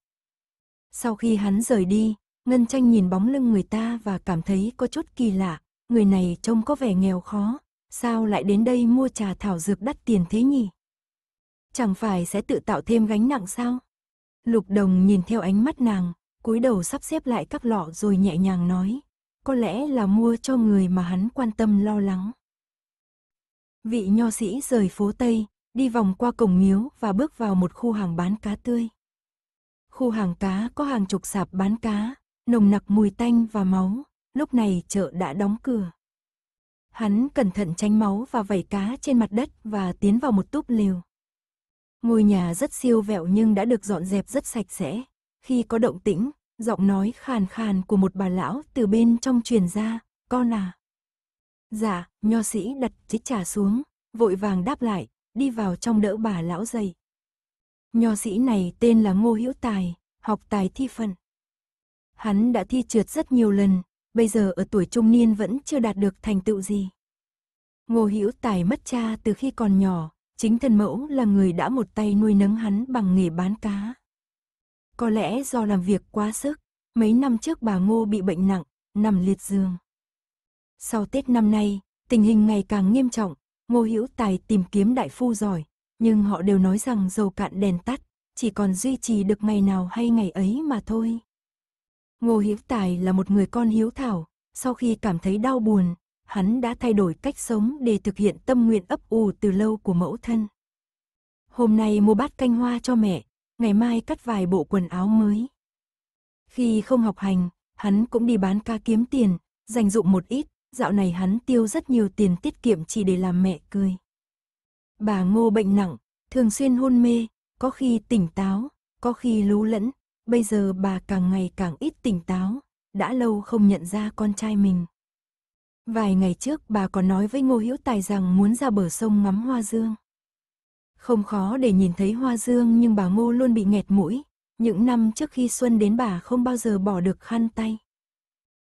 Sau khi hắn rời đi, Ngân Tranh nhìn bóng lưng người ta và cảm thấy có chút kỳ lạ, người này trông có vẻ nghèo khó, sao lại đến đây mua trà thảo dược đắt tiền thế nhỉ? Chẳng phải sẽ tự tạo thêm gánh nặng sao? Lục Đồng nhìn theo ánh mắt nàng, cúi đầu sắp xếp lại các lọ rồi nhẹ nhàng nói có lẽ là mua cho người mà hắn quan tâm lo lắng. Vị nho sĩ rời phố Tây, đi vòng qua cổng miếu và bước vào một khu hàng bán cá tươi. Khu hàng cá có hàng chục sạp bán cá, nồng nặc mùi tanh và máu, lúc này chợ đã đóng cửa. Hắn cẩn thận tránh máu và vẩy cá trên mặt đất và tiến vào một túp lều. Ngôi nhà rất siêu vẹo nhưng đã được dọn dẹp rất sạch sẽ. Khi có động tĩnh, Giọng nói khàn khàn của một bà lão từ bên trong truyền ra, con à. Dạ, nho sĩ đặt chích trà xuống, vội vàng đáp lại, đi vào trong đỡ bà lão dậy. Nho sĩ này tên là Ngô Hữu Tài, học tài thi phận Hắn đã thi trượt rất nhiều lần, bây giờ ở tuổi trung niên vẫn chưa đạt được thành tựu gì. Ngô Hữu Tài mất cha từ khi còn nhỏ, chính thân mẫu là người đã một tay nuôi nấng hắn bằng nghề bán cá. Có lẽ do làm việc quá sức, mấy năm trước bà Ngô bị bệnh nặng, nằm liệt giường. Sau Tết năm nay, tình hình ngày càng nghiêm trọng, Ngô Hữu Tài tìm kiếm đại phu giỏi, nhưng họ đều nói rằng dầu cạn đèn tắt, chỉ còn duy trì được ngày nào hay ngày ấy mà thôi. Ngô Hiếu Tài là một người con hiếu thảo, sau khi cảm thấy đau buồn, hắn đã thay đổi cách sống để thực hiện tâm nguyện ấp ủ từ lâu của mẫu thân. Hôm nay mua bát canh hoa cho mẹ, ngày mai cắt vài bộ quần áo mới. Khi không học hành, hắn cũng đi bán ca kiếm tiền, dành dụng một ít, dạo này hắn tiêu rất nhiều tiền tiết kiệm chỉ để làm mẹ cười. Bà ngô bệnh nặng, thường xuyên hôn mê, có khi tỉnh táo, có khi lú lẫn, bây giờ bà càng ngày càng ít tỉnh táo, đã lâu không nhận ra con trai mình. Vài ngày trước bà còn nói với Ngô Hữu Tài rằng muốn ra bờ sông ngắm hoa dương. Không khó để nhìn thấy hoa dương nhưng bà Ngô luôn bị nghẹt mũi. Những năm trước khi Xuân đến bà không bao giờ bỏ được khăn tay.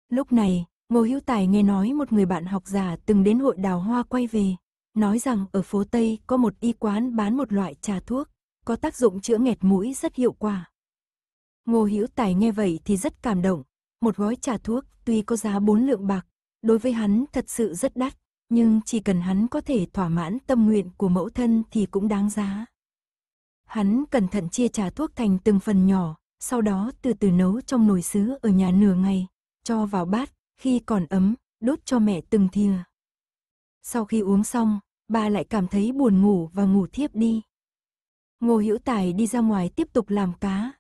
Lúc này, Ngô Hữu Tài nghe nói một người bạn học giả từng đến hội đào hoa quay về, nói rằng ở phố Tây có một y quán bán một loại trà thuốc, có tác dụng chữa nghẹt mũi rất hiệu quả. Ngô Hữu Tài nghe vậy thì rất cảm động, một gói trà thuốc tuy có giá 4 lượng bạc, đối với hắn thật sự rất đắt, nhưng chỉ cần hắn có thể thỏa mãn tâm nguyện của mẫu thân thì cũng đáng giá. Hắn cẩn thận chia trà thuốc thành từng phần nhỏ, sau đó từ từ nấu trong nồi sứ ở nhà nửa ngày, cho vào bát, khi còn ấm, đốt cho mẹ từng thìa. Sau khi uống xong, bà lại cảm thấy buồn ngủ và ngủ thiếp đi. Ngô Hữu Tài đi ra ngoài tiếp tục làm cá.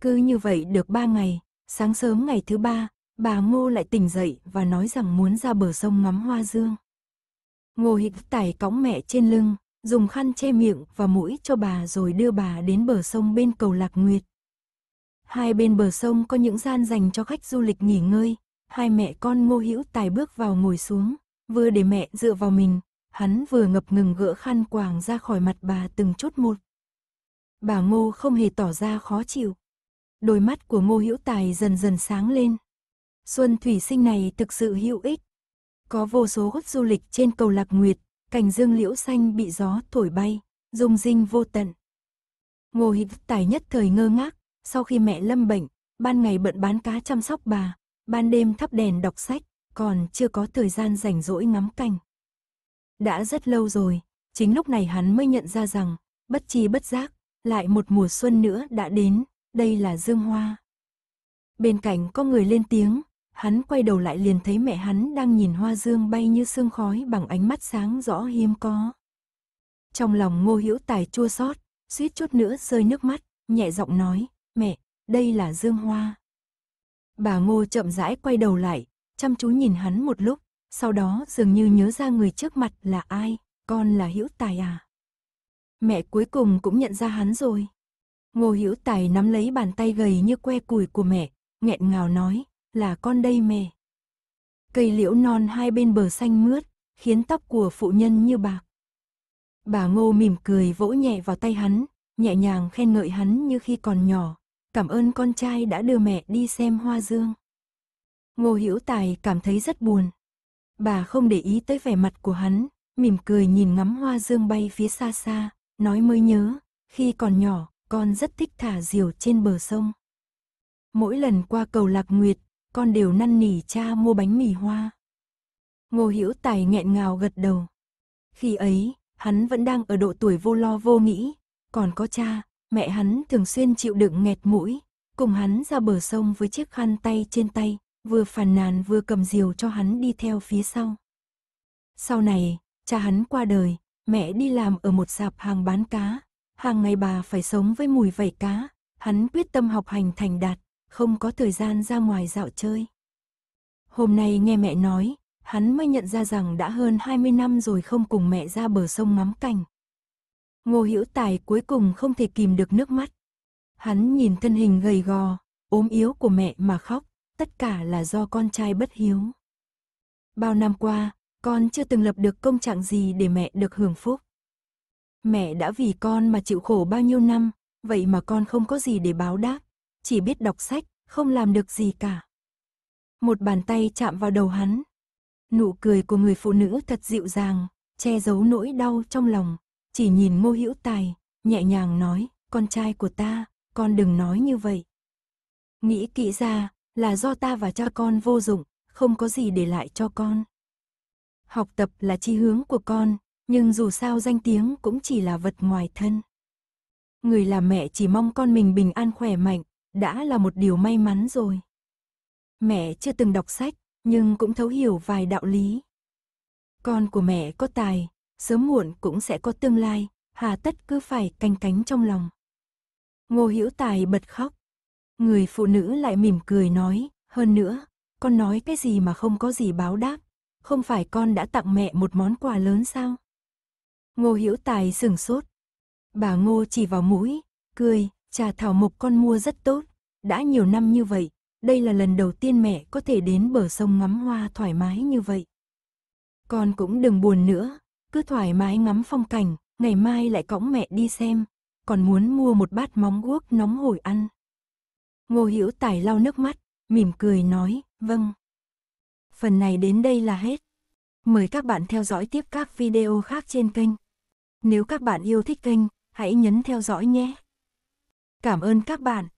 Cứ như vậy được ba ngày, sáng sớm ngày thứ ba, bà Ngô lại tỉnh dậy và nói rằng muốn ra bờ sông ngắm hoa dương. Ngô Hịch tải cõng mẹ trên lưng, dùng khăn che miệng và mũi cho bà rồi đưa bà đến bờ sông bên cầu Lạc Nguyệt. Hai bên bờ sông có những gian dành cho khách du lịch nghỉ ngơi, hai mẹ con Ngô Hữu Tài bước vào ngồi xuống, vừa để mẹ dựa vào mình, hắn vừa ngập ngừng gỡ khăn quàng ra khỏi mặt bà từng chút một. Bà Ngô không hề tỏ ra khó chịu. Đôi mắt của Ngô Hữu Tài dần dần sáng lên. Xuân thủy sinh này thực sự hữu ích, có vô số gót du lịch trên cầu Lạc Nguyệt, cành dương liễu xanh bị gió thổi bay, rung rinh vô tận. Ngô Hịch Tài nhất thời ngơ ngác, sau khi mẹ lâm bệnh, ban ngày bận bán cá chăm sóc bà, ban đêm thắp đèn đọc sách, còn chưa có thời gian rảnh rỗi ngắm cảnh. Đã rất lâu rồi, chính lúc này hắn mới nhận ra rằng, bất chi bất giác, lại một mùa xuân nữa đã đến, đây là dương hoa. Bên cạnh có người lên tiếng, hắn quay đầu lại liền thấy mẹ hắn đang nhìn hoa dương bay như sương khói bằng ánh mắt sáng rõ hiếm có. Trong lòng ngô Hữu tài chua xót suýt chút nữa rơi nước mắt, nhẹ giọng nói, mẹ, đây là dương hoa. Bà ngô chậm rãi quay đầu lại, chăm chú nhìn hắn một lúc, sau đó dường như nhớ ra người trước mặt là ai, con là Hữu tài à. Mẹ cuối cùng cũng nhận ra hắn rồi. Ngô Hữu Tài nắm lấy bàn tay gầy như que củi của mẹ, nghẹn ngào nói, là con đây mẹ. Cây liễu non hai bên bờ xanh mướt, khiến tóc của phụ nhân như bạc. Bà Ngô mỉm cười vỗ nhẹ vào tay hắn, nhẹ nhàng khen ngợi hắn như khi còn nhỏ, cảm ơn con trai đã đưa mẹ đi xem hoa dương. Ngô Hữu Tài cảm thấy rất buồn. Bà không để ý tới vẻ mặt của hắn, mỉm cười nhìn ngắm hoa dương bay phía xa xa, nói mới nhớ, khi còn nhỏ, con rất thích thả diều trên bờ sông. Mỗi lần qua cầu Lạc Nguyệt con đều năn nỉ cha mua bánh mì hoa. Ngô Hữu Tài nghẹn ngào gật đầu. Khi ấy, hắn vẫn đang ở độ tuổi vô lo vô nghĩ, còn có cha, mẹ hắn thường xuyên chịu đựng nghẹt mũi, cùng hắn ra bờ sông với chiếc khăn tay trên tay, vừa phàn nàn vừa cầm diều cho hắn đi theo phía sau. Sau này, cha hắn qua đời, mẹ đi làm ở một sạp hàng bán cá, hàng ngày bà phải sống với mùi vẩy cá, hắn quyết tâm học hành thành đạt, không có thời gian ra ngoài dạo chơi. Hôm nay nghe mẹ nói, hắn mới nhận ra rằng đã hơn 20 năm rồi không cùng mẹ ra bờ sông ngắm cảnh. Ngô Hữu Tài cuối cùng không thể kìm được nước mắt. Hắn nhìn thân hình gầy gò, ốm yếu của mẹ mà khóc, tất cả là do con trai bất hiếu. Bao năm qua, con chưa từng lập được công trạng gì để mẹ được hưởng phúc. Mẹ đã vì con mà chịu khổ bao nhiêu năm, vậy mà con không có gì để báo đáp chỉ biết đọc sách, không làm được gì cả. Một bàn tay chạm vào đầu hắn. Nụ cười của người phụ nữ thật dịu dàng, che giấu nỗi đau trong lòng, chỉ nhìn Ngô Hữu Tài, nhẹ nhàng nói, con trai của ta, con đừng nói như vậy. Nghĩ kỹ ra, là do ta và cha con vô dụng, không có gì để lại cho con. Học tập là chi hướng của con, nhưng dù sao danh tiếng cũng chỉ là vật ngoài thân. Người làm mẹ chỉ mong con mình bình an khỏe mạnh, đã là một điều may mắn rồi. Mẹ chưa từng đọc sách, nhưng cũng thấu hiểu vài đạo lý. Con của mẹ có tài, sớm muộn cũng sẽ có tương lai, hà tất cứ phải canh cánh trong lòng. Ngô Hữu Tài bật khóc. Người phụ nữ lại mỉm cười nói, hơn nữa, con nói cái gì mà không có gì báo đáp, không phải con đã tặng mẹ một món quà lớn sao? Ngô Hữu Tài sửng sốt. Bà Ngô chỉ vào mũi, cười, Trà thảo mộc con mua rất tốt, đã nhiều năm như vậy, đây là lần đầu tiên mẹ có thể đến bờ sông ngắm hoa thoải mái như vậy. Con cũng đừng buồn nữa, cứ thoải mái ngắm phong cảnh, ngày mai lại cõng mẹ đi xem, còn muốn mua một bát móng guốc nóng hổi ăn. Ngô Hữu Tài lau nước mắt, mỉm cười nói, vâng. Phần này đến đây là hết. Mời các bạn theo dõi tiếp các video khác trên kênh. Nếu các bạn yêu thích kênh, hãy nhấn theo dõi nhé. Cảm ơn các bạn.